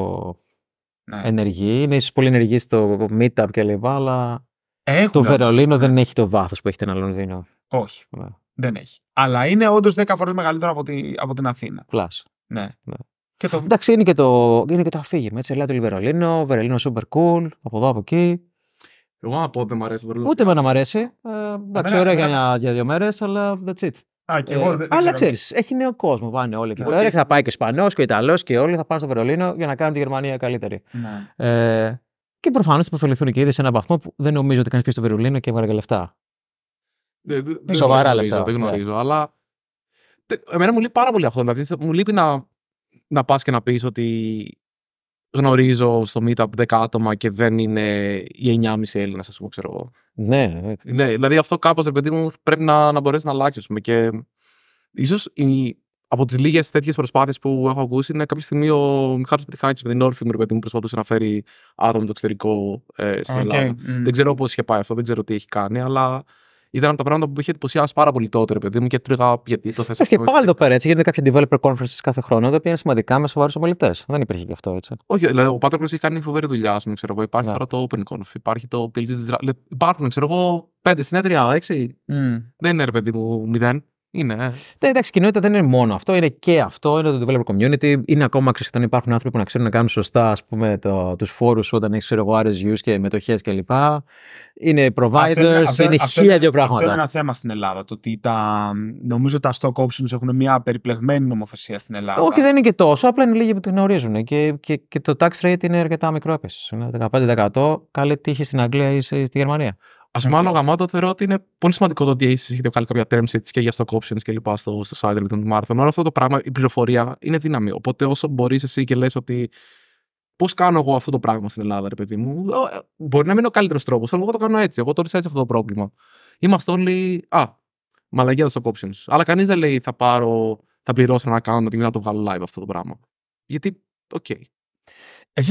ναι. ενεργοί. Είναι ίσως πολύ ενεργή στο meetup λοιπά, Αλλά Έχουν το Βερολίνο ναι. δεν έχει το βάθος που έχει το ένα Λονδίνο. Όχι. Ναι. Δεν έχει. Αλλά είναι όντως 10 φορές μεγαλύτερο από, τη, από την Αθήνα. Πλάσ. Ναι. ναι. Και το... Εντάξει, είναι και το, είναι και το αφήγημα. Έτσι, το Βερολίνο, Βερολίνο super cool, από εδώ από εκεί. Εγώ να πω ότι δεν μου αρέσει το Βερολίνο. Ούτε εμένα μου αρέσει. Ε, εντάξει, ωραία για, για δύο μέρες, αλλά that's it. Α, και εγώ ε, αλλά ξέρεις, έχει νέο κόσμο. Πάνε όλοι εκεί. Θα πάει και Ισπανός και Ιταλός και όλοι θα πάνε στο Βερολίνο για να κάνουν τη Γερμανία καλύτερη. Ναι. Ε, και προφανώς θα υποφεληθούν και ήδη σε έναν βαθμό που δεν νομίζω ότι κανεί και στο Βερολίνο και έβγαλε λεφτά. Σοβαρά λεφτά. Δεν γνωρίζω, αλλά. Εμένα μου λείπει πάρα πολύ αυτό. Δηλαδή, μου λείπει να, να πας και να πεις ότι γνωρίζω στο meetup 10 άτομα και δεν είναι οι 9,5 Έλληνες, ας πούμε, ξέρω εγώ. Ναι, ναι. ναι. Δηλαδή αυτό κάπως, επειδή παιδί μου, πρέπει να, να μπορέσεις να αλλάξεις, πούμε. Και ίσως από τις λίγες τέτοιες προσπάθειες που έχω ακούσει είναι κάποια στιγμή ο Μιχάλης Πετυχάκη με την Όρφη μου, παιδί μου, προσπαθούσε να φέρει άτομα το εξωτερικό ε, στην okay. Ελλάδα. Mm. Δεν ξέρω πώς είχε πάει αυτό, δεν ξέρω τι έχει κάνει, αλλά ήταν από τα πράγματα που είχε εντυπωσιάσει πάρα πολύ τότε, ρε παιδί μου, και τρίγα γιατί το θέσαμε. Και πάλι εδώ πέρα, έτσι, γίνεται κάποια developer conferences κάθε χρόνο, τα οποία είναι σημαντικά με σοβαρούς ομιλητές. Δεν υπήρχε και αυτό, έτσι. Όχι, δηλαδή ο Πάτρο έχει κάνει φοβερή δουλειά, ας ξέρω εγώ. Υπάρχει yeah. Ναι. τώρα το OpenConf, υπάρχει το PLG Υπάρχουν, ξέρω εγώ, πέντε συνέδρια, έξι. Mm. Δεν είναι, ρε παιδί μου, μηδέν. Είναι. Ε. Ναι, εντάξει, κοινότητα δεν είναι μόνο αυτό, είναι και αυτό, είναι το developer community. Είναι ακόμα ξέρεις, όταν υπάρχουν άνθρωποι που να ξέρουν να κάνουν σωστά ας πούμε, το, τους φόρους όταν έχεις ξέρω εγώ RSUs και μετοχές, κλπ. Είναι providers, αυτό είναι, χίλια δύο πράγματα. Αυτό είναι ένα θέμα στην Ελλάδα, το ότι τα, νομίζω τα stock options έχουν μια περιπλεγμένη νομοθεσία στην Ελλάδα. Όχι, δεν είναι και τόσο, απλά είναι λίγοι που την γνωρίζουν και, και, και το tax rate είναι αρκετά μικρό επίσης. Είναι 15% καλή τύχη στην Αγγλία ή στη Γερμανία. Ας πούμε, άλλο γαμάτο θεωρώ ότι είναι πολύ σημαντικό το ότι έχεις έχετε βγάλει κάποια terms sheets και για stock options και λοιπά στο, στο site του Marathon. Όλο αυτό το πράγμα, η πληροφορία είναι δύναμη. Οπότε, όσο μπορείς εσύ και λες ότι πώς κάνω εγώ αυτό το πράγμα στην Ελλάδα, ρε παιδί μου, ε, μπορεί να μην ο καλύτερος τρόπος, αλλά εγώ το κάνω έτσι. Εγώ το ρίσκα αυτό το πρόβλημα. Είμαστε όλοι. Α, μαλαγία stock options. Αλλά κανείς δεν λέει θα πάρω, θα πληρώσω ένα account να μετά το βγάλω live αυτό το πράγμα. Γιατί, οκ. Okay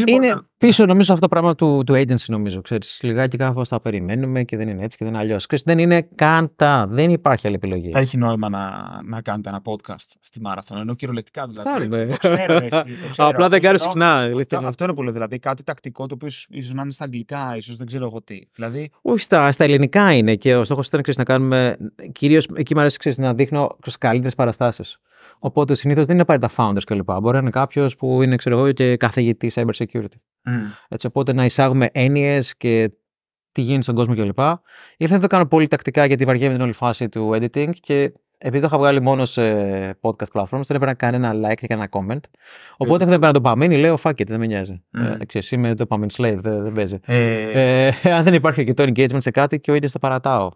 είναι πίσω νομίζω αυτό το πράγμα του, του agency νομίζω, ξέρεις, λιγάκι κάπω θα περιμένουμε και δεν είναι έτσι και δεν είναι αλλιώς. δεν είναι καν τα, δεν υπάρχει άλλη επιλογή. Θα έχει νόημα να, να κάνετε ένα podcast στη Μάραθον, ενώ κυριολεκτικά δηλαδή. το ξέρω, εσύ, το ξέρω. *laughs* Απλά δεν κάνεις συχνά. Αυτό, είναι που λέω, δηλαδή κάτι τακτικό το οποίο ίσως να είναι στα αγγλικά, ίσως δεν ξέρω εγώ τι. Δηλαδή... Όχι, στα, ελληνικά είναι και ο στόχος ήταν ξέρεις, να κάνουμε, κυρίως εκεί μου αρέσει ξέρεις, να δείχνω καλύτερες παραστάσεις. Οπότε συνήθως δεν είναι τα founders κλπ. Μπορεί να είναι κάποιος που είναι, ξέρω και καθηγητής cyber security. Έτσι, οπότε να εισάγουμε έννοιες και τι γίνεται στον κόσμο κλπ. Ήρθα να το κάνω πολύ τακτικά γιατί βαριέμαι την όλη φάση του editing και επειδή το είχα βγάλει μόνο σε podcast platforms, δεν έπρεπε να κάνω ένα like και ένα comment. Οπότε έπρεπε να το παμείνει, λέω fuck it, δεν με νοιάζει. Mm. Ε, ξέρεις, είμαι dopamine slave, δεν, παίζει. Ε, ε *laughs* αν δεν υπάρχει και το engagement σε κάτι και ο ίδιος το παρατάω.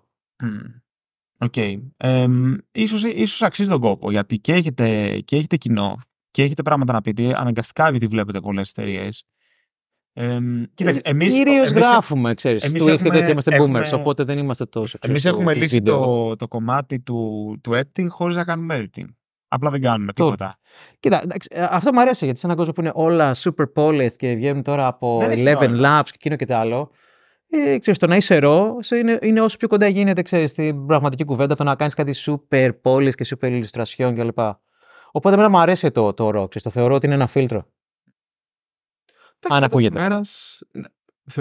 Οκ. Okay. Ε, ίσως, αξίζει τον κόπο, γιατί και έχετε, και έχετε κοινό και έχετε πράγματα να πείτε, αναγκαστικά επειδή βλέπετε πολλές εταιρείες. Ε, κοίταξε, εμείς, Κυρίως γράφουμε, ξέρεις, εμείς του έχουμε, ότι είμαστε boomers, οπότε δεν είμαστε τόσο. Εμείς έχουμε λύσει το, το κομμάτι του, του editing χωρίς να κάνουμε editing. Απλά δεν κάνουμε τίποτα. Κοίτα, ε, αυτό μου αρέσει γιατί σε έναν κόσμο που είναι όλα super polished και βγαίνουν τώρα από 11 labs και εκείνο και το άλλο ε, το να είσαι ρο είναι, είναι όσο πιο κοντά γίνεται ξέρεις, στην πραγματική κουβέντα, το να κάνεις κάτι super πόλει και super illustration κλπ. Οπότε εμένα μου αρέσει το, το ρο, ξέρεις, το θεωρώ ότι είναι ένα φίλτρο. Αν ακούγεται. Ναι,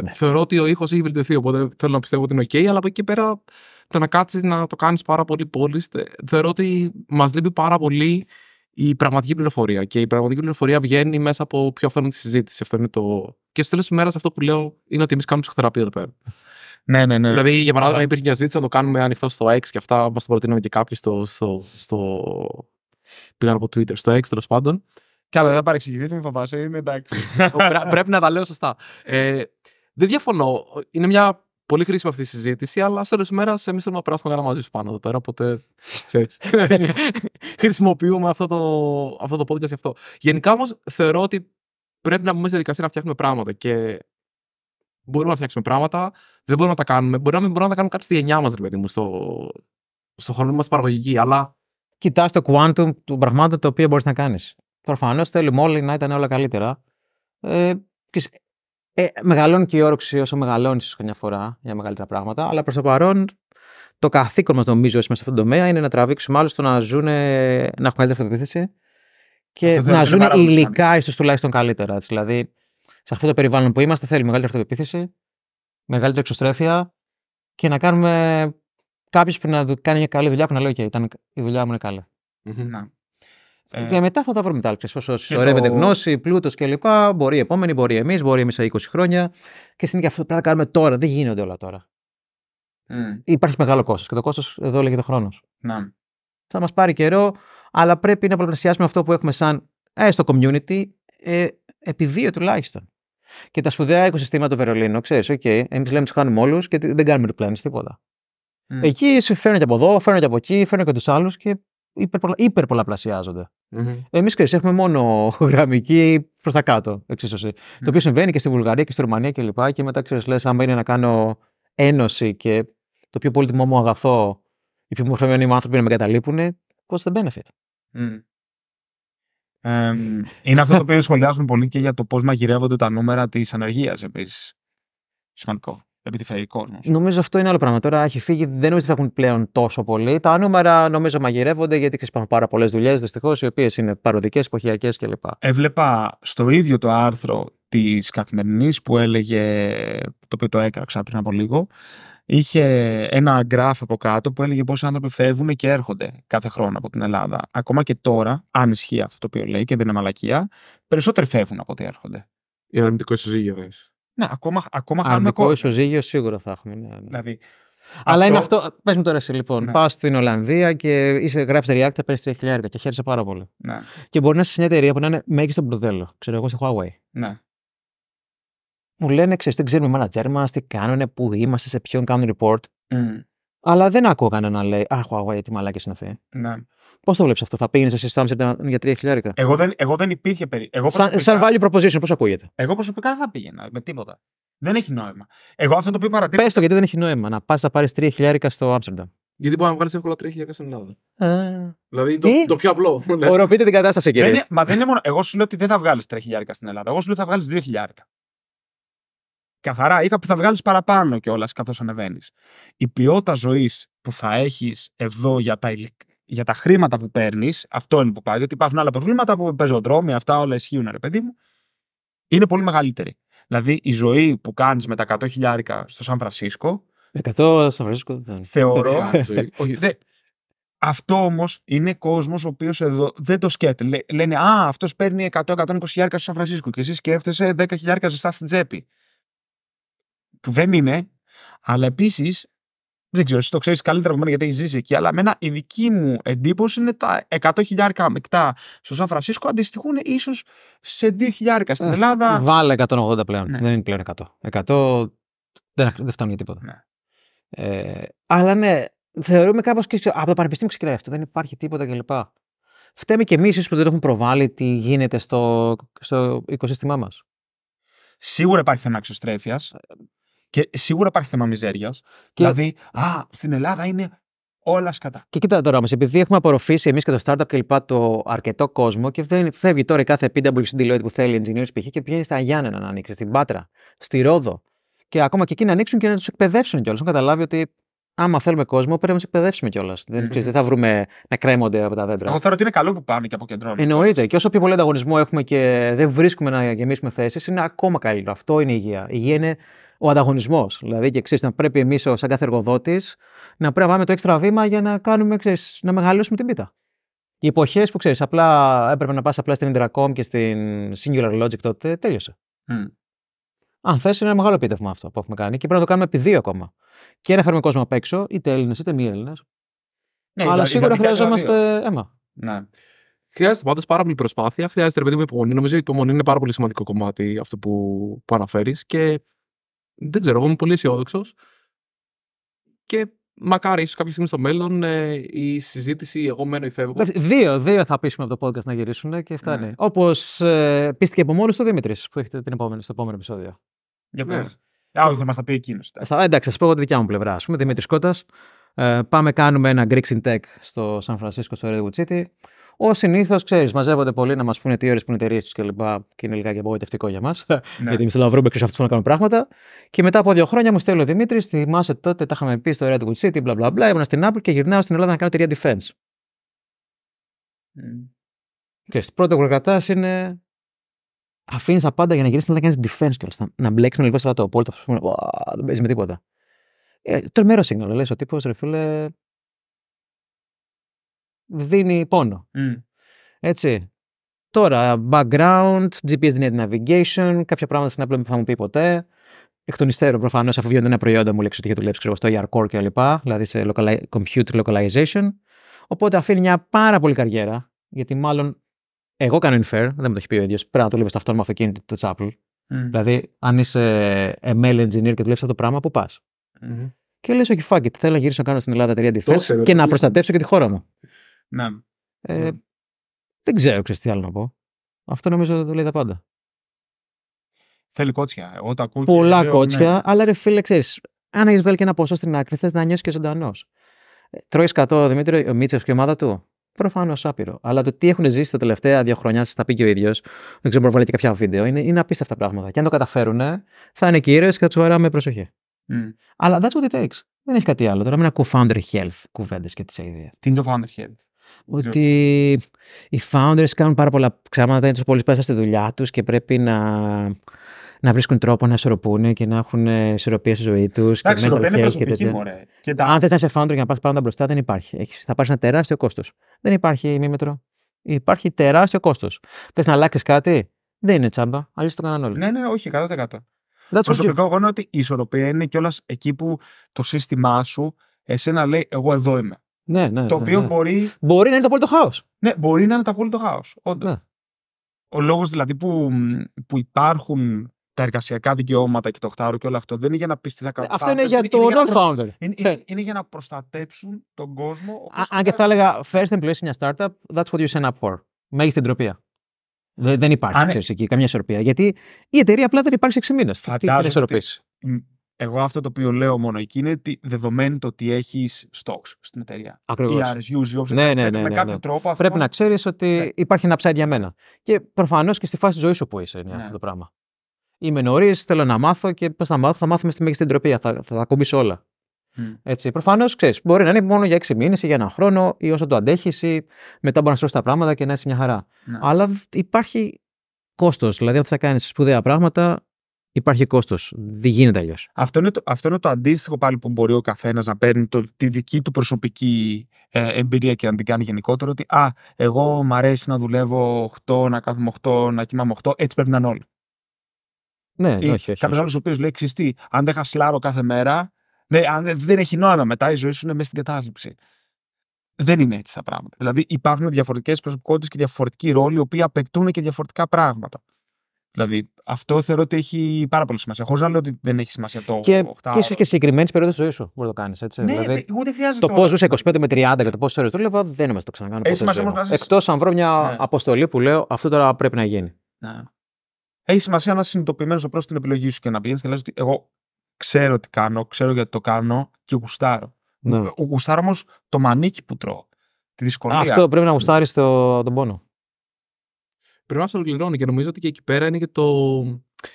ναι. Θεωρώ ότι ο ήχος έχει βελτιωθεί, οπότε θέλω να πιστεύω ότι είναι OK, αλλά από εκεί πέρα το να κάτσεις να το κάνεις πάρα πολύ πόλη, ε, θεωρώ ότι μας λείπει πάρα πολύ η πραγματική πληροφορία. Και η πραγματική πληροφορία βγαίνει μέσα από πιο αυθόρμητη συζήτηση. Αυτό είναι το... Και στο τέλος της μέρα αυτό που λέω είναι ότι εμείς κάνουμε ψυχοθεραπεία εδώ πέρα. Ναι, ναι, ναι. Δηλαδή, για παράδειγμα, υπήρχε μια ζήτηση να το κάνουμε ανοιχτό στο X και αυτά μας το προτείναμε και κάποιοι στο. στο, στο... Πήγαν από Twitter, στο X τέλος πάντων. Καλά, δεν παρεξηγηθείτε, μην φοβάσαι, είναι εντάξει. Πρέπει να τα λέω σωστά. Ε, δεν διαφωνώ. Είναι μια πολύ χρήσιμη αυτή η συζήτηση, αλλά στο τέλο τη μέρα εμείς θέλουμε να περάσουμε καλά μαζί σου πάνω εδώ πέρα. Οπότε. *laughs* χρησιμοποιούμε αυτό το, αυτό το podcast γι' αυτό. Γενικά όμως θεωρώ ότι πρέπει να μπούμε στη δικασία να φτιάχνουμε πράγματα. Και μπορούμε να φτιάξουμε πράγματα, δεν μπορούμε να τα κάνουμε. Μπορεί να μην μπορούμε να τα κάνουμε κάτι στη γενιά μας, ρε παιδί μου, στο, στο χρόνο μας παραγωγική, αλλά. Κοιτάς το quantum του πραγμάτων το οποίο μπορείς να κάνεις. Προφανώς θέλουμε όλοι να ήταν όλα καλύτερα. Ε, ε, μεγαλώνει και η όρεξη όσο μεγαλώνεις καμιά φορά για μεγαλύτερα πράγματα, αλλά προς το παρόν το καθήκον μας, νομίζω, μέσα σε αυτόν τον τομέα είναι να τραβήξουμε άλλους στο να ζουν, να έχουν καλύτερη αυτοπεποίθηση και αυτό να ζουν υλικά ίσως τουλάχιστον καλύτερα. Δηλαδή, σε αυτό το περιβάλλον που είμαστε, θέλει μεγαλύτερη αυτοπεποίθηση, μεγαλύτερη εξωστρέφεια και να κάνουμε κάποιος που να κάνει μια καλή δουλειά που να λέει: ήταν... η δουλειά μου είναι ε... Και μετά θα τα βρούμε τα άλλα. Όσο συσσωρεύεται το... γνώση, πλούτος κλπ. Μπορεί η επόμενη, μπορεί εμείς, μπορεί εμεί σε 20 χρόνια. Και στην και αυτό πρέπει να κάνουμε τώρα. Δεν γίνονται όλα τώρα. Mm. Υπάρχει μεγάλο κόστος. Και το κόστος εδώ λέγεται χρόνος. Να. Θα μας πάρει καιρό, αλλά πρέπει να πολλαπλασιάσουμε αυτό που έχουμε σαν ε, στο community, ε, επί δύο τουλάχιστον. Και τα σπουδαία οικοσυστήματα του Βερολίνου, ξέρεις, OK, εμείς λέμε τους κάνουμε όλους και δεν κάνουμε replenish τίποτα. Εκεί φέρνει από εδώ, φέρνει από εκεί, φέρνει και τους άλλους και υπερπολαπλασιάζονται. Mm-hmm. Εμείς ξέρεις, έχουμε μόνο *laughs* γραμμική προς τα κάτω Το οποίο συμβαίνει και στη Βουλγαρία και στη Ρουμανία κλπ. Και, και μετά ξέρεις, λες, άμα είναι να κάνω ένωση και το πιο πολύτιμό μου αγαθό, οι πιο μορφωμένοι μου άνθρωποι να με καταλείπουν, what's the benefit. Ε, είναι αυτό το *laughs* οποίο σχολιάζουν πολύ και για το πώς μαγειρεύονται τα νούμερα της ανεργίας επίσης. Σημαντικό επιθυφερεί κόσμος. Νομίζω αυτό είναι άλλο πράγμα. Τώρα έχει φύγει, δεν νομίζω ότι θα έχουν πλέον τόσο πολύ. Τα νούμερα νομίζω μαγειρεύονται γιατί υπάρχουν πάρα πολλές δουλειές δυστυχώς, οι οποίες είναι παροδικές, εποχιακές κλπ. Έβλεπα στο ίδιο το άρθρο της καθημερινής που έλεγε, το οποίο το έκραξα πριν από λίγο, είχε ένα γκράφ από κάτω που έλεγε πόσοι άνθρωποι φεύγουν και έρχονται κάθε χρόνο από την Ελλάδα. Ακόμα και τώρα, αν ισχύει αυτό το οποίο λέει και δεν είναι μαλακία, περισσότεροι φεύγουν από ό,τι έρχονται. Είναι αρνητικό συζύγιο, βέβαια. Ναι, ακόμα, ακόμα χάνουμε κόσμο. ισοζύγιο σίγουρα θα έχουμε. Ναι, ναι. Δηλαδή, αλλά αυτό... είναι αυτό. Πες μου τώρα εσύ λοιπόν. Ναι. Πάω στην Ολλανδία και είσαι γράφεις React, θα παίρνει 3.000 και χαίρεσαι πάρα πολύ. Ναι. Και μπορεί να είσαι σε μια εταιρεία που να είναι μέγιστο μπουρδέλο. Ξέρω εγώ σε Huawei. Ναι. Μου λένε, ξέρεις, δεν ξέρουμε οι manager μας, τι κάνουν, πού είμαστε, σε ποιον κάνουν report. Mm. Αλλά δεν ακούω κανένα να λέει Αχ, Huawei, τι μαλάκι είναι αυτή. Ναι. Πώς το βλέπεις αυτό, θα πήγαινες εσύ στο Άμστερνταμ για 3 χιλιάρικα. Εγώ δεν, εγώ δεν υπήρχε περί. Εγώ Σαν, σαν value proposition, πώς ακούγεται. Εγώ προσωπικά δεν θα πήγαινα με τίποτα. Δεν έχει νόημα. Εγώ αυτό το οποίο παρατήρησα. Πες το γιατί δεν έχει νόημα να πας να πάρεις 3 χιλιάρικα στο Άμστερνταμ. Γιατί μπορεί να βγάλεις εύκολα 3 χιλιάρικα στην Ελλάδα. δηλαδή το, το, πιο απλό. Οροποιείτε την κατάσταση, κύριε. Δεν, μα δεν είναι μόνο. Εγώ σου λέω ότι δεν θα βγάλεις 3.000 χιλιάρικα στην Ελλάδα. Εγώ σου λέω ότι θα βγάλεις 2.000. χιλιάρικα. Καθαρά, ή θα βγάλεις παραπάνω κιόλας καθώς ανεβαίνεις. είχα που ποιότητα ζωής που θα έχεις εδώ για τα, για τα χρήματα που παίρνεις, αυτό είναι που πάει. Γιατί υπάρχουν άλλα προβλήματα που πεζοδρόμια, αυτά όλα ισχύουν, ρε παιδί μου, είναι πολύ μεγαλύτερη. Δηλαδή, η ζωή που κάνεις με τα 100 χιλιάρικα στο Σαν Φρανσίσκο. 100 Σαν Φρανσίσκο δεν είναι Θεωρώ. *laughs* όχι, αυτό όμως είναι κόσμος ο οποίος εδώ δεν το σκέφτεται. Λένε, Α, αυτός παίρνει 100-120 χιλιάρικα στο Σαν Φρανσίσκο και εσύ σκέφτεσαι 10 χιλιάρικα ζεστά στην τσέπη που δεν είναι, αλλά επίσης. Δεν ξέρω, εσύ το ξέρεις καλύτερα από μένα γιατί έχεις ζήσει εκεί, αλλά εμένα η δική μου εντύπωση είναι τα 100.000 μεικτά στο Σαν Φρανσίσκο αντιστοιχούν ίσως σε 2.000 στην ε, Ελλάδα. Βάλε 180 πλέον. Ναι. Δεν είναι πλέον 100. 100 δεν, δεν για τίποτα. Ναι. Ε, αλλά ναι, θεωρούμε κάπως και από το πανεπιστήμιο ξεκινάει αυτό. Δεν υπάρχει τίποτα κλπ. Φταίμε και εμείς που δεν έχουμε προβάλει τι γίνεται στο, στο οικοσύστημά μας. Σίγουρα υπάρχει θέμα εξωστρέφειας. Ε, και σίγουρα υπάρχει θέμα μιζέριας. Και... Δηλαδή, α, στην Ελλάδα είναι όλα σκατά. Και κοίτα τώρα όμως, επειδή έχουμε απορροφήσει εμείς και το startup κλπ. το αρκετό κόσμο και φεύγει τώρα κάθε PWC Deloitte που θέλει engineers π.χ. και πηγαίνει στα Γιάννενα να ανοίξει, στην Πάτρα, στη Ρόδο. Και ακόμα και εκεί να ανοίξουν και να τους εκπαιδεύσουν κιόλας. Να καταλάβει ότι άμα θέλουμε κόσμο, πρέπει να τους εκπαιδεύσουμε Δεν, θα βρούμε να κρέμονται από τα δέντρα. Εγώ θεωρώ ότι είναι καλό που πάνε και από αποκεντρώνουν. Εννοείται. Και όσο πιο πολύ ανταγωνισμό έχουμε και δεν βρίσκουμε να γεμίσουμε θέσεις, είναι ακόμα καλύτερο. Αυτό είναι η υγεία. Η υγεία είναι ο ανταγωνισμός. Δηλαδή, και ξέρεις, να πρέπει εμείς, σαν κάθε εργοδότης, να πρέπει να πάμε το έξτρα βήμα για να, κάνουμε, ξέρεις, να μεγαλώσουμε την πίτα. Οι εποχές που ξέρεις, απλά έπρεπε να πας απλά στην Intercom και στην Singular Logic τότε, τέλειωσε. Mm. Αν θες, είναι ένα μεγάλο επίτευγμα αυτό που έχουμε κάνει και πρέπει να το κάνουμε επί δύο ακόμα. Και να φέρουμε κόσμο απ' έξω, είτε Έλληνες είτε μη Έλληνες. Ναι, Αλλά σίγουρα χρειαζόμαστε δηλαδή, αίμα. Ναι. Χρειάζεται πάντως πάρα πολύ προσπάθεια, χρειάζεται ρε παιδί μου υπομονή. Νομίζω η υπομονή είναι πάρα πολύ σημαντικό κομμάτι αυτό που, που αναφέρεις και δεν ξέρω, εγώ είμαι πολύ αισιόδοξος. Και μακάρι ίσως κάποια στιγμή στο μέλλον ε, η συζήτηση εγώ μένω ή φεύγω. Δύο, δύο θα πείσουμε από το podcast να γυρίσουν ναι, και φτάνει. Ναι. Όπως ε, πίστηκε από μόνος του Δημήτρης που έχετε την επόμενη, στο επόμενο επεισόδιο. Για ναι. πες. Ναι. Άλλο θα μας τα πει εκείνος. Ε, εντάξει, θα σα πω εγώ τη δικιά μου πλευρά. Ας πούμε, Δημήτρης Κώτας. Ε, πάμε, κάνουμε ένα Greeks Tech στο San Francisco, στο Redwood City. Ω συνήθως, ξέρεις, μαζεύονται πολλοί να μας πούνε τι ώρες που είναι εταιρείες τους κλπ. Και, και είναι λιγάκι απογοητευτικό για μας. Ναι. *laughs* Γιατί εμείς θέλουμε να βρούμε και αυτού να κάνουμε πράγματα. Και μετά από δύο χρόνια μου στέλνει ο Δημήτρης, θυμάσαι τότε, τα είχαμε πει στο Redwood City, μπλα μπλα μπλα. Ήμουν στην Apple και γυρνάω στην Ελλάδα να κάνω εταιρεία defense. Mm. Και πρώτο που είναι. Αφήνεις τα πάντα για να γυρίσεις να κάνεις defense κιόλα. Να μπλέξει με λίγο στρατό. Απόλυτα. Δεν παίζει με τίποτα. Ε, τρομερό σύγχρονο. Λες ο τύπος, ρε φίλε, δίνει πόνο. Mm. Έτσι. Τώρα, background, GPS δίνει navigation, κάποια πράγματα στην Apple δεν θα μου πει ποτέ. Εκ των υστέρων, προφανώς, αφού βγαίνουν ένα προϊόντα, μου λέξει ότι είχε δουλέψει ξέρω, στο ER Core κλπ. Δηλαδή σε locali- computer localization. Οπότε αφήνει μια πάρα πολύ καριέρα, γιατί μάλλον εγώ κάνω infer, δεν μου το έχει πει ο ίδιος, πρέπει να δουλεύει στο αυτόνομο αυτοκίνητο της Apple. Mm. Δηλαδή, αν είσαι ML engineer και δουλεύεις αυτό το πράγμα, πού πας. Και λες, όχι, fuck θέλω να γυρίσω να κάνω στην Ελλάδα εταιρεία defense και να προστατεύσω και τη χώρα μου. Ναι. Ε, ναι. Δεν ξέρω, ξέρεις τι άλλο να πω. Αυτό νομίζω το λέει τα πάντα. Θέλει κότσια. Εγώ τα ακούω Πολλά λέω, κότσια, ναι. αλλά ρε φίλε, ξέρεις, αν έχεις βγάλει και ένα ποσό στην άκρη, θες να νιώσεις και ζωντανός. Ε, Τρώει 100 Δημήτρη, ο Μίτσεφ και η ομάδα του. Προφανώς άπειρο. Αλλά το τι έχουν ζήσει τα τελευταία δύο χρόνια, σας τα πει και ο ίδιος, δεν ξέρω, μπορεί να και κάποια βίντεο, είναι, είναι απίστευτα πράγματα. Και αν το καταφέρουν, θα είναι κύριες και θα τους με προσοχή. Mm. Αλλά that's what it takes. Δεν έχει κάτι άλλο. Τώρα μην ακούω founder health κουβέντες και τις ίδια. Τι είναι το founder health. Ναι. ότι οι founders κάνουν πάρα πολλά πράγματα, είναι τόσο πολύ μέσα στη δουλειά τους και πρέπει να, να βρίσκουν τρόπο να ισορροπούν και να έχουν ε, ισορροπία στη ζωή τους. Εντάξει, ισορροπία είναι προσωπική και μωρέ. Και τα... Αν θες να είσαι founder για να πας πράγματα μπροστά, δεν υπάρχει. Έχεις, θα πάρεις ένα τεράστιο κόστος. Δεν υπάρχει ημίμετρο. Υπάρχει τεράστιο κόστος. Θες να αλλάξεις κάτι, δεν είναι τσάμπα. Αλλιώς το κάνανε όλοι. Ναι, ναι, ναι όχι, 100%. That's Προσωπικό εγώ είναι ότι η ισορροπία είναι κιόλας εκεί που το σύστημά σου εσένα λέει: Εγώ εδώ είμαι. Ναι, ναι, το ναι, οποίο ναι. μπορεί. Μπορεί να είναι το απόλυτο χάος. Ναι, μπορεί να είναι το απόλυτο χάος. Ναι. Ο λόγος δηλαδή που, που υπάρχουν τα εργασιακά δικαιώματα και το χτάρο και όλο αυτό δεν είναι για να πεις τι θα κάνουν. Αυτό είναι για το non-founder. Είναι, για να προστατέψουν τον κόσμο. Αν και θα έλεγα first employee in a startup, that's what you sign up for. Μέγιστη εντροπία. Δεν, υπάρχει ξέρεις, εκεί καμία ισορροπία. Γιατί η εταιρεία απλά δεν υπάρχει σε 6 μήνε. Θα την ισορροπήσει εγώ αυτό το οποίο λέω μόνο εκεί είναι ότι δεδομένου το ότι έχεις stocks στην εταιρεία. Ακριβώς. E RSUs, options. Ναι, ναι, ναι με ναι, κάποιο ναι. τρόπο. Πρέπει να ξέρεις ότι υπάρχει ένα ψάρι για μένα. Και προφανώς και στη φάση ζωής σου που είσαι είναι αυτό το πράγμα. Είμαι νωρίς, θέλω να μάθω και πώς θα μάθω, θα μάθουμε στη μέγιστη εντροπία. Θα, θα τα όλα. Mm. Έτσι, προφανώς ξέρεις, μπορεί να είναι μόνο για 6 μήνες ή για ένα χρόνο ή όσο το αντέχεις, ή μετά μπορεί να σώσεις τα πράγματα και να είσαι μια χαρά. Αλλά υπάρχει κόστος. Δηλαδή, αν θα κάνεις σπουδαία πράγματα, υπάρχει κόστος. Δεν γίνεται αλλιώς. Αυτό, είναι το, αυτό το αντίστοιχο πάλι που μπορεί ο καθένας να παίρνει το, τη δική του προσωπική ε, εμπειρία και να την κάνει γενικότερο. Ότι α, εγώ μ' αρέσει να δουλεύω 8, να κάθομαι 8, να κοιμάμαι 8. Έτσι πρέπει να είναι όλοι. Ναι, Ή, όχι, όχι. Κάποιος άλλος ο οποίος λέει ξυστή, αν δεν χασλάρω κάθε μέρα. Ναι, αν δεν έχει νόημα μετά η ζωή σου είναι μέσα στην κατάθλιψη. Δεν είναι έτσι τα πράγματα. Δηλαδή υπάρχουν διαφορετικές προσωπικότητες και διαφορετικοί ρόλοι, οι οποίοι απαιτούν και διαφορετικά πράγματα. Δηλαδή, αυτό θεωρώ ότι έχει πάρα πολύ σημασία. Χωρίς να λέω ότι δεν έχει σημασία το. Και, 8... και ίσως και συγκεκριμένες περιόδους της ζωής σου μπορεί να το κάνεις. Ναι, δηλαδή, εγώ δεν χρειάζεται. Το πώ ζούσε 25 με 30 και το πώ ώρε δούλευα, δεν είμαστε το ξανακάνω. Ε, ζήσει. Εκτός αν βρω μια ναι. αποστολή που λέω αυτό τώρα πρέπει να γίνει. Ναι. Έχει σημασία να είσαι συνειδητοποιημένο απλώ την επιλογή σου και να πηγαίνεις και λες ότι εγώ ξέρω τι κάνω, ξέρω γιατί το κάνω και γουστάρω. Ναι. Γουστάρω όμως το μανίκι που τρώω. Αυτό πρέπει να γουστάρεις τον πόνο πρέπει να σε ολοκληρώνει και νομίζω ότι και εκεί πέρα είναι και το.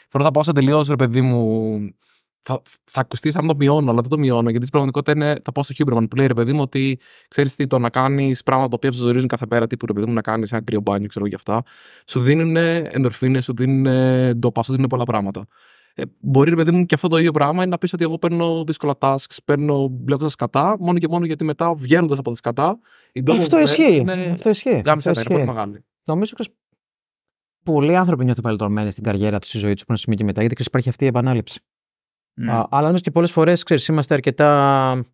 Θέλω θα πάω σε τελείως, ρε παιδί μου. Θα, θα ακουστείς σαν το μειώνω, αλλά δεν το μειώνω. Γιατί στην πραγματικότητα είναι. Θα πάω στο Χίμπερμαν που λέει ρε παιδί μου ότι ξέρεις τι, το να κάνεις πράγματα τα οποία σου ζωρίζουν κάθε πέρα, τύπου ρε παιδί μου να κάνεις ένα κρύο μπάνιο, ξέρω για αυτά. Σου δίνουν εντορφίνε, σου δίνουν ντόπα, σου δίνουν πολλά πράγματα. Ε, μπορεί ρε παιδί μου και αυτό το ίδιο πράγμα είναι να πεις ότι εγώ παίρνω δύσκολα tasks, παίρνω μπλέκοντας σκατά, μόνο και μόνο γιατί μετά βγαίνοντας από τα σκατά. Ναι, αυτό ισχύει. Αυτό ισχύει. Νομίζω πολλοί άνθρωποι νιώθουν παλιτωμένοι στην καριέρα τους, στη ζωή τους, που ένα σημείο και μετά, γιατί ξέρεις, υπάρχει αυτή η επανάληψη. Ναι. αλλά όμω και πολλές φορές, ξέρεις, είμαστε αρκετά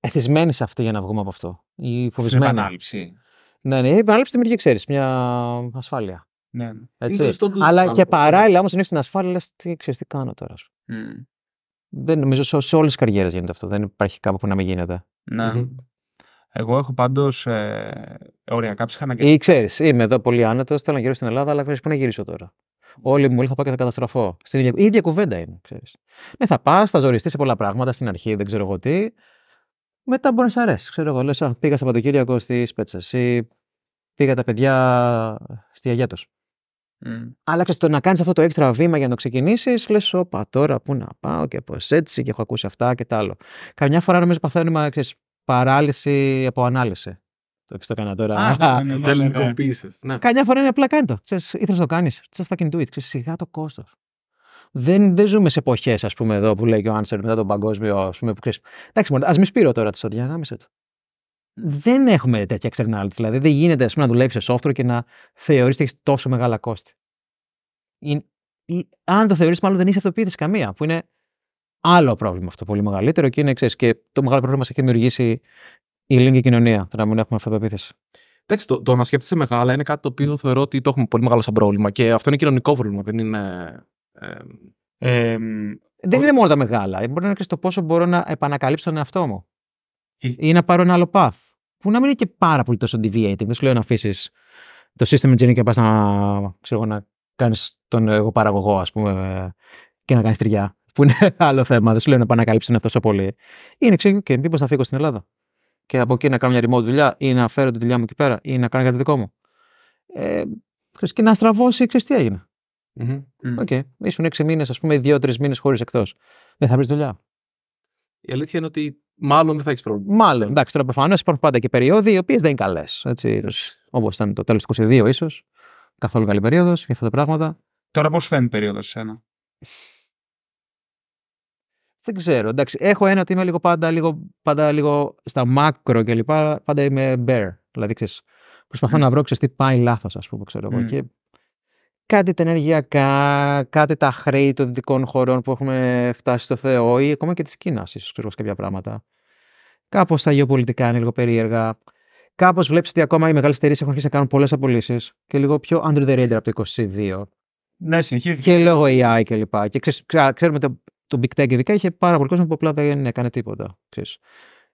εθισμένοι σε αυτή για να βγούμε από αυτό. Ή φοβισμένοι. Στην επανάληψη. Ναι, ναι, η επανάληψη δημιουργεί, ξέρεις, μια ασφάλεια. Ναι. Έτσι. Αλλά και παράλληλα, όμως, είναι έχει την ασφάλεια, τι ξέρεις, τι κάνω τώρα. Mm. Δεν νομίζω σε όλες τις καριέρες γίνεται αυτό. Δεν υπάρχει κάπου που να μην γίνεται. Ναι. Εγώ έχω πάντως ε, οριακά ψυχανα και. ξέρεις, είμαι εδώ πολύ άνετος, θέλω να γυρίσω στην Ελλάδα, αλλά ξέρεις πού να γυρίσω τώρα. Ναι. Όλοι μου λένε θα πάω και θα καταστραφώ. Στην ίδια, ίδια κουβέντα είναι, ξέρεις. Ναι, θα πας, θα ζοριστείς σε πολλά πράγματα στην αρχή, δεν ξέρω εγώ τι. Μετά μπορεί να σε αρέσει. Ξέρω εγώ, λες, πήγα Σαββατοκύριακο στη Σπέτσα ή πήγα τα παιδιά στη Αγία τους. Mm. Αλλά ξέρεις, το να κάνεις αυτό το έξτρα βήμα για να το ξεκινήσεις, λες, όπα τώρα πού να πάω και πώς έτσι και έχω ακούσει αυτά και τα άλλο. Καμιά φορά νομίζω παθαίνουμε, ξέρεις, παράλυση από ανάλυση. Το έχεις το κάνει τώρα. Τελικοποίησες. Ναι, ναι, ναι, Καμιά φορά είναι απλά κάνει το. Ήθελες το κάνεις. Τι fucking το it. σιγά το κόστος. Δεν, ζούμε σε εποχές, ας πούμε, εδώ που λέει και ο Άνσερ μετά τον παγκόσμιο, ας πούμε, που Εντάξει, μόνο, ας μη σπείρω τώρα τη σοδιά, γάμισε το. Δεν έχουμε τέτοια externality. Δηλαδή, δεν γίνεται, ας πούμε, να δουλεύεις σε software και να θεωρείς ότι έχεις τόσο μεγάλα κόστη. αν το θεωρείς, μάλλον δεν είσαι αυτοποίητη καμία, που είναι άλλο πρόβλημα αυτό πολύ μεγαλύτερο και είναι εξής. Και το μεγάλο πρόβλημα μας έχει δημιουργήσει η ελληνική κοινωνία, το να μην έχουμε αυτοπεποίθηση. Εντάξει, το, το να σκέφτεσαι μεγάλα είναι κάτι το οποίο θεωρώ ότι το έχουμε πολύ μεγάλο σαν πρόβλημα και αυτό είναι κοινωνικό πρόβλημα, δεν είναι. Ε, ε, δεν είναι μόνο τα μεγάλα. Ε, μπορεί να είναι και στο πόσο μπορώ να επανακαλύψω τον εαυτό μου. Η... να πάρω ένα άλλο path. Που να μην είναι και πάρα πολύ τόσο deviating. Δεν σου λέω να αφήσεις το system engineering και πας να, να κάνεις τον εγώ παραγωγό, ας πούμε, ε, και να κάνεις τριγιά που είναι *laughs* άλλο θέμα. Δεν σου λέω να επανακαλύψουν να τόσο πολύ. Είναι ξέρω και μήπως θα φύγω στην Ελλάδα. Και από εκεί να κάνω μια remote δουλειά ή να φέρω τη δουλειά μου εκεί πέρα ή να κάνω κάτι δικό μου. Ε, και να στραβώσει, ξέρεις τι έγινε. Mm-hmm. Ήσουν έξι μήνες, ας πούμε, δύο-τρει μήνες χωρίς εκτός. Δεν θα βρεις δουλειά. Η αλήθεια είναι ότι μάλλον δεν θα έχεις πρόβλημα. Μάλλον. Εντάξει, τώρα προφανώς υπάρχουν πάντα και περιόδοι οι οποίες δεν είναι καλές. Όπως ήταν το τέλος του 22 ίσως. Καθόλου καλή περίοδος για αυτά τα πράγματα. Τώρα πώς φαίνεται περίοδος σε ένα. Δεν ξέρω. Εντάξει, έχω ένα ότι είμαι λίγο πάντα, λίγο, πάντα λίγο στα μάκρο και λοιπά. Πάντα είμαι bear. Δηλαδή, ξέρεις, προσπαθώ ναι. να βρω ξέρεις, τι πάει λάθος, ας πούμε, ξέρω εγώ. Ναι. Και κάτι τα ενεργειακά, κάτι τα χρέη των δυτικών χωρών που έχουμε φτάσει στο Θεό ή ακόμα και της Κίνας, ίσως ξέρω κάποια πράγματα. Κάπως τα γεωπολιτικά είναι λίγο περίεργα. Κάπως βλέπεις ότι ακόμα οι μεγάλες εταιρείες έχουν αρχίσει να κάνουν πολλές απολύσεις και λίγο πιο under the radar από το 22. Ναι, συνεχίζει. Και λόγω AI και λοιπά. Και ξέρουμε ότι το Big Tech ειδικά είχε πάρα πολύ κόσμο που απλά δεν έκανε τίποτα. Ξέρεις.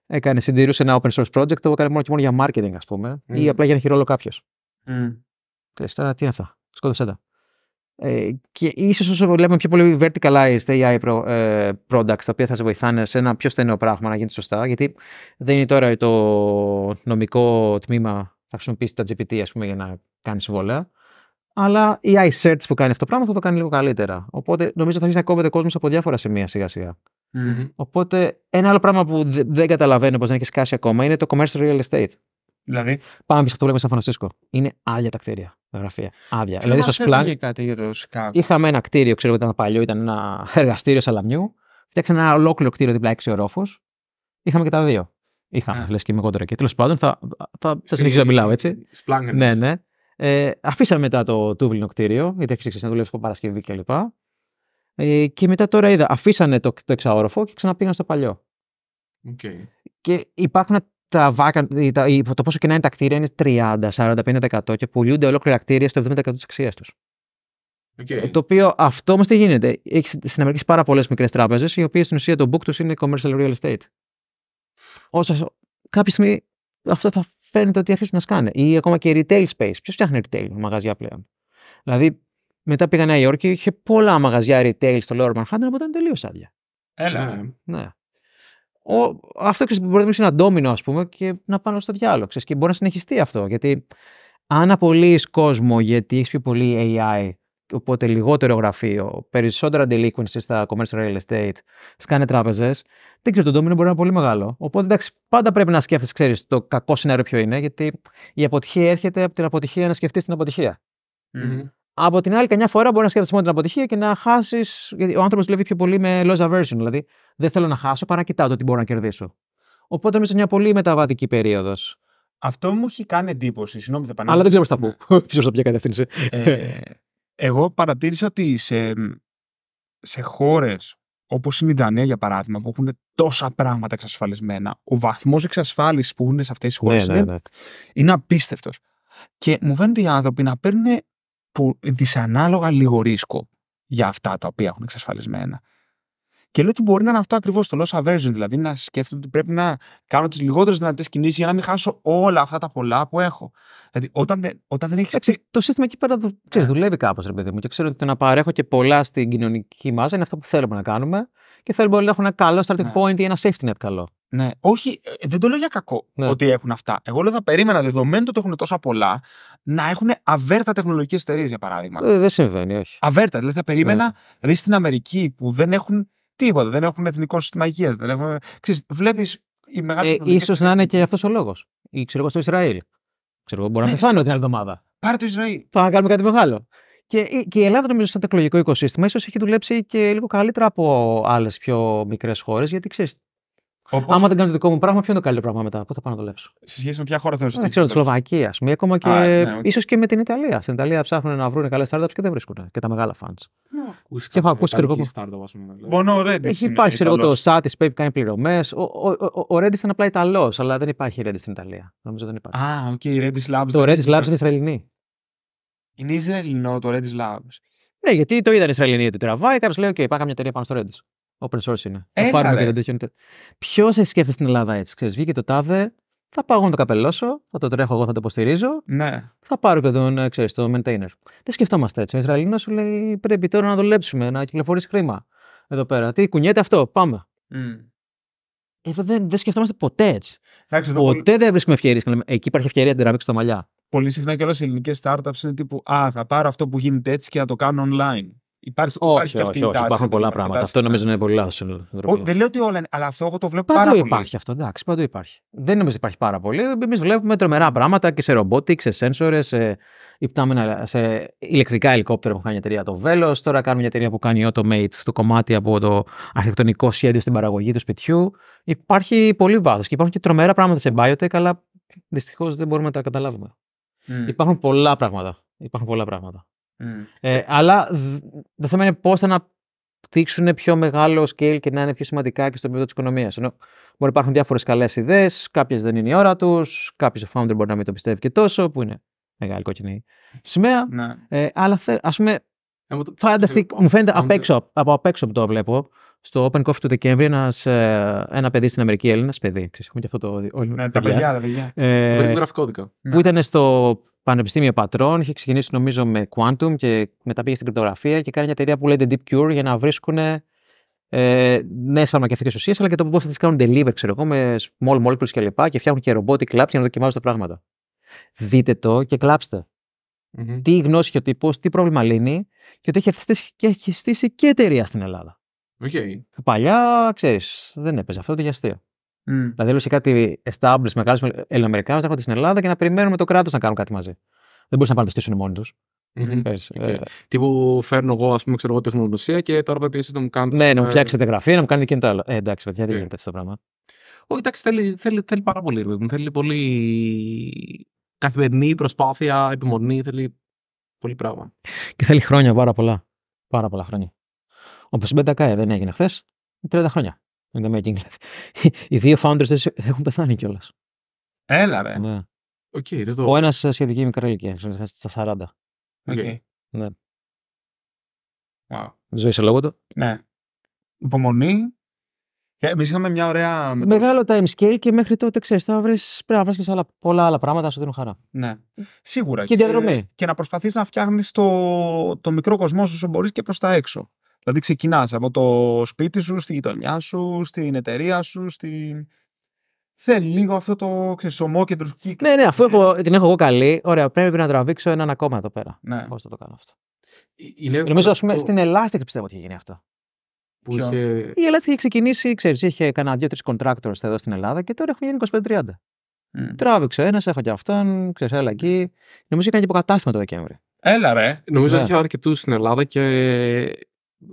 Έκανε, συντηρούσε ένα open source project, το έκανε μόνο και μόνο για marketing, ας πούμε, mm. ή απλά για να έχει ρόλο κάποιος. Mm. Ξέρεις, τώρα τι είναι αυτά. Σκότωσέ τα. Ε, και ίσως όσο βλέπουμε πιο πολύ verticalized AI pro, ε, products, τα οποία θα σε βοηθάνε σε ένα πιο στενό πράγμα να γίνει σωστά, γιατί δεν είναι τώρα το νομικό τμήμα θα χρησιμοποιήσει τα GPT, ας πούμε, για να κάνεις συμβόλαια. Αλλά η iSearch που κάνει αυτό το πράγμα θα το κάνει λίγο καλύτερα. Οπότε νομίζω θα αρχίσει να κόβεται κόσμος από διάφορα σημεία σιγά σιγά. Mm-hmm. Οπότε ένα άλλο πράγμα που δεν καταλαβαίνω πως δεν έχει σκάσει ακόμα είναι το commercial real estate. Δηλαδή. Πάμε σε αυτό που λέμε σαν Φανασίσκο. Είναι άδεια τα κτίρια, τα γραφεία. Άδεια. Και δηλαδή, στο κάτι Είχαμε ένα κτίριο, ξέρω ότι ήταν παλιό, ήταν ένα *laughs* εργαστήριο σαλαμιού. Φτιάξαμε ένα ολόκληρο κτίριο δίπλα έξι ορόφους. Είχαμε και τα δύο. Είχαμε, λες και είμαι Τέλος πάντων, θα, θα, θα συνεχίσω να μιλάω έτσι. Σπλάνγκ. Ναι, ναι. Ε, αφήσαμε μετά το τούβλινο κτίριο, γιατί έχεις να δουλεύεις από Παρασκευή κλπ. Ε, και μετά τώρα είδα, αφήσανε το, το εξαόροφο και ξαναπήγαν στο παλιό. Okay. Και υπάρχουν τα βάκα, τα, το πόσο κοινά είναι τα κτίρια είναι 30, 40, 50% και πουλούνται ολόκληρα κτίρια στο 70% τη αξία του. Okay. Το οποίο αυτό όμως τι γίνεται. Έχεις στην Αμερική πάρα πολλές μικρές τράπεζες, οι οποίες στην ουσία το book τους είναι commercial real estate. Όσο, κάποια στιγμή αυτό θα φαίνεται ότι αρχίζουν να σκάνε. Ή ακόμα και retail space. Ποιος φτιάχνει retail μαγαζιά πλέον. Δηλαδή, μετά πήγα Νέα Υόρκη και είχε πολλά μαγαζιά retail στο Lower Manhattan, οπότε ήταν τελείως άδεια. Έλα. Ναι. ναι. Ο, αυτό μπορεί να είναι ένα ντόμινο, ας πούμε, και να πάνε στο διάλογο. και μπορεί να συνεχιστεί αυτό. Γιατί αν απολύεις κόσμο γιατί έχεις πιο πολύ AI οπότε λιγότερο γραφείο, περισσότερα delinquency στα commercial real estate, σκάνε τράπεζες. Δεν ξέρω, το ντόμινο μπορεί να είναι πολύ μεγάλο. Οπότε εντάξει, πάντα πρέπει να σκέφτεσαι, ξέρεις το κακό σενάριο ποιο είναι, γιατί η αποτυχία έρχεται από την αποτυχία να σκεφτείς την αποτυχια mm-hmm. Από την άλλη, καμιά φορά μπορεί να σκέφτεσαι μόνο την αποτυχια απο την αλλη καμια φορα μπορει να σκεφτεσαι μονο την αποτυχια και να χάσεις. Γιατί ο άνθρωπος δουλεύει πιο πολύ με loss aversion. Δηλαδή, δεν θέλω να χάσω παρά κοιτάω το τι μπορώ να κερδίσω. Οπότε σε μια πολύ μεταβατική περίοδος. Αυτό μου έχει κάνει εντύπωση. Συγγνώμη, δεν Αλλά δεν ξέρω πω ναι. *laughs* θα πω. Ποιος θα κατεύθυνση. Ε, εγώ παρατήρησα ότι σε, σε χώρες όπως είναι η Δανία, για παράδειγμα, που έχουν τόσα πράγματα εξασφαλισμένα, ο βαθμός εξασφάλισης που έχουν σε αυτές τις ναι, χώρες ναι, είναι, ναι, είναι απίστευτος. Και μου φαίνεται οι άνθρωποι να παίρνουν δυσανάλογα λίγο ρίσκο για αυτά τα οποία έχουν εξασφαλισμένα. Και λέω ότι μπορεί να είναι αυτό ακριβώς το loss aversion, δηλαδή να σκέφτομαι ότι πρέπει να κάνω τις λιγότερες δυνατές κινήσεις για να μην χάσω όλα αυτά τα πολλά που έχω. Δηλαδή, όταν, δεν, όταν δεν έχεις. Το σύστημα εκεί πέρα ε. δουλεύει κάπως, ρε παιδί μου, και ξέρω ότι το να παρέχω και πολλά στην κοινωνική μάζα είναι αυτό που θέλουμε να κάνουμε και θέλουμε να έχουν ένα καλό starting ναι. point ή ένα safety net καλό. Ναι, όχι, ε, δεν το λέω για κακό ναι. ότι έχουν αυτά. Εγώ λέω θα περίμενα δεδομένου ότι έχουν τόσα πολλά να έχουν αβέρτα τεχνολογικές εταιρείες, για παράδειγμα. Ε, δεν συμβαίνει, όχι. Αβέρτα, δηλαδή θα περίμενα. Ναι. Δηλαδή στην Αμερική που δεν έχουν Τίποτα. Δεν έχουμε εθνικό σύστημα υγείας. Έχουμε... Βλέπεις η μεγάλη. Ε, ίσως να είναι και αυτός ο λόγος. Ή ξέρω εγώ στο Ισραήλ. Ξέρω εγώ, μπορεί να ναι. πεθάνω την άλλη εβδομάδα. Πάρε το Ισραήλ. Πάμε να κάνουμε κάτι μεγάλο. Και, ε, και η Ελλάδα, νομίζω, σαν τεκλογικό οικοσύστημα, ίσως έχει δουλέψει και λίγο καλύτερα από άλλες πιο μικρές χώρες, γιατί ξέρεις, όπως... Άμα δεν κάνω το δικό μου πράγμα, ποιο είναι το καλύτερο πράγμα μετά, πού θα πάω να δουλέψω. Σε σχέση με ποια χώρα θέλω να ζητήσω. Δεν ξέρω, τη Σλοβακία, ας πούμε, ακόμα και ναι, okay. ίσως και με την Ιταλία. Στην Ιταλία ψάχνουν να βρουν καλές startups και δεν βρίσκουν και τα μεγάλα funds. Ναι. Και έχω ακούσει και εγώ. Δηλαδή. Μόνο ο ε, Reddit. Έχει υπάρχει ξέρω το Σάτι που έχει κάνει πληρωμές. Ο Ρέντι ήταν απλά Ιταλός, αλλά δεν υπάρχει Ρέντι στην Ιταλία. Νομίζω δεν υπάρχει. Α, οκ, Reddit Labs. Το Ρέντι Labs είναι Ισραηλινή. Είναι Ισραηλινό το Reddit Labs. Ναι, γιατί το είδαν οι Ισραηλινοί ότι τραβάει. Κάποιος λέει: OK, πάει μια εταιρεία πάνω στο Reddit. Open source είναι. Έλα, θα πάρουμε ρε. και το τέτοιο. Ποιος σε σκέφτεται στην Ελλάδα έτσι, ξέρεις, βγήκε το τάδε. Θα πάω να το καπελώσω, θα το τρέχω εγώ, θα το υποστηρίζω. Ναι. Θα πάρω και τον, ε, ξέρεις, τον maintainer. Δεν σκεφτόμαστε έτσι. Ο Ισραηλινός σου λέει πρέπει τώρα να δουλέψουμε, να κυκλοφορήσει χρήμα. Εδώ πέρα. Τι κουνιέται αυτό, πάμε. Mm. δεν, δεν σκεφτόμαστε ποτέ έτσι. ποτέ πολύ... δεν βρίσκουμε ευκαιρίες. Εκεί υπάρχει ευκαιρία να την τραβήξει τα μαλλιά. Πολύ συχνά όλε οι ελληνικές startups είναι τύπου Α, θα πάρω αυτό που γίνεται έτσι και να το κάνω online. Υπάρχει, όχι, υπάρχει και αυτή όχι, η τάση, υπάρχουν πολλά πράγματα. Τάση. Αυτό νομίζω είναι πολλά. λάθο. δεν λέω ότι όλα είναι, αλλά αυτό εγώ το βλέπω παντού πάρα πολύ. Παντού υπάρχει αυτό, εντάξει, παντού υπάρχει. Δεν νομίζω ότι υπάρχει πάρα πολύ. Εμείς βλέπουμε τρομερά πράγματα και σε ρομπότικ, σε σένσορε, σε, σε ηλεκτρικά ελικόπτερα που κάνει η εταιρεία το βέλο. Τώρα κάνουμε μια εταιρεία που κάνει Automate το κομμάτι από το αρχιτεκτονικό σχέδιο στην παραγωγή του σπιτιού. Υπάρχει πολύ βάθος και υπάρχουν και τρομερά πράγματα σε biotech, αλλά δυστυχώς δεν μπορούμε να τα καταλάβουμε. Mm. Υπάρχουν πολλά πράγματα. Υπάρχουν πολλά πράγματα. Ε, αλλά το θέμα είναι πώς θα αναπτύξουν πιο μεγάλο scale και να είναι πιο σημαντικά και στο επίπεδο της οικονομίας. Μπορεί να υπάρχουν διάφορες καλές ιδέες, κάποιες δεν είναι η ώρα τους, κάποιος ο founder μπορεί να μην το πιστεύει και τόσο, που είναι μεγάλη κόκκινη σημαία. Ναι. Ε, αλλά ας πούμε. Ε, Φανταστικ, Μου φαίνεται έξω, από απ' έξω που το βλέπω. Στο Open Coffee του Δεκέμβρη, ένας, ε, ένα παιδί στην Αμερική, Έλληνας παιδί. Ξέρεις, έχουμε και αυτό το. Όλοι, ναι, τα παιδιά, τα παιδιά. Ε, το περιγραφικό δικό. Που ναι. ήταν στο Πανεπιστήμιο Πατρών. Είχε ξεκινήσει νομίζω με Quantum και μετά πήγε στην κρυπτογραφία και κάνει μια εταιρεία που λέγεται Deep Cure για να βρίσκουν ε, νέες φαρμακευτικές ουσίες, αλλά και το πώς θα τις κάνουν deliver, ξέρω εγώ, με small molecules κλπ. Και, και φτιάχνουν και robotic labs για να δοκιμάζουν τα πράγματα. Δείτε το και κλάψτε. Τι γνώση έχει ο τύπος, τι πρόβλημα λύνει και ότι έχει στήσει και, έχει στήσει και εταιρεία στην Ελλάδα. Okay. Παλιά, ξέρεις, δεν έπαιζε αυτό, το για Mm. Δηλαδή, σε κάτι established μεγάλε Ελληνοαμερικάνους να έρχονται στην Ελλάδα και να περιμένουν με το κράτος να κάνουν κάτι μαζί. Δεν μπορούσαν να πάνε να στήσουν μόνοι τους. Mm-hmm. Okay. Ε, που φέρνω εγώ, ας πούμε, ξέρω εγώ τεχνογνωσία και τώρα πρέπει εσύ να μου κάνετε. Ναι, να μου ε, φτιάξετε γραφή να μου κάνετε και το άλλο. Ε, εντάξει, παιδιά, δεν γίνεται έτσι το πράγμα. Όχι, εντάξει, θέλει, θέλει, θέλει πάρα πολύ. ρίγμα. θέλει πολύ καθημερινή προσπάθεια, επιμονή, θέλει πολύ πράγμα. Και θέλει χρόνια πάρα πολλά. Πάρα πολλά χρόνια. Όπως η Μπεντακάε δεν έγινε χθες, 30 χρόνια. In the making. Οι δύο founders έχουν πεθάνει κιόλας. Έλα ρε. Ναι. Okay, δεν το... Ο ένας ε, σχετική μικρή ηλικία, στα 40. Okay. Ναι. Wow. Ζωή σε λόγο του. Ναι. Υπομονή. Εμείς είχαμε μια ωραία. Μεγάλο time scale και μέχρι τότε ξέρεις, θα βρεις πρέπει να βρει πολλά άλλα πράγματα, σου δίνουν χαρά. Ναι. Σίγουρα. Και, και διαδρομή. Και να προσπαθείς να φτιάχνεις το, το μικρό κοσμό όσο μπορείς και προς τα έξω. Δηλαδή ξεκινάς από το σπίτι σου, στη γειτονιά σου, στην εταιρεία σου, στην. Θέλει λίγο αυτό το ξεσωμόκεντρο κύκλο. Ναι, ναι, αφού την έχω εγώ καλή, ωραία, πρέπει να τραβήξω έναν ακόμα εδώ πέρα. Ναι. Πώς θα το κάνω αυτό. Νομίζω, ας πούμε, στην Ελλάδα πιστεύω ότι είχε γίνει αυτό. Η Ελλάδα είχε ξεκινήσει, ξέρεις, είχε κανένα δύο-τρει contractors εδώ στην Ελλάδα και τώρα έχουν γίνει 25-30. Mm. Τράβηξε ένας, έχω και αυτόν, ξέρεις, έλα εκεί. Νομίζω κάνει και υποκατάστημα το Δεκέμβρη. Έλα, ρε. Νομίζω ναι. ότι είχε αρκετούς στην Ελλάδα και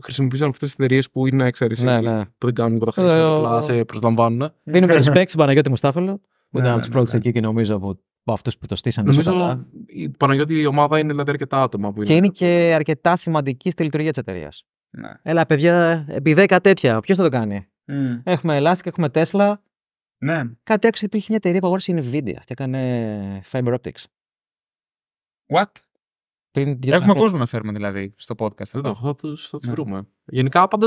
χρησιμοποιήσαν αυτές τις εταιρείες που είναι εξαίρεση. Ναι, ναι. Που δεν κάνουν τίποτα χρήσιμο, απλά σε προσλαμβάνουν. Δίνουμε *laughs* respect στην Παναγιώτη Μουστάφελο, που ήταν ναι, από ναι, τους ναι, πρώτους εκεί και νομίζω από αυτούς που το στήσαν. Νομίζω η Παναγιώτη η ομάδα είναι δηλαδή αρκετά άτομα. Που Και είναι και αρκετά σημαντική στη λειτουργία της εταιρείας. Ναι. Έλα, παιδιά, επί 10 τέτοια, ποιος θα το κάνει. Mm. Έχουμε Elastic, έχουμε Tesla. Ναι. Κάτι άξιο υπήρχε μια εταιρεία που αγόρασε η Nvidia και έκανε Fiber Optics. What? Πριν... Έχουμε κόσμο να φέρουμε δηλαδή στο podcast. Θα το... Θα του ναι. βρούμε. Γενικά πάντως.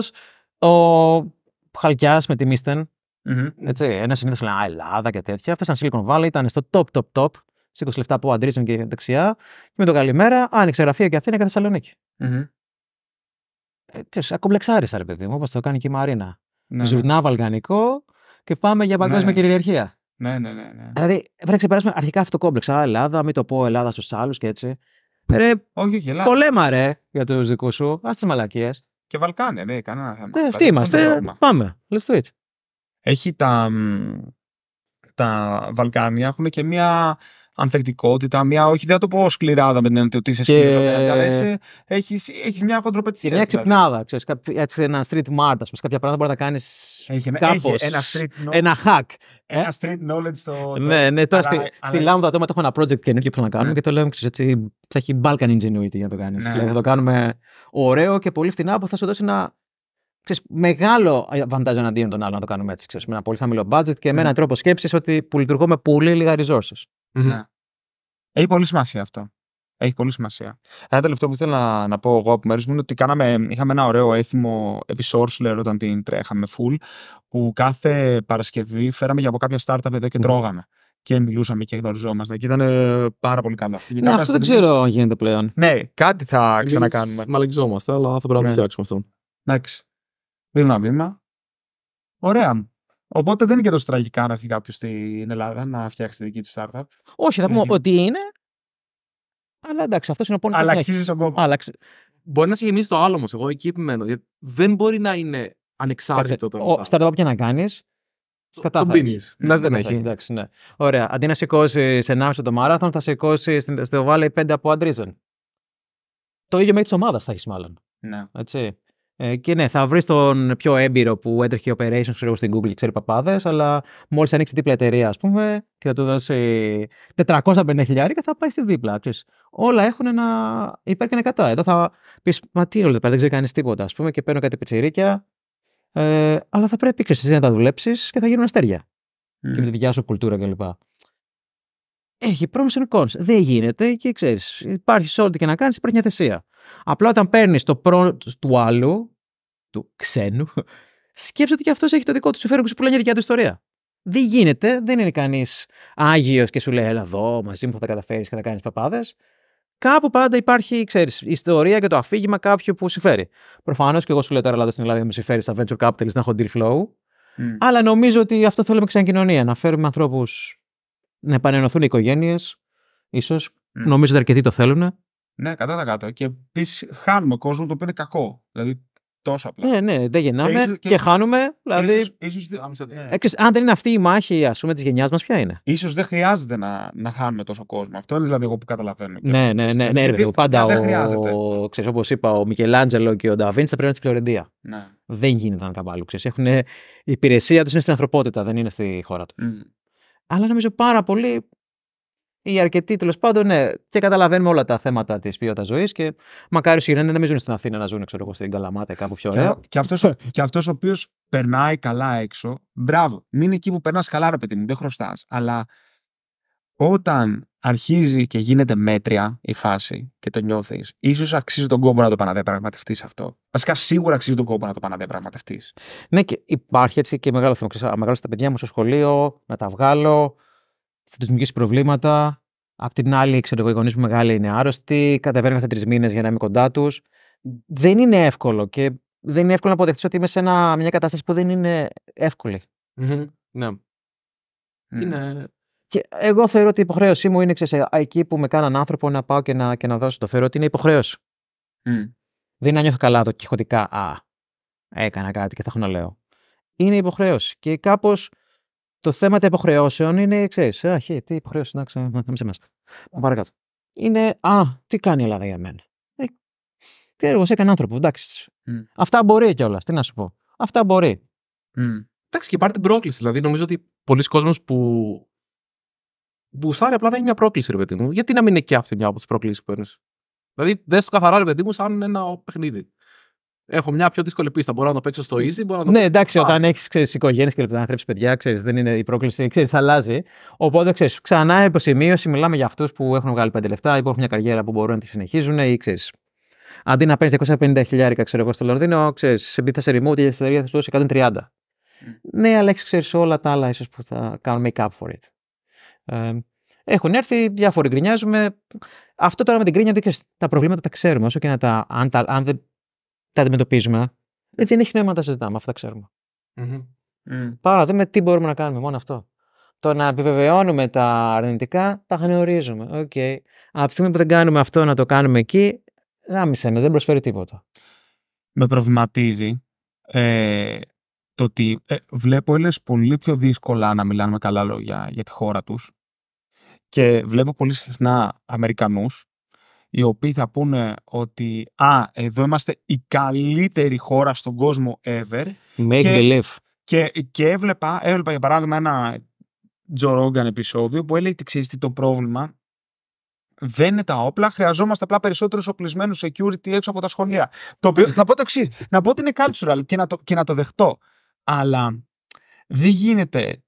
Ο Χαλκιάς με τη μιστεν mm-hmm. Έτσι, ένα συνήθως λένε Α, Ελλάδα και τέτοια. Αυτή ήταν Silicon Valley, ήταν στο top, top, top. Σε 20 λεπτά από Αντρίζεν και δεξιά. Και με το καλημέρα, άνοιξε γραφεία και Αθήνα και θεσσαλονικη mm-hmm. Ε, ακομπλεξάριστα, ρε παιδί μου, όπως το κάνει και η Μαρίνα. Ναι. ναι. Ζουρνά βαλκανικό και πάμε για ναι, παγκόσμια ναι. κυριαρχία. Ναι, ναι, ναι, ναι. Δηλαδή, πρέπει να ξεπεράσουμε αρχικά αυτό το κόμπλεξ. Α, Ελλάδα, μην το πω Ελλάδα στους άλλους και έτσι. Ρε, όχι, όχι, Πολέμα, ρε, για τους δικούς σου. Ας τις μαλακίες. Και Βαλκάνια, ναι, κανένα θέμα. Ναι, αυτοί είμαστε. Πάμε. Let's do it. Έχει τα. Τα Βαλκάνια έχουν και μια ανθεκτικότητα, μια, όχι δεν θα το πω σκληράδα με την έννοια ότι είσαι σκληρός, αλλά έχεις, έχεις μια χοντροπετσία. Μια δηλαδή. ξυπνάδα, ξέρεις, έτσι ένα street mart, ας πούμε, κάποια πράγματα μπορείς να κάνεις. έχει, κάπως, έχει ένα, street knowledge, ένα hack. Ε. Ένα street knowledge στο... Ναι, ναι, τώρα στη, στη Lambda τώρα έχω ένα project καινούργιο που να κάνουμε ναι. και το λέμε, ξέρεις, έτσι, θα έχει Balkan ingenuity για να το κάνεις. Ναι. Δηλαδή θα το κάνουμε ωραίο και πολύ φτηνά που θα σου δώσει ένα ξέρεις, μεγάλο βαντάζ ε, εναντίον των άλλων να το κάνουμε έτσι. Ξέρεις, με ένα πολύ χαμηλό budget και mm. με έναν τρόπο σκέψης ότι που λειτουργώ πολύ λίγα resources. Mm-hmm. Έχει πολύ σημασία αυτό. Έχει πολύ σημασία. Ένα τελευταίο που ήθελα να, να πω εγώ από μέρους μου είναι ότι κάναμε, είχαμε ένα ωραίο έθιμο επί όταν την τρέχαμε full, που κάθε Παρασκευή φέραμε για από κάποια startup εδώ και mm. τρώγαμε. Και μιλούσαμε και γνωριζόμασταν. Και ήταν πάρα πολύ καλό. Ναι, αυτό δεν ξέρω αν γίνεται πλέον. Ναι, κάτι θα ξανακάνουμε. Μαλαγιζόμαστε, αλλά θα πρέπει να ναι. φτιάξουμε αυτό. Εντάξει. Βήμα-βήμα. Ωραία. Οπότε δεν είναι και τόσο τραγικά να έρθει κάποιος στην Ελλάδα να φτιάξει τη δική του startup. Όχι, θα πούμε ότι είναι. Αλλά εντάξει, αυτός είναι ο πόνος. Αλλά αξίζει τον Μπορεί να σε γεμίσει το άλλο όμω. Εγώ εκεί επιμένω. Δεν μπορεί να είναι ανεξάρτητο το. Ο startup και να κάνεις. Τον πίνεις. Ναι, να ναι, δεν ναι, έχει. Εντάξει, ναι. Ωραία. Αντί να σηκώσεις 1,5 το μάραθον, θα σηκώσεις στο Βάλεϊ 5 από Αντρίζεν. Το ίδιο με τη ομάδα θα έχεις μάλλον. Ναι. Έτσι. Ε, και ναι, θα βρεις τον πιο έμπειρο που έτρεχε operations ξέρω, στην Google ξέρει παπάδες, αλλά μόλις ανοίξει δίπλα εταιρεία, ας πούμε, και θα του δώσει 450 χιλιάρικα, θα πάει στη δίπλα. Ξέρεις. Όλα έχουν ένα υπέρ ένα κατά. Εδώ θα πεις, μα τι είναι δεν ξέρει κανείς τίποτα, ας πούμε, και παίρνω κάτι πιτσιρίκια. Ε, αλλά θα πρέπει ξέρεις, εσύ να τα δουλέψεις και θα γίνουν αστέρια. Και με τη δικιά σου κουλτούρα κλπ. Έχει pros and cons. Δεν γίνεται και ξέρεις, υπάρχει σε ό,τι και να κάνεις, υπάρχει μια θεσία. Απλά όταν παίρνεις το πρώτο του άλλου, του ξένου, σκέψτε ότι και αυτός έχει το δικό του συμφέρον και σου πουλάει μια δικιά του ιστορία. Δεν γίνεται, δεν είναι κανείς άγιος και σου λέει: Ελά, εδώ μαζί μου θα τα καταφέρεις και θα κάνεις παπάδες. Κάπου πάντα υπάρχει, ξέρεις, η ιστορία και το αφήγημα κάποιου που συμφέρει. Προφανώς και εγώ σου λέω τώρα Ελλάδα στην Ελλάδα με συμφέρει στα venture capitalist να έχω deal flow. Mm. Αλλά νομίζω ότι αυτό θέλουμε σαν κοινωνία. Να φέρουμε ανθρώπους να επανενωθούν οι οικογένειες, ίσως. Mm. Νομίζω ότι αρκετοί το θέλουν. Ναι, κατά τα κάτω. Και επίσης χάνουμε κόσμο το οποίο είναι κακό. Δηλαδή Τόσο απλά. Ναι, ναι, δεν γεννάμε και, και, και χάνουμε. Δηλαδή... Ίσως, ίσως, ε, Έξεις, αν δεν είναι αυτή η μάχη ας πούμε, της γενιάς μας, ποια είναι. Ίσως δεν χρειάζεται να, να χάνουμε τόσο κόσμο. Αυτό είναι δηλαδή εγώ που καταλαβαίνω. Ναι, ναι, ναι, ναι, ρε, πάντα δεν χρειάζεται. Ο, ξέρεις, όπως είπα, ο Μικελάντζελο και ο Νταβίντς θα πρέπει να είναι στη Φλωρεντία. Ναι. Δεν γίνεται να τα βάλουν. Έχουν, η υπηρεσία τους είναι στην ανθρωπότητα, δεν είναι στη χώρα τους. Mm. Αλλά νομίζω πάρα πολύ ή αρκετοί τέλος πάντων, ναι, και καταλαβαίνουμε όλα τα θέματα της ποιότητας ζωής. Και μακάρι οι Σιρένε να μην ζουν στην Αθήνα, να ζουν ξέρω, στην Καλαμάτα κάπου πιο ωραία. Και, και αυτός ο οποίος περνάει καλά έξω, μπράβο, μην είναι εκεί που περνάς καλά, ρε παιδί μου, δεν χρωστάς. Αλλά όταν αρχίζει και γίνεται μέτρια η φάση και το νιώθεις, ίσως αξίζει τον κόμπο να το παναδεπραγματευτείς αυτό. Βασικά, σίγουρα αξίζει τον κόμπο να το παναδεπραγματευτείς. Ναι, και υπάρχει έτσι και μεγάλο θέμα. Μεγάλο στα παιδιά μου στο σχολείο, να τα βγάλω, θα του δημιουργήσει προβλήματα. Απ' την άλλη, ξέρω εγώ, οι γονείς μου μεγάλοι είναι άρρωστοι, Κατεβαίνουν κάθε τρεις μήνες για να είμαι κοντά τους. Δεν είναι εύκολο και δεν είναι εύκολο να αποδεχτείς ότι είμαι σε ένα, μια κατάσταση που δεν είναι ναι. ναι. Είναι... Και εγώ θεωρώ ότι η υποχρέωσή μου είναι ξέρω, εκεί που με κάναν άνθρωπο να πάω και να, να δώσω. Το θεωρώ ότι είναι υποχρέωση. Mm. Δεν να νιώθω καλά δοκιχωτικά. και Α, έκανα κάτι και θα έχω να λέω. Είναι υποχρέωση. Και κάπως το θέμα των υποχρεώσεων είναι, ξέρεις, Α, τι υποχρεώσεις, εντάξει, να σε εμά. Παρακάτω. Είναι, Α, τι κάνει η Ελλάδα για μένα. Ε, έργο, σε έκανε άνθρωπο, εντάξει. Αυτά μπορεί κιόλας, τι να σου πω. Αυτά μπορεί. Εντάξει, και πάρει την πρόκληση. Δηλαδή, νομίζω ότι πολλοί κόσμοι που. Μπουσάρει απλά δεν είναι μια πρόκληση, ρε παιδί μου. Γιατί να μην είναι και αυτή μια από τις προκλήσεις που παίρνεις. Δηλαδή, δες το καθαρά, ρε παιδί μου, σαν ένα παιχνίδι έχω μια πιο δύσκολη πίστα. Μπορώ να το παίξω στο ναι. easy, μπορώ να το Ναι, εντάξει, πάρα. όταν έχεις οικογένειες και λεπτά να θρέψεις παιδιά, ξέρεις δεν είναι η πρόκληση, ξέρεις, αλλάζει. Οπότε ξέρεις, ξανά υποσημείωση, μιλάμε για αυτούς που έχουν βγάλει πέντε λεφτά, έχουν μια καριέρα που μπορούν να τη συνεχίζουν ή ξέρεις. Αντί να παίρνεις 250 χιλιάρικα, ξέρω εγώ, στο Λονδίνο, ξέρεις, επειδή θα σε remote ή η εταιρεια θα σου δώσει 130. Mm. Ναι, αλλά έχεις ξέρεις όλα τα άλλα ίσως που θα κάνουν make up for it. Ε, έχουν έρθει, διάφοροι γκρινιάζουμε. Αυτό τώρα με την και τα προβλήματα τα ξέρουμε. Όσο και να τα, αν, τα, αν δεν τα αντιμετωπίζουμε, ε, δεν έχει νόημα να τα συζητάμε. Αυτά ξέρουμε. Mm-hmm. Mm. hmm παμε να δούμε τι μπορούμε να κάνουμε, μόνο αυτό. Το να επιβεβαιώνουμε τα αρνητικά, τα γνωρίζουμε. Okay. Από τη στιγμή που δεν κάνουμε αυτό, να το κάνουμε εκεί, γάμισε με, δεν προσφέρει τίποτα. Με προβληματίζει ε, το ότι ε, βλέπω Έλληνες πολύ πιο δύσκολα να μιλάνε με καλά λόγια για τη χώρα τους και βλέπω πολύ συχνά Αμερικανούς οι οποίοι θα πούνε ότι «Α, εδώ είμαστε η καλύτερη χώρα στον κόσμο ever». Make και, Και, έβλεπα, έβλεπα για παράδειγμα ένα Τζορόγκαν επεισόδιο που έλεγε «Ξέρεις τι το πρόβλημα, δεν είναι τα όπλα, χρειαζόμαστε απλά περισσότερους οπλισμένους security έξω από τα σχολεία. Το οποίο, θα πω το εξής: Να πω ότι είναι cultural και να το, και να το δεχτώ. Αλλά δεν γίνεται.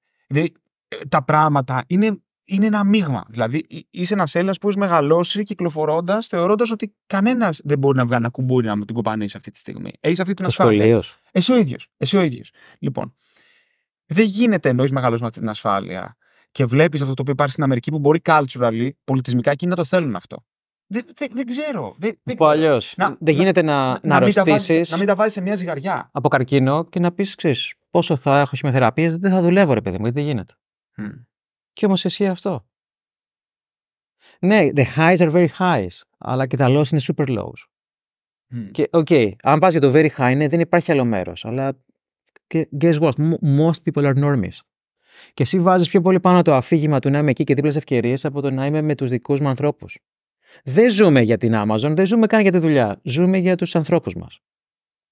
τα πράγματα είναι είναι ένα μείγμα. Δηλαδή, είσαι ένας Έλληνας που έχεις μεγαλώσει κυκλοφορώντας, θεωρώντας ότι κανένας δεν μπορεί να βγάλει ένα κουμπούρι να την κοπανίσει αυτή τη στιγμή. Έχεις αυτή την ασφάλεια. Εσύ ο ίδιος. Εσύ ο ίδιος. Λοιπόν, δεν γίνεται ενώ είσαι μεγάλο με αυτή την ασφάλεια και βλέπεις αυτό το οποίο υπάρχει στην Αμερική που μπορεί culturally, πολιτισμικά εκείνοι να το θέλουν αυτό. Δεν, δεν, ξέρω. Δεν, δεν... Δεν να, γίνεται να, να, να Να μην τα βάζει σε μια ζυγαριά. Από καρκίνο και να πεις, ξέρεις, πόσο θα έχω χημεθεραπείες, δεν θα δουλεύω, ρε παιδί μου, δεν γίνεται. Και όμως εσύ αυτό. Ναι, the highs are very highs, αλλά και τα lows είναι super lows. Και οκ, okay, αν πας για το very high, ναι, δεν υπάρχει άλλο μέρος. Αλλά guess what, most people are normies. Και εσύ βάζεις πιο πολύ πάνω το αφήγημα του να είμαι εκεί και δίπλα σε ευκαιρίες από το να είμαι με τους δικούς μου ανθρώπους. Δεν ζούμε για την Amazon, δεν ζούμε καν για τη δουλειά. Ζούμε για τους ανθρώπους μας.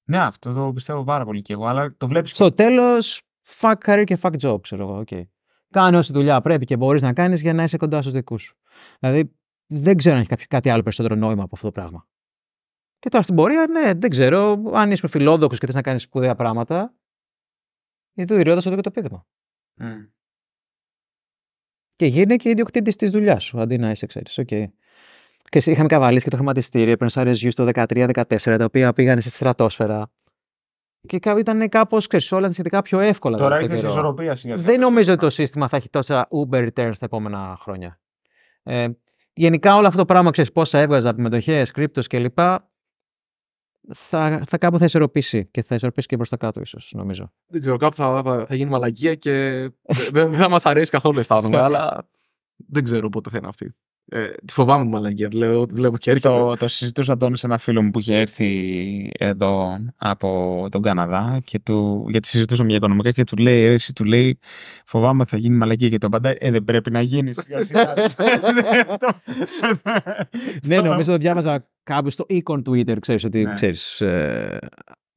Ναι, αυτό το πιστεύω πάρα πολύ κι εγώ, αλλά το βλέπεις... Στο τέλος, fuck career και fuck job, ξέρω εγώ. Okay. Κάνει όση δουλειά πρέπει και μπορείς να κάνεις για να είσαι κοντά στους δικούς σου. Δηλαδή, δεν ξέρω αν έχει κάτι άλλο περισσότερο νόημα από αυτό το πράγμα. Και τώρα στην πορεία, ναι, δεν ξέρω, αν είσαι φιλόδοξος και θες να κάνεις σπουδαία πράγματα, η δουλειά σου και το πείδημα. Mm. Και γίνει και ιδιοκτήτης της δουλειάς σου, αντί να είσαι, ξέρεις. Okay. Και είχαμε καβαλήσει και το χρηματιστήριο, Πενσάρε Γιου το 2013-2014, τα οποία πήγαν στη στρατόσφαιρα και ήταν κάπως όλα σχετικά πιο εύκολα. Τώρα έχει σε ισορροπία σιγά Δεν νομίζω ότι το σύστημα θα έχει τόσα Uber returns τα επόμενα χρόνια. Ε, γενικά όλο αυτό το πράγμα, ξέρεις πόσα έβγαζα από μετοχέ, κρύπτο κλπ. Θα, θα κάπου θα ισορροπήσει και θα ισορροπήσει και προς τα κάτω, ίσως, νομίζω. Δεν ξέρω, κάπου θα, θα γίνει μαλαγία και *laughs* δεν θα μας αρέσει καθόλου αισθάνομαι, *laughs* αλλά δεν ξέρω πότε θα είναι αυτή. Ε, τη φοβάμαι την μαλαγία. Λέω, βλέπω και Το, το συζητούσα Αντώνη σε ένα φίλο μου που είχε έρθει εδώ από τον Καναδά και του, γιατί συζητούσαμε για οικονομικά και του λέει, εσύ του λέει, φοβάμαι θα γίνει μαλαγία και το παντά, ε, δεν πρέπει να γίνει *laughs* ναι, νομίζω το διάβαζα κάπου στο econ Twitter, ξέρεις ότι ναι. ξέρεις, ε,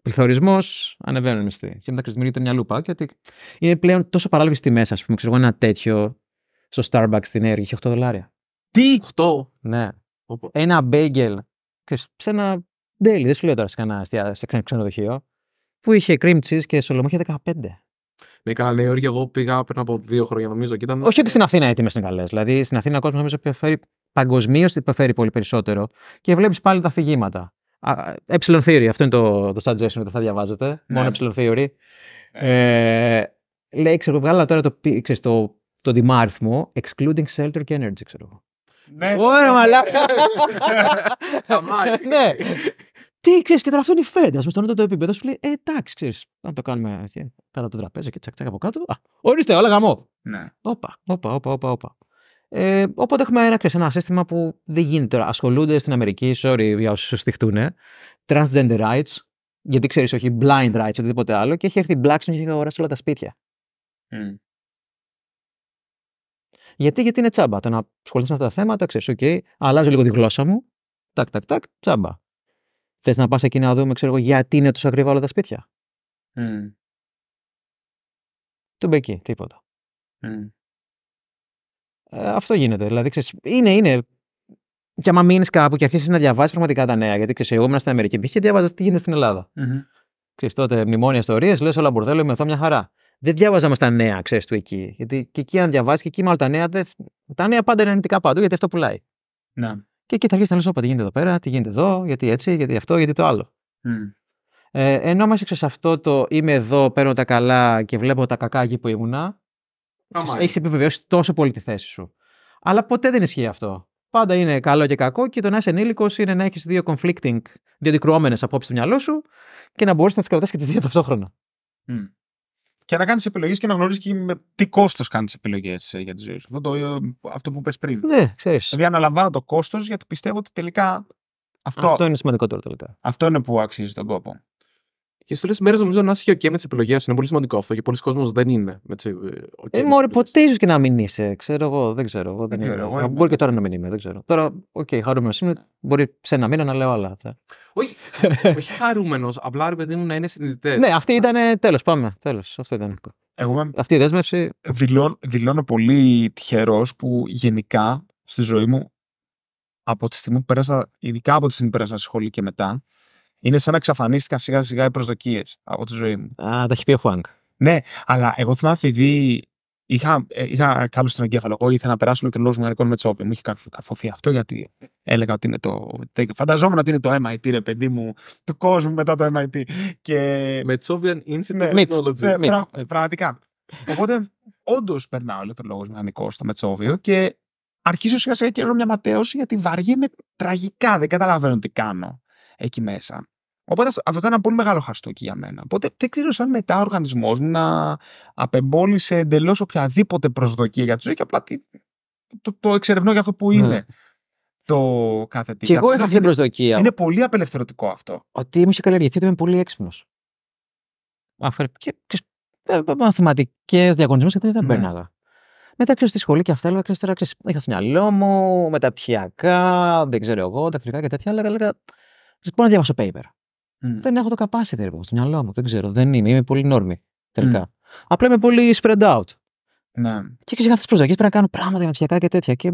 πληθωρισμός, ανεβαίνουν μισθοί. Και μετά δημιουργείται μια λούπα. Και ότι είναι πλέον τόσο παράλογες τιμές, ας πούμε. Ξέρω ένα τέτοιο στο Starbucks στην Αίγυπτο είχε 8 δολάρια. Τι! Ναι. Ένα μπέγγελ. Σε ένα ντέλι, δεν σου λέω τώρα σε κανένα ξενοδοχείο. Που είχε cream cheese και είχε 15. Ναι, καλά, ναι, όχι, εγώ πήγα πριν από δύο χρόνια, νομίζω. Και ήταν... Όχι ότι στην Αθήνα έτοιμες είναι καλές. Δηλαδή στην Αθήνα ο κόσμος νομίζω επιφέρει παγκοσμίω πολύ περισσότερο και βλέπεις πάλι τα αφηγήματα. Epsilon Theory, ε, ε, ε, αυτό είναι το, το suggestion που θα διαβάζετε. Ναι. Μόνο Epsilon Theory. Ε, λέει, ξέρω, βγάλα τώρα το, ξέρεις, το, το excluding shelter και energy, ξέρω εγώ. Ναι. Ωραία, μαλάκα. Ναι. Τι ξέρεις, και τώρα αυτό είναι η φέντα. Ας πούμε, το επίπεδο σου λέει, «Ε, εντάξει, ξέρεις, να το κάνουμε κάτω το τραπέζι και τσακ τσακ από κάτω. ορίστε, όλα γαμό. Ναι. Όπα, όπα, όπα, όπα. όπα. Ε, οπότε έχουμε ένα, ξέρεις, ένα σύστημα που δεν γίνεται τώρα. Ασχολούνται στην Αμερική, sorry για όσους στηχτούν, transgender rights, γιατί ξέρεις, όχι blind rights, οτιδήποτε άλλο, και έχει έρθει η Blackstone και έχει αγοράσει όλα τα σπίτια. Γιατί, γιατί είναι τσάμπα. Το να ασχολείσαι με αυτά τα θέματα, ξέρεις, οκ, αλλάζω λίγο τη γλώσσα μου. Τάκ, τάκ, τάκ, τσάμπα. Θες να πας εκεί να δούμε, ξέρω εγώ, γιατί είναι τόσο ακριβά όλα τα σπίτια. Mm. Του μπεκεί, τίποτα. Mm. αυτό γίνεται. Δηλαδή, ξέρεις, είναι, είναι. Και άμα μείνεις κάπου και αρχίσεις να διαβάζεις πραγματικά τα νέα, γιατί ξέρεις, εγώ ήμουν στην Αμερική π.χ. και διάβαζα τι γίνεται στην Ελλάδα. Mm-hmm. Ξέρεις, τότε μνημόνια ιστορίες, λες όλα μπουρδέλο, είμαι εδώ μια χαρά δεν διάβαζαμε στα νέα, ξέρεις του εκεί. Γιατί και εκεί, αν διαβάσεις, και εκεί μάλλον τα νέα. Δε... Τα νέα πάντα είναι αρνητικά παντού, γιατί αυτό πουλάει. Να. Και εκεί θα αρχίσεις να λες: Όπα, τι γίνεται εδώ πέρα, τι γίνεται εδώ, γιατί έτσι, γιατί αυτό, γιατί το άλλο. Mm. Ε, ενώ μέσα σε αυτό το είμαι εδώ, παίρνω τα καλά και βλέπω τα κακά εκεί που ήμουνα. Oh Έχει επιβεβαιώσει τόσο πολύ τη θέση σου. Αλλά ποτέ δεν ισχύει αυτό. Πάντα είναι καλό και κακό και το να είσαι ενήλικος είναι να έχεις δύο conflicting, δύο αντικρουόμενες απόψεις στο μυαλό σου και να μπορείς να τις κρατάς και τις δύο ταυτόχρονα. Mm και να κάνεις επιλογές και να γνωρίζεις και με τι κόστος κάνεις επιλογές ε, για τη ζωή σου. Αυτό, ε, αυτό που είπε πριν. Ναι, ξέρεις. Δηλαδή, αναλαμβάνω το κόστος γιατί πιστεύω ότι τελικά. Αυτό, αυτό είναι σημαντικότερο τελικά. Αυτό είναι που αξίζει τον κόπο. Και στι τελευταίε μέρε νομίζω να είσαι και με τις επιλογές. Είναι πολύ σημαντικό αυτό και πολλοί κόσμοι δεν είναι. Έτσι, ε, okay ε, μωρέ, ποτέ ίσως και να μην είσαι. Ξέρω εγώ, δεν ξέρω. Εγώ, δεν, είμαι. Εγώ, Μπορεί και τώρα να μην είμαι, δεν ξέρω. Τώρα, οκ, okay, χαρούμενος είμαι. Μπορεί σε ένα μήνα να λέω άλλα. Θα... Όχι, *laughs* όχι χαρούμενος. Απλά ρε παιδί μου να είναι συνειδητές. ναι, αυτή ήταν. Τέλος, πάμε. Τέλος. Αυτό ήταν. Εγώ, αυτή η δέσμευση. Δηλώνω, δηλώνω πολύ τυχερός που γενικά στη ζωή μου από τη στιγμή που πέρασα, ειδικά από τη στιγμή που πέρασα στη σχολή και μετά, είναι σαν να εξαφανίστηκαν σιγά σιγά οι προσδοκίες από τη ζωή μου. Α, τα έχει πει ο Χουάνκ. Ναι, αλλά εγώ θυμάμαι επειδή είχα, ε, είχα κάποιο στον εγκέφαλο. Εγώ ήθελα να περάσω ηλεκτρολόγο μηχανικό με τσόπι. Μου είχε καρφωθεί αυτό γιατί έλεγα ότι είναι το. Φανταζόμουν ότι είναι το MIT, ρε παιδί μου, του κόσμου μετά το MIT. Και... Με Institute of ναι, Technology. Ναι, πραγματικά. Οπότε, όντως περνάω ηλεκτρολόγος μηχανικός στο Μετσόβιο και αρχίζω σιγά σιγά και μια ματέωση γιατί βαριέμαι τραγικά. Δεν καταλαβαίνω τι κάνω εκεί μέσα. Οπότε αυτό, ήταν ένα πολύ μεγάλο χαστούκι για μένα. Οπότε δεν ξέρω αν μετά ο οργανισμός μου να απεμπόλυσε εντελώς οποιαδήποτε προσδοκία για τη ζωή και απλά το, το εξερευνώ για αυτό που ναι. είναι. Το κάθε τι. Και εγώ είχα αυτή την προσδοκία. Είναι πολύ απελευθερωτικό αυτό. Ότι μου σε καλλιεργηθεί ότι είμαι πολύ έξυπνος. Και, και ε, ε, μαθηματικές διαγωνισμούς γιατί δεν μπαίναγα. Μετά ξέρω στη σχολή και αυτά, έλεγα ξέρω τώρα, είχα στο μυαλό μου, μεταπτυχιακά, δεν ξέρω εγώ, τακτικά και τέτοια, αλλά έλεγα, Πώς να διαβάσω paper. Mm. Δεν έχω το capacity λοιπόν, στο μυαλό μου. Δεν ξέρω. Δεν είμαι. Είμαι πολύ νόρμη τελικά. Mm. Απλά είμαι πολύ spread out. Ναι. Και έχεις τι προσδοκίε. Πρέπει να κάνω πράγματα γραφιακά και τέτοια. Και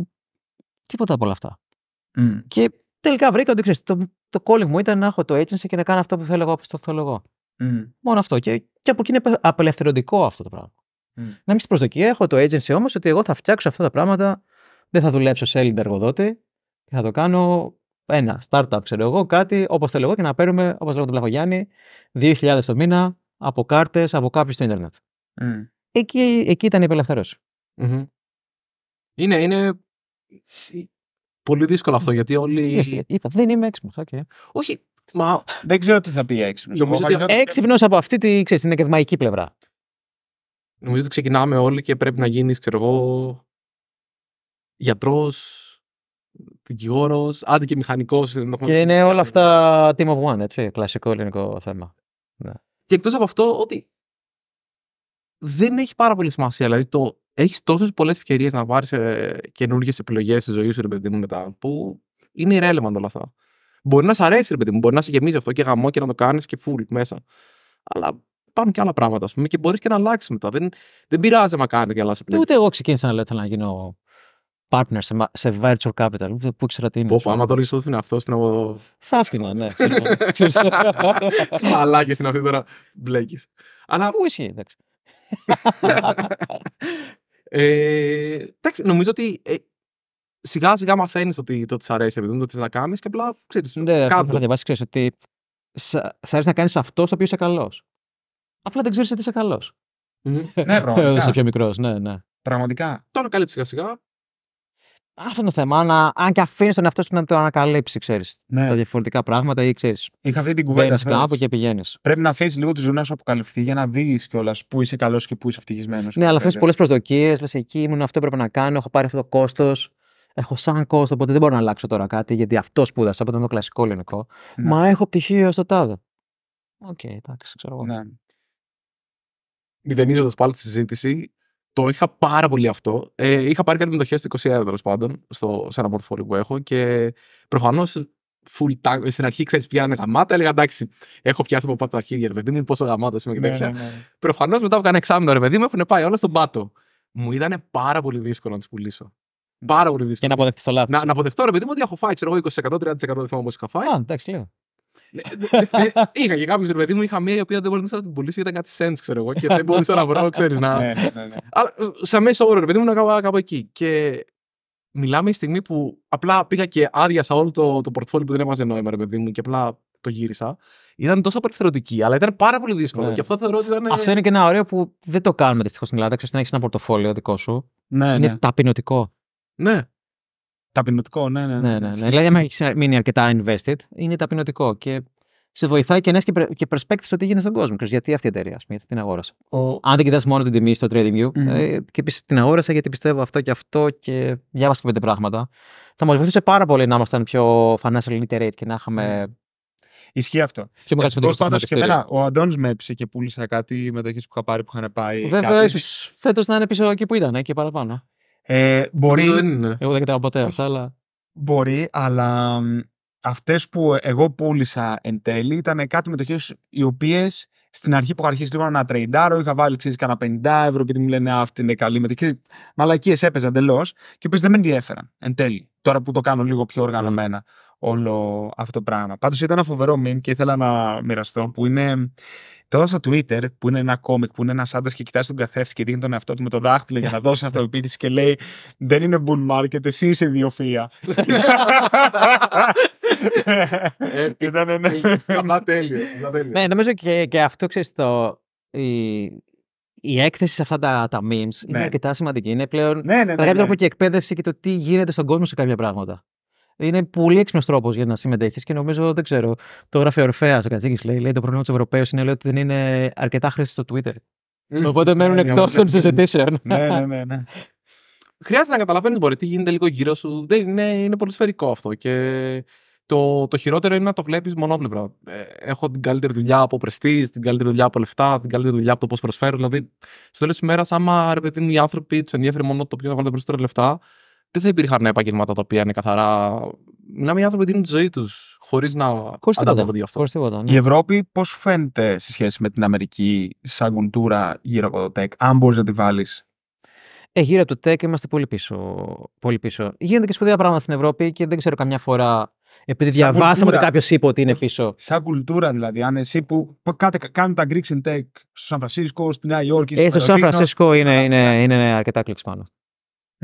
τίποτα από όλα αυτά. Mm. Και τελικά βρήκα ότι ξέρεις, το, το calling μου ήταν να έχω το agency και να κάνω αυτό που θέλω εγώ, όπως το θέλω εγώ. Mm. Μόνο αυτό. Και, και από εκεί είναι απελευθερωτικό αυτό το πράγμα. Mm. Να μην στην προσδοκία έχω το agency όμως ότι εγώ θα φτιάξω αυτά τα πράγματα, δεν θα δουλέψω σε Έλληνα εργοδότη και θα το κάνω ένα startup, ξέρω εγώ, κάτι, όπως θέλω εγώ, και να παίρνουμε, όπως λέω τον Πλαχογιάννη, 2.000 το μήνα από κάρτες, από κάποιους στο Ιντερνετ. Mm. Εκεί, εκεί ήταν η απελευθέρωση. Είναι, είναι πολύ δύσκολο αυτό γιατί όλοι. Είπα, δεν είμαι έξυπνος. Okay. Όχι, Μα... Δεν ξέρω τι θα πει έξυπνο. ότι έξυπνος από αυτή τη, ξέρεις, την ακαδημαϊκή πλευρά. Νομίζω ότι ξεκινάμε όλοι και πρέπει να γίνεις, ξέρω εγώ, γιατρός, δικηγόρος, άντε και μηχανικός. Και είναι όλα αυτά team of one, έτσι. Κλασικό ελληνικό θέμα. Ναι. Και εκτός από αυτό, ότι δεν έχει πάρα πολύ σημασία. Δηλαδή, το... έχεις τόσες πολλές ευκαιρίες να πάρεις ε, καινούργιες επιλογές στη ζωή σου, ρε παιδί μου, μετά, που είναι irrelevant όλα αυτά. Μπορεί να σε αρέσει, ρε παιδί μου, μπορεί να σε γεμίζει αυτό και γαμό και να το κάνεις και full μέσα. Αλλά υπάρχουν και άλλα πράγματα, ας πούμε, και μπορείς και να αλλάξεις μετά. Δεν, δεν πειράζει να κάνεις και άλλα πλέον. Ούτε εγώ ξεκίνησα να λέω θέλω να γίνω partner σε, σε virtual capital που ήξερα τι είναι. Πω, άμα το ισότης είναι αυτό, στην από... Θα έφτιανα, ναι. *laughs* Τι μαλάκες είναι αυτή τώρα, μπλέκεις. Αλλά... Πού είσαι, εντάξει. *laughs* Ε, εντάξει, νομίζω ότι ε, σιγά σιγά μαθαίνεις ότι το της αρέσει, επειδή το τι να κάνεις και απλά ξέρεις. Ναι, κάτω. θα διαβάσει, ξέρεις ότι σ' αρέσει να κάνεις αυτός στο οποίος είσαι καλός. Απλά δεν ξέρεις ότι είσαι καλός. ναι, πραγματικά. *laughs* Είσαι πιο μικρός, ναι, ναι. Πραγματικά. Τώρα καλύπτει σιγά σιγά αυτό το θέμα. αν και αφήνεις τον εαυτό σου να το ανακαλύψει, ξέρεις. Ναι. Τα διαφορετικά πράγματα ή ξέρεις. Είχα αυτή την κουβέντα. Παίρνει κάπου και πηγαίνεις. Πρέπει να αφήσεις λίγο τη ζωή σου αποκαλυφθεί για να δεις κιόλας που είσαι καλός και που είσαι ευτυχισμένος. Ναι, αλλά αφήνει πολλές προσδοκίες. Λες εκεί ήμουν αυτό έπρεπε να κάνω. Έχω πάρει αυτό το κόστος. Έχω σαν κόστος, οπότε δεν μπορώ να αλλάξω τώρα κάτι γιατί αυτό σπούδασα. από είναι το κλασικό ελληνικό. Ναι. Μα έχω πτυχίο στο τάδε. Οκ, okay, εντάξει, ξέρω εγώ. Ναι. Μηδενίζοντας πάλι τη συζήτηση, το είχα πάρα πολύ αυτό. Ε, είχα πάρει κάτι μετοχές στο 20 ευρώ τέλος πάντων, στο, σε ένα πορτφόλι που έχω και προφανώς Στην αρχή ξέρεις πια γαμάτα, έλεγα εντάξει, έχω πιάσει από πάνω τα αρχίδια, ρε παιδί μου, πόσο γαμάτα είμαι και ναι, τέτοια. Ναι, ναι. Προφανώς μετά από κανένα εξάμεινο, ρε παιδί μου, έχουν πάει όλα στον πάτο. Μου ήταν πάρα πολύ δύσκολο να τις πουλήσω. Πάρα πολύ δύσκολο. Και να αποδεχτείς το λάθος. Να, να αποδεχτώ, ρε παιδί μου, ότι έχω φάει, ξέρω εγώ 20%-30% δεν θυμάμαι πώ είχα φάει. Α, εντάξει, λέω. Ε, ε, ε, είχα και κάποιους ρε παιδί μου, είχα μία η οποία δεν μπορούσα να την πουλήσω, ήταν κάτι cents, ξέρω εγώ, και δεν μπορούσα να βρω, ξέρεις να. Αλλά ναι, ναι, ναι. σε μέσο όρο, ρε παιδί μου, να κάνω κάπου εκεί. Και μιλάμε η στιγμή που απλά πήγα και άδειασα όλο το, το πορτφόλι που δεν έμαζε νόημα, ρε παιδί μου, και απλά το γύρισα. Ήταν τόσο απελευθερωτική, αλλά ήταν πάρα πολύ δύσκολο. Ναι. Και αυτό θεωρώ ότι ήταν. Αυτό είναι και ένα ωραίο που δεν το κάνουμε δυστυχώς στην Ελλάδα. Ξέρετε, να έχεις ένα πορτοφόλι δικό σου. Ναι, είναι ναι. ταπεινωτικό. Ναι. Ταπεινωτικό, ναι, ναι. ναι, ναι, ναι. ναι. Δηλαδή, αν έχει μείνει αρκετά invested, είναι ταπεινωτικό. Και σε βοηθάει και να έχει και προσπέκτη ότι γίνεται στον κόσμο. Γιατί αυτή η εταιρεία, α πούμε, την αγόρασα. Ο... Αν δεν κοιτάς μόνο την τιμή στο trading view, mm. και επίση την αγόρασα γιατί πιστεύω αυτό και αυτό και διάβασα πέντε πράγματα. Θα μας βοηθούσε πάρα πολύ να ήμασταν πιο financial literate και να είχαμε. Ναι. Ισχύει αυτό. Πιο μεγάλη ε, συμμετοχή. και ο Αντώνης με έψησε και πούλησα κάτι με που είχα πάρει που είχαν πάει. Βέβαια, ίσως φέτος να είναι πίσω εκεί που ήταν ε, και παραπάνω. Ε, μπορεί... Εγώ δεν κατάλαβα ποτέ αυτά, αλλά... Μπορεί, αλλά αυτές που εγώ πούλησα εν τέλει ήταν κάτι χέρι, οι οποίες στην αρχή που είχα αρχίσει λίγο να τρεϊντάρω, είχα βάλει ξέρεις κανένα 50 ευρώ και μου λένε αυτή είναι καλή μετοχή. Μαλακίες έπαιζαν εντελώς και οι οποίες δεν με ενδιαφέραν εν τέλει. Τώρα που το κάνω λίγο πιο οργανωμένα όλο αυτό το πράγμα. Πάντως ήταν ένα φοβερό meme και ήθελα να μοιραστώ που είναι. Το έδωσα στο Twitter που είναι ένα κόμικ που είναι ένας άντρας και κοιτάζει τον καθρέφτη και δείχνει τον εαυτό του με το δάχτυλο για να *laughs* δώσει αυτοπεποίθηση και λέει Δεν είναι bull market, εσύ είσαι ιδιοφία. Ε, ήταν ένα τέλειο. Ναι, νομίζω και αυτό ξέρεις το. Η έκθεση σε αυτά τα, τα memes είναι ναι. αρκετά σημαντική. Είναι πλέον ναι, ναι, ναι, ναι, και εκπαίδευση και το τι γίνεται στον κόσμο σε κάποια πράγματα. Είναι πολύ έξυπνος τρόπος για να συμμετέχεις και νομίζω, δεν ξέρω. Το γράφει ο Ορφαία ο Κατζήκη. λέει, λέει: Το πρόβλημα τους Ευρωπαίους είναι λέει, ότι δεν είναι αρκετά χρήστη στο Twitter. Οπότε μένουν ναι, εκτός των συζητήσεων. Ναι, ναι, ναι. ναι. Χρειάζεται να καταλαβαίνεις μπορεί τι γίνεται λίγο γύρω σου. Δεν είναι, είναι πολύ σφαιρικό αυτό. Και το, το χειρότερο είναι να το βλέπεις μονόπλευρα. Ε, έχω την καλύτερη δουλειά από πρεστή, την καλύτερη δουλειά από λεφτά, την καλύτερη δουλειά από το πώς προσφέρω. Δηλαδή, στο τέλος της ημέρας, άμα ρε οι άνθρωποι τους ενδιαφέρει μόνο το ποιο θα βάλει τα περισσότερα λεφτά, δεν θα υπήρχαν επαγγελμάτα τα οποία είναι καθαρά. να μην άνθρωποι δίνουν τη ζωή τους χωρίς να γι' αυτό. τίποτα, ναι. Η Ευρώπη, πώς φαίνεται σε σχέση με την Αμερική, σαν κουλτούρα γύρω από το τεκ, αν μπορείς να τη βάλεις. Ε, γύρω από το τεκ είμαστε πολύ πίσω. Πολύ πίσω. Γίνονται και σπουδαία πράγματα στην Ευρώπη και δεν ξέρω καμιά φορά. Επειδή διαβάσαμε ότι κάποιος είπε ότι είναι πίσω. Σαν κουλτούρα δηλαδή. Αν εσύ που κάνουν τα Greeks in Tech στο Σαν Φρανσίσκο, στη Νέα Υόρκη. Ε, στο Σαν Φρανσίσκο είναι, είναι αρκετά κλειξ πάνω.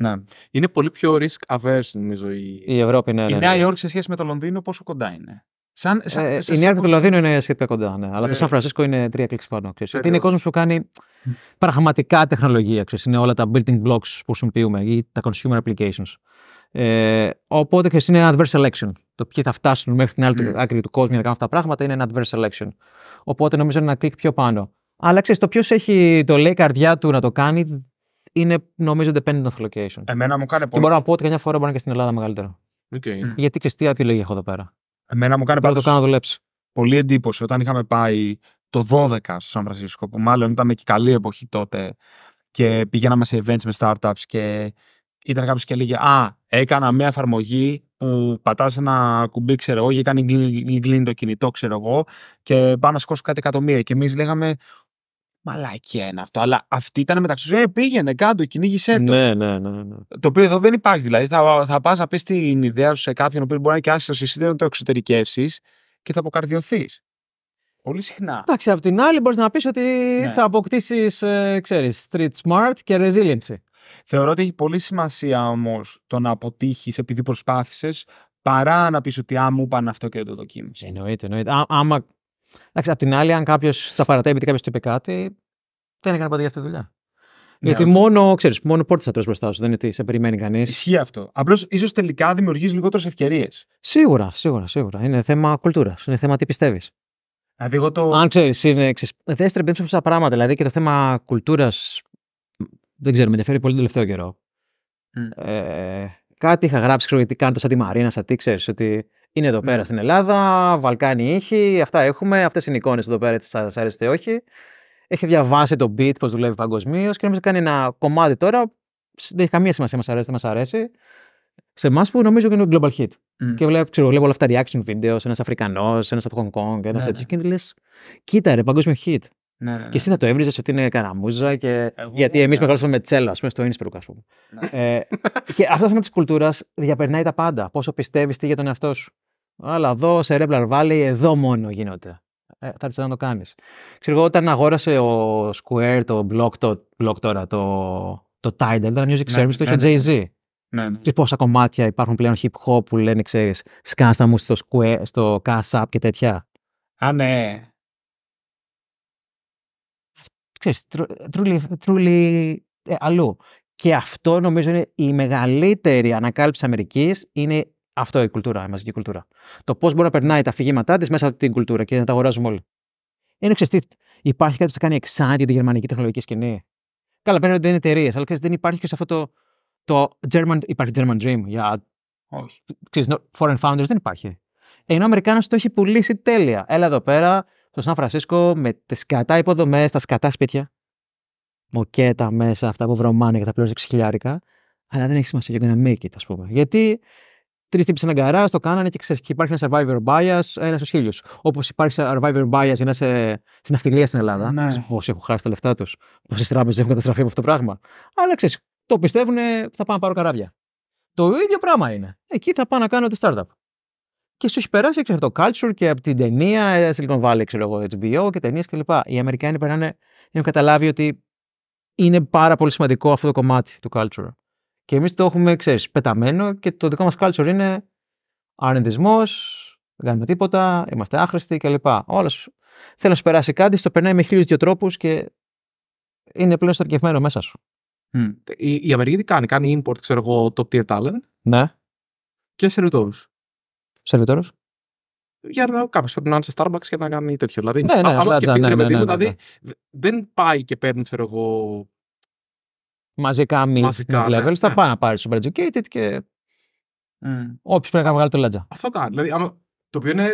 Ναι. Είναι πολύ πιο risk averse, νομίζω. Η, Ευρώπη, ναι. Η ναι, Νέα ναι. Υόρκη σε σχέση με το Λονδίνο, πόσο κοντά είναι. Σαν, σαν, ε, η Νέα Υόρκη το Λονδίνο είναι σχετικά κοντά, ναι. Αλλά το ε. Σαν Φρανσίσκο είναι τρία κλικ πάνω. Γιατί είναι κόσμος που κάνει πραγματικά τεχνολογία. Ξέρεις. Είναι όλα τα building blocks που χρησιμοποιούμε ή τα consumer applications. Ε, οπότε ξέρεις, είναι ένα adverse selection. Το ποιοι θα φτάσουν μέχρι την άλλη ναι. άκρη του κόσμου για να κάνουν αυτά τα πράγματα είναι ένα adverse selection. Οπότε νομίζω είναι ένα κλικ πιο πάνω. Αλλά ξέρεις, το ποιος έχει το λέει καρδιά του να το κάνει είναι νομίζω dependent of location. Εμένα μου κάνει πολύ. Και μπορώ να πω ότι καμιά φορά μπορεί να και στην Ελλάδα μεγαλύτερο. Okay. Γιατί και τι επιλογή έχω εδώ πέρα. Εμένα μου κάνει πάντως... το κάνω δουλέψει. Πολύ εντύπωση όταν είχαμε πάει το 12 στο Σαν Φρανσίσκο, που μάλλον ήταν και καλή εποχή τότε και πηγαίναμε σε events με startups και ήταν κάποιος και έλεγε Α, έκανα μια εφαρμογή που πατάς ένα κουμπί, ξέρω εγώ, ή κάνει γκλίν το κινητό, ξέρω εγώ, και πάω να σηκώσω κάτι εκατομμύρια. Και εμείς λέγαμε Μαλακία ένα αυτό. Αλλά αυτή ήταν μεταξύ τους. Ε, πήγαινε, κάτω, κυνήγησέ το. Ναι, ναι, ναι, ναι. Το οποίο εδώ δεν υπάρχει. Δηλαδή θα, θα πας να πεις την ιδέα σου σε κάποιον που μπορεί να είναι και άσχητο, εσύ δεν το εξωτερικεύσεις και θα αποκαρδιωθείς. Πολύ συχνά. Εντάξει, από την άλλη μπορείς να πεις ότι ναι. θα αποκτήσεις, ε, ξέρεις, street smart και resiliency. Θεωρώ ότι έχει πολύ σημασία όμως το να αποτύχεις επειδή προσπάθησες παρά να πεις ότι α, μου είπαν αυτό και δεν το δοκίμησε. Εννοείται, εννοείται. άμα Εντάξει, απ' την άλλη, αν κάποιος τα παρατάει και κάποιος του είπε κάτι, δεν έκανε ποτέ για αυτή τη δουλειά. Ναι, γιατί μόνο, ξέρεις, μόνο πόρτες θα τρώσει μπροστά σου, δεν είναι ότι σε περιμένει κανείς. Ισχύει αυτό. Απλώς ίσως τελικά δημιουργείς λιγότερες ευκαιρίες. Σίγουρα, σίγουρα, σίγουρα. Είναι θέμα κουλτούρας. Είναι θέμα τι πιστεύεις. Δηλαδή, το... Αν ξέρεις, είναι. Δεν αυτά τα πράγματα. Δηλαδή και το θέμα κουλτούρας. Δεν ξέρω, με ενδιαφέρει πολύ τον τελευταίο καιρό. Mm. Ε, κάτι είχα γράψει, ξέρω, γιατί κάνω το σαν τη Μαρίνα, σαν τι ξέρεις, ότι είναι εδώ ναι. πέρα mm. στην Ελλάδα, Βαλκάνι ήχοι, αυτά έχουμε, αυτές είναι οι εικόνες εδώ πέρα, τι σα αρέσει ή όχι. Έχει διαβάσει το beat, πώς δουλεύει παγκοσμίως και νομίζω κάνει ένα κομμάτι τώρα. Δεν έχει καμία σημασία, μας αρέσει, δεν μας αρέσει. Σε εμάς που νομίζω είναι global hit. Mm. Και βλέπω, ξέρω, βλέπω όλα αυτά reaction videos, ένας Αφρικανός, ένας από Hong Kong, ένας ναι, τέτοιος. Ναι. Και λες, κοίτα ρε, παγκόσμιο hit. Ναι, ναι, ναι. Και εσύ θα το έβριζες ότι είναι καραμούζα. Και... Εγώ, Γιατί εμείς μεγαλώσαμε με τσέλα, ας πούμε, στο Ινσπρουκ, ας πούμε. ε, και αυτό το θέμα της κουλτούρας διαπερνάει τα πάντα. Πόσο πιστεύεις τι για τον εαυτό σου. Αλλά εδώ, σε Ρέμπλαρ Valley, εδώ μόνο γίνονται. Ε, θα έρθει να το κάνεις. Ξέρω εγώ, όταν αγόρασε ο Square το blog, το, blog τώρα, το, το Tidal, ήταν music ναι, service, το είχε ναι, ναι, Jay-Z. Ναι, ναι. Και πόσα κομμάτια υπάρχουν πλέον hip hop που λένε, ξέρεις, σκάστα μου στο, square, στο Cash App και τέτοια. Α, ναι. Ξέρεις, truly, truly ε, αλλού. Και αυτό νομίζω είναι η μεγαλύτερη ανακάλυψη Αμερικής, είναι αυτό η κουλτούρα, η μαζική κουλτούρα. Το πώς μπορεί να περνάει τα αφηγήματά της μέσα από την κουλτούρα και να τα αγοράζουμε όλοι. Είναι ξεστή. Υπάρχει κάτι που θα κάνει εξάντια για τη γερμανική τεχνολογική σκηνή. Καλά, ότι δεν είναι εταιρείες, αλλά ξέρεις, δεν υπάρχει και σε αυτό το, το German, υπάρχει German Dream. Για, Όχι. Ξέρεις, foreign founders δεν υπάρχει. Ενώ ο Αμερικάνος το έχει πουλήσει τέλεια. Έλα εδώ πέρα, στο Σαν Φρανσίσκο, με τις κατά υποδομές, τα σκατά σπίτια. Μοκέτα μέσα, αυτά που βρωμάνε και τα πλέον 6 χιλιάρικα. Αλλά δεν έχει σημασία για να make it, ας πούμε. Γιατί Τρεις τύποι σε ένα το κάνανε και ξέρεις, υπάρχει ένα survivor bias, ένας στους χίλιους. Όπως υπάρχει survivor bias σε, στην αυτιλία στην Ελλάδα. Ναι. Πόσοι έχουν χάσει τα λεφτά τους, πόσες τράπεζες έχουν καταστραφεί από αυτό το πράγμα. Αλλά ξέρεις, το πιστεύουν, θα πάω να πάρω καράβια. Το ίδιο πράγμα είναι. Εκεί θα πάω να κάνω τη startup. Και σου έχει περάσει από το culture και από την ταινία ε, Silicon Valley, ξέρω εγώ, HBO και ταινίες κλπ. Οι Αμερικάνοι περνάνε, έχουν καταλάβει ότι είναι πάρα πολύ σημαντικό αυτό το κομμάτι του culture. Και εμείς το έχουμε, ξέρεις, πεταμένο και το δικό μας culture είναι αρνητισμός, δεν κάνουμε τίποτα, είμαστε άχρηστοι κλπ. Όλος θέλεις να σου περάσει κάτι, στο περνάει με χίλιους δύο τρόπους και είναι πλέον στορκευμένο μέσα σου. Mm. Η, η Αμερική τι κάνει, κάνει import, ξέρω εγώ, top tier talent. Ναι. Και σερβιτόρους. Σερβιτόρους. Για να κάποιος πρέπει να είναι σε Starbucks και να κάνει τέτοιο. Δηλαδή, ναι, ναι, ναι, σκεφτεί, ναι, ναι, ναι, δηλαδή, ναι. δεν πάει και παίρνει, ξέρω εγώ, μαζικά mid-level, ναι, θα ναι. πάει να πάρει super educated και Mm. Όποιος πρέπει να βγάλει το λατζά. Αυτό κάνει. Δηλαδή, άμα... το οποίο είναι ε,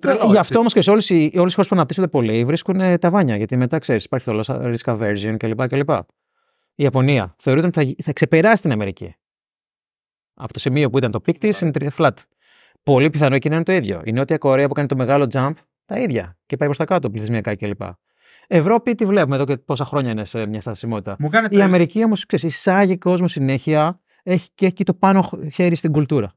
τρελό. Γι' αυτό όμως και σε όλες οι, οι χώρες που αναπτύσσονται πολύ βρίσκουν τα βάνια. Γιατί μετά ξέρεις, υπάρχει το risk aversion κλπ. Η Ιαπωνία θεωρείται ότι θα, θα ξεπεράσει την Αμερική. Από το σημείο που ήταν το πίκτη, τη είναι flat. Πολύ πιθανό και να είναι το ίδιο. Η Νότια Κορέα που κάνει το μεγάλο jump, τα ίδια. Και πάει προς τα κάτω πληθυσμιακά κλπ. Ευρώπη τη βλέπουμε εδώ και πόσα χρόνια είναι σε μια στασιμότητα. Η Αμερική όμως εισάγει κόσμο συνέχεια έχει, και έχει το πάνω χέρι στην κουλτούρα.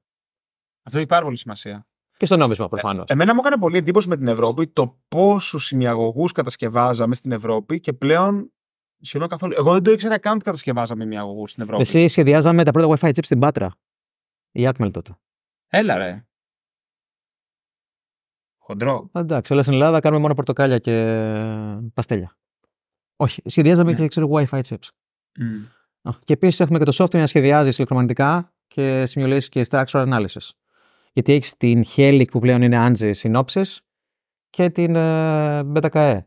Αυτό έχει πάρα πολύ σημασία. Και στο νόμισμα προφανώς. Ε, εμένα μου έκανε πολύ εντύπωση με την Ευρώπη το πόσου σημειαγωγούς κατασκευάζαμε στην Ευρώπη και πλέον σχεδόν καθόλου. Εγώ δεν το ήξερα καν ότι κατασκευάζαμε μυαγωγού στην Ευρώπη. Εσύ σχεδιάζαμε τα πρώτα WiFi chips στην Πάτρα. Η Atmel τότε. Έλα ρε. Χοντρό. Ε, εντάξει, όλα στην Ελλάδα κάνουμε μόνο πορτοκάλια και παστέλια. Όχι, σχεδιάζαμε ναι. και ξέρω WiFi chips. Και επίσης έχουμε και το software να σχεδιάζεις ηλεκτρομαγνητικά και simulation και structural analysis. Γιατί έχεις την Helic που πλέον είναι Angie συνόψει και την ε, BetaKE.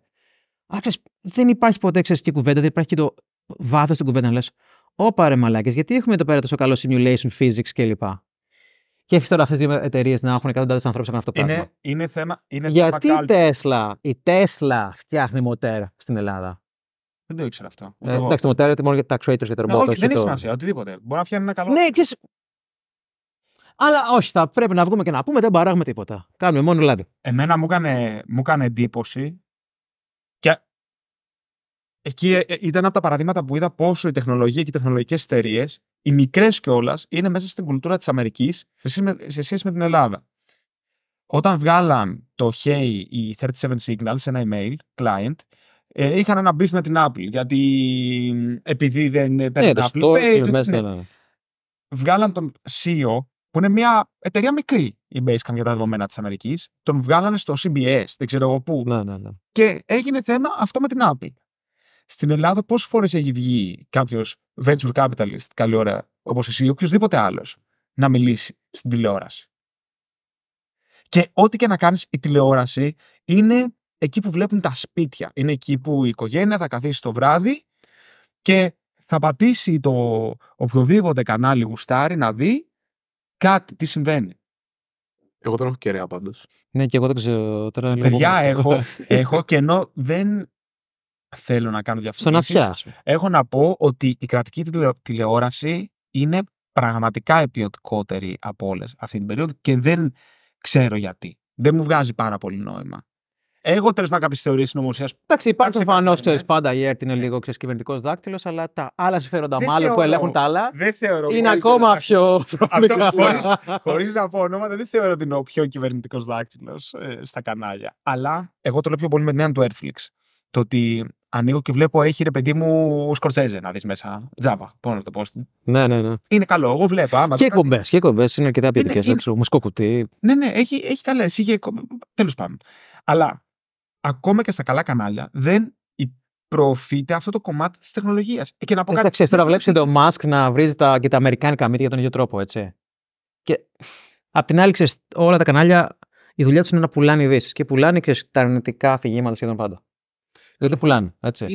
δεν υπάρχει ποτέ ξέρεις, και κουβέντα, δεν υπάρχει και το βάθος στην κουβέντα να λε. ρε μαλάκες, γιατί έχουμε εδώ πέρα τόσο καλό simulation physics κλπ. Και έχεις τώρα αυτές δύο εταιρείες να έχουν εκατοντάδες ανθρώπους από αυτό το είναι, πράγμα. Είναι θέμα. Είναι Γιατί θέμα Τέσλα, η Τέσλα φτιάχνει μοτέρ στην Ελλάδα. Δεν το ήξερα αυτό. Ε, εντάξει, το μοτέρ είναι μόνο για τα creators για ε, το ρομπότ. Όχι, δεν έχει σημασία. Οτιδήποτε. Μπορεί να φτιάχνει ένα καλό. Ναι, ξέρεις. Αλλά όχι, θα πρέπει να βγούμε και να πούμε δεν παράγουμε τίποτα. Κάνουμε μόνο λάδι. Εμένα μου έκανε, μου έκανε εντύπωση Εκεί ε, ε, ήταν από τα παραδείγματα που είδα πόσο η τεχνολογία και οι τεχνολογικές εταιρείες, οι μικρές κιόλας, είναι μέσα στην κουλτούρα της Αμερικής σε σχέση με την Ελλάδα. Όταν βγάλαν το Hey η 37 Signals, ένα email client, ε, είχαν ένα beef με την Apple. Γιατί επειδή δεν παίρνει ναι, την Apple ναι. Βγάλαν τον CEO, που είναι μια εταιρεία μικρή η Basecamp για τα δεδομένα της Αμερικής, τον βγάλανε στο CBS, δεν ξέρω εγώ πού. Ναι, και έγινε θέμα αυτό με την Apple. Στην Ελλάδα, πόσες φορές έχει βγει κάποιος venture capitalist, καλή ώρα, όπως εσύ ή οποιοδήποτε άλλος, να μιλήσει στην τηλεόραση. Και ό,τι και να κάνεις, η τηλεόραση είναι εκεί που βλέπουν τα σπίτια. Είναι εκεί που η οικογένεια θα καθίσει το βράδυ και θα πατήσει το οποιοδήποτε κανάλι γουστάρι να δει κάτι τι συμβαίνει. Εγώ δεν έχω κεραία πάντως. Ναι, και εγώ δεν ξέρω τώρα. Παιδιά, έχω, *laughs* έχω και ενώ δεν θέλω να κάνω διαφορετικές. Έχω να πω ότι η κρατική τηλεόραση είναι πραγματικά επιωτικότερη από όλες αυτή την περίοδο και δεν ξέρω γιατί. Δεν μου βγάζει πάρα πολύ νόημα. Έχω τέλος πάντων κάποιες θεωρίες συνωμοσίας. Εντάξει, υπάρχει προφανώ ε. πάντα η ΕΡΤ είναι λίγο κυβερνητικός δάκτυλος, αλλά τα άλλα συμφέροντα μάλλον που ελέγχουν τα άλλα. Δεν θεωρώ. Είναι ακόμα πιο πιο. Χωρί να πω ονόματα, δεν θεωρώ ότι είναι ο πιο κυβερνητικός δάκτυλος ε, στα κανάλια. Αλλά εγώ το λέω πιο πολύ με την έννοια του Netflix. Το ότι ανοίγω και βλέπω έχει ρε παιδί μου Σκορτζέζε να δεις μέσα. Τζάμπα. Πώς να το πω. Ναι, ναι, ναι. Είναι καλό. Εγώ βλέπω. Άμα και εκπομπές. Και εκπομπές είναι αρκετά ποιοτικές. Είναι... μουσικό κουτί. Ναι, ναι, έχει, έχει καλέ. Είχε... Τέλος πάντων. Αλλά ακόμα και στα καλά κανάλια δεν προωθείται αυτό το κομμάτι της τεχνολογίας. Ε, και να πω κάτι. Εντάξει, τώρα βλέπει τον Μάσκ να βρίζει τα, και τα αμερικάνικα μύτια για τον ίδιο τρόπο, έτσι. Και απ' την άλλη, ξέρεις, όλα τα κανάλια, η δουλειά τους είναι να πουλάνε ειδήσεις. Και πουλάνε και τα αρνητικά αφηγήματα σχεδόν πάντα. Δεν πουλάνε. Έτσι.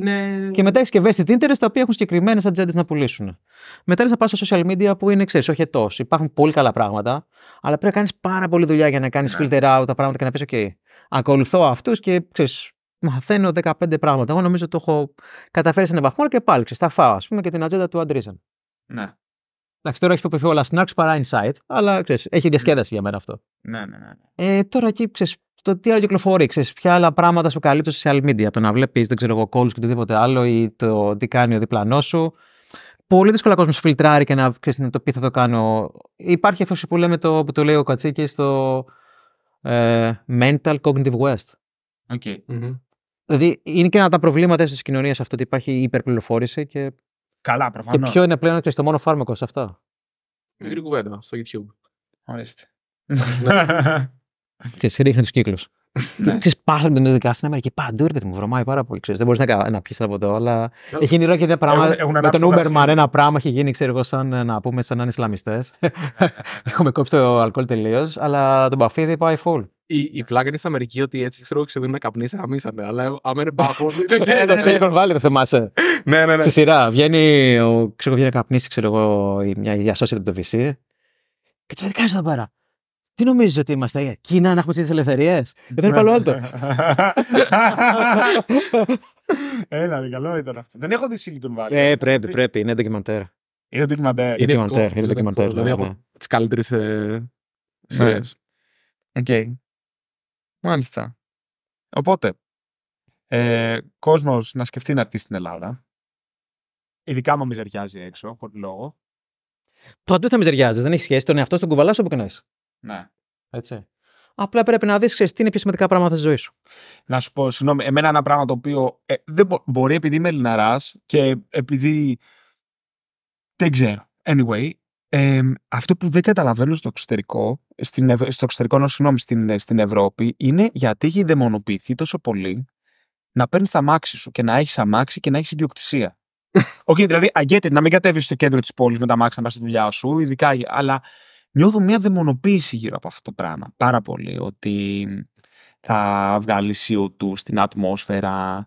Και μετά έχεις και vested interest τα οποία έχουν συγκεκριμένες ατζέντες να πουλήσουν. Μετά θα πα στα social media που είναι, ξέρεις, όχι ετός. Υπάρχουν πολύ καλά πράγματα, αλλά πρέπει να κάνεις πάρα πολύ δουλειά για να κάνεις ναι. filter out τα πράγματα και να πεις: OK, ακολουθώ αυτούς και ξέρεις, μαθαίνω 15 πράγματα. Εγώ νομίζω το έχω καταφέρει σε έναν βαθμό και πάλι ξέρεις, τα φάω, ας πούμε, και την ατζέντα του Αντρίζαν. Ναι. Εντάξει, τώρα έχει πει όλα snacks παρά insight, αλλά ξέρεις, έχει ναι. διασκέδαση για μένα αυτό. Ναι, ναι, ναι. ναι. Ε, τώρα εκεί ξέρεις, το τι άλλο κυκλοφορεί, ξέρεις, ποια άλλα πράγματα σου καλύπτουν σε social media. Το να βλέπεις, δεν ξέρω εγώ, κόλου και οτιδήποτε άλλο ή το τι κάνει ο διπλανός σου. Πολύ δύσκολα κόσμο φιλτράρει και να ξέρεις να το πει θα το κάνω. Υπάρχει αυτό που, λέμε το, που το λέει ο Κατσίκης στο ε, mental cognitive west. Okay. Mm-hmm. Δηλαδή είναι και ένα από τα προβλήματα της κοινωνίας αυτό ότι υπάρχει υπερπληροφόρηση και. Καλά, προφανώ. Και ποιο είναι πλέον ξέρεις, το μόνο φάρμακο σε αυτά. Μικρή κουβέντα στο YouTube. Ορίστε. *laughs* *laughs* *laughs* Ναι. Ξέρεις, ρίχνεις τους κύκλους. ναι. πάλι τον ειδικά στην Αμερική. Παντού, ρε παιδί μου, βρωμάει πάρα πολύ. Ξέρεις, δεν μπορείς να, να πιεις από το αλλά. έχει γίνει ρόκι ένα πράγμα. Έχουν, με τον Uberman ένα πράγμα έχει γίνει, ξέρω εγώ, σαν να πούμε, σαν να είναι Ισλαμιστές. *laughs* Έχουμε κόψει το αλκοόλ τελείως, αλλά τον παφίδι πάει full. Η, η πλάκα είναι στην Αμερική ότι έτσι ξέρω ότι να καπνίσει, χαμίσανε. Αλλά άμα είναι μπάφο. Στο Silicon Valley δεν ε, θυμάσαι. Ναι, ναι, ναι. Στη σειρά. Βγαίνει, ο, ξέρω, βγαίνει να καπνίσει, ξέρω εγώ, μια γιασόση από το VC. Και τι κάνεις εδώ πέρα. Τι νομίζεις ότι είμαστε, Κίνα να έχουμε τις ελευθερίες. Δεν είναι άλλο. *laughs* Έλα, ρε, καλό ήταν αυτό. Δεν έχω δει τον Valley. Ε, πρέπει, πρέπει. Είναι ντοκιμαντέρ. Είναι ντοκιμαντέρ. Είναι ντοκιμαντέρ. Είναι ντοκιμαντέρ. Δηλαδή ναι, από ναι. τις καλύτερες ε, ναι. σειρές. Οκ. Μάλιστα. Οπότε, ε, κόσμος να σκεφτεί να έρθει στην Ελλάδα. Ειδικά μου μιζεριάζει έξω, χωρίς λόγο. Παντού θα μιζεριάζεις, δεν έχει σχέση. Τον εαυτό τον κουβαλάς όπου και ναι. Έτσι. Απλά πρέπει να δεις, ξέρεις τι είναι πιο σημαντικά πράγματα στη ζωή σου. Να σου πω, συγγνώμη, εμένα ένα πράγμα το οποίο ε, δεν μπο- μπορεί επειδή είμαι Ελληναράς και επειδή. Δεν ξέρω. Anyway, ε, αυτό που δεν καταλαβαίνω στο εξωτερικό, στην, στο εξωτερικό, ενώ συγγνώμη, στην, στην Ευρώπη, είναι γιατί έχει δαιμονοποιηθεί τόσο πολύ να παίρνεις τα μάξι σου και να έχεις αμάξι και να έχεις ιδιοκτησία. Οκ, *laughs* okay, δηλαδή, αγέτε, να μην κατέβεις στο κέντρο της πόλης με τα μάξι να πας στη δουλειά σου, ειδικά, αλλά νιώθω μια δαιμονοποίηση γύρω από αυτό το πράγμα. Πάρα πολύ. Ότι θα βγάλει CO2 στην ατμόσφαιρα,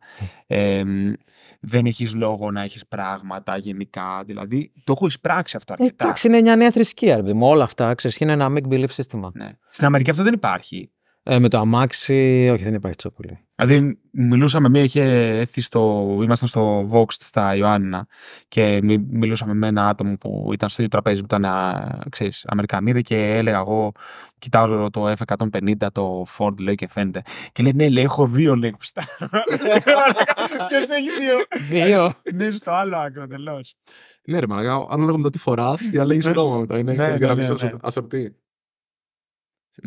δεν έχεις λόγο να έχεις πράγματα γενικά, δηλαδή το έχω εισπράξει αυτό αρκετά. Εντάξει, είναι μια νέα θρησκεία, με όλα Ξέρει ξέρεις, είναι ένα make-believe σύστημα. Ναι. Στην Αμερική αυτό δεν υπάρχει. Ε, με το αμάξι, όχι δεν υπάρχει τόσο πολύ. Δηλαδή, μιλούσαμε, μία είχε έρθει στο. ήμασταν στο Vox στα Ιωάννα και μιλούσαμε με ένα άτομο που ήταν στο ίδιο τραπέζι που ήταν α, ξέρεις, και έλεγα εγώ, κοιτάζω το F150, το Ford λέει και φαίνεται. Και λέει, ναι, λέει, έχω δύο λέει Ποιο *laughs* έχεις δύο. Δύο. ναι, στο άλλο άκρο τελώ. Ναι, ρε Μαργά, ανάλογα με το τι φορά, διαλέγει χρώμα ναι. μετά. Είναι ναι, ξέρεις, ναι, ναι, ναι,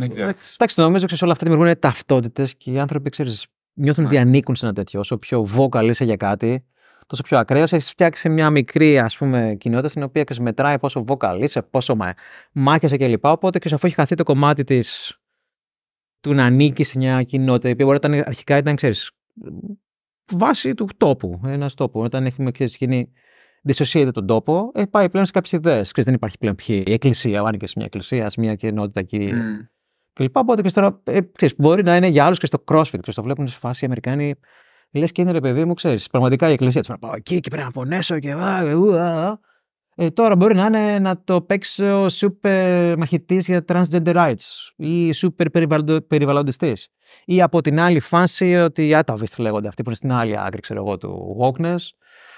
Εντάξει, νομίζω ότι όλα αυτά δημιουργούν ταυτότητες και οι άνθρωποι, ξέρεις, νιώθουν ότι ναι. ανήκουν σε ένα τέτοιο. Όσο πιο vocal είσαι για κάτι, τόσο πιο ακραίο. Έχεις φτιάξει μια μικρή ας πούμε, κοινότητα στην οποία μετράει πόσο vocal είσαι, πόσο μα... μάχεσαι κλπ. Οπότε και αφού έχει χαθεί το κομμάτι της του να ανήκεις σε μια κοινότητα, η οποία ήταν, αρχικά ήταν, ξέρεις, βάση του τόπου. Ένας τόπο. Όταν έχουμε ξέρεις, γίνει dissociated τον τόπο, ε, πάει πλέον σε κάποιες ιδέες. Δεν υπάρχει πλέον ποιή Η εκκλησία, ο άνοιγες μια εκκλησία, μια κοινότητα εκεί κλπ. Οπότε και τώρα, ε, μπορεί να είναι για άλλους και στο CrossFit. Και το βλέπουν σε φάση οι Αμερικάνοι. Λες και είναι ρε παιδί μου, ξέρεις. Πραγματικά η εκκλησία του. Πάω εκεί και πρέπει να πονέσω και. Ε, ε, τώρα μπορεί να είναι να το παίξει ο super μαχητής για transgender rights ή super περιβαλλοντιστής. Ή από την άλλη φάση ότι οι άταβιστ λέγονται αυτοί που είναι στην άλλη άκρη, ξέρω εγώ, του Walkness.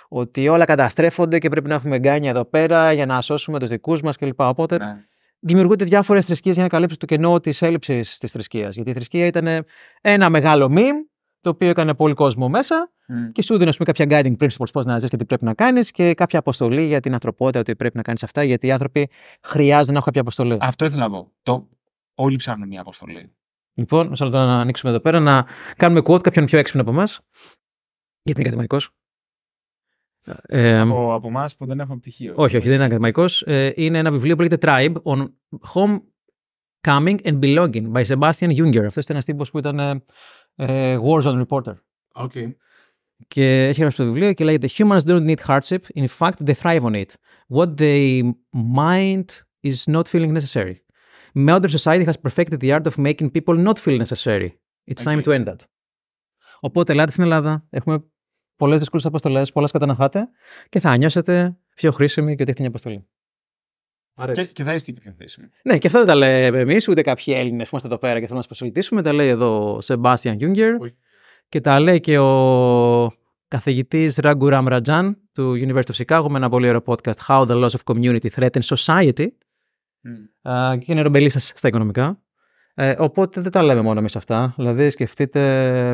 Ότι όλα καταστρέφονται και πρέπει να έχουμε γκάνια εδώ πέρα για να σώσουμε τους δικούς μας κλπ. Οπότε ναι δημιουργούνται διάφορες θρησκείες για να καλύψουν το κενό της έλλειψης της θρησκείας. Γιατί η θρησκεία ήταν ένα μεγάλο meme, το οποίο έκανε πολύ κόσμο μέσα και σου δίνει πούμε, κάποια guiding principles πώς να ζεις και τι πρέπει να κάνεις και κάποια αποστολή για την ανθρωπότητα, ότι πρέπει να κάνεις αυτά, γιατί οι άνθρωποι χρειάζονται να έχουν κάποια αποστολή. Αυτό ήθελα να πω. Το... Όλοι ψάχνουν μια αποστολή. Λοιπόν, μέσα να το ανοίξουμε εδώ πέρα, να κάνουμε quote κάποιον πιο έξυπνο από εμάς. Γιατί είναι ακαδημαϊκός. Ε, από, από εμάς που δεν έχουμε πτυχίο. Όχι, όχι, δεν είναι ακαδημαϊκός. Ε, είναι ένα βιβλίο που λέγεται Tribe on Homecoming and Belonging by Sebastian Junger. Αυτός ήταν ένας τύπος που ήταν ε, ε, Warzone Reporter. Okay. Και έχει γράψει το βιβλίο και λέγεται Humans don't need hardship. In fact, they thrive on it. What they mind is not feeling necessary. Modern society has perfected the art of making people not feel necessary. It's time to end that. Οπότε, ελάτε στην Ελλάδα. Έχουμε πολλές δύσκολες αποστολές, πολλές καταναφάτε και θα νιώσετε πιο χρήσιμοι και ότι έχετε μια αποστολή. Και, και θα είστε και πιο χρήσιμοι. Ναι, και αυτά δεν τα λέμε εμείς, ούτε κάποιοι Έλληνες που είμαστε εδώ πέρα και θέλουμε να σας προσελκύσουμε. Τα λέει εδώ ο Σεμπάστιαν Γιούγκερ και τα λέει και ο καθηγητής Ραγκουραμ Ρατζάν του University of Chicago με ένα πολύ ωραίο podcast How the Loss of Community Threatens Society. Mm. Uh, και είναι ρομπελίστας στα οικονομικά. Ε, οπότε δεν τα λέμε μόνο εμείς αυτά. Δηλαδή, σκεφτείτε,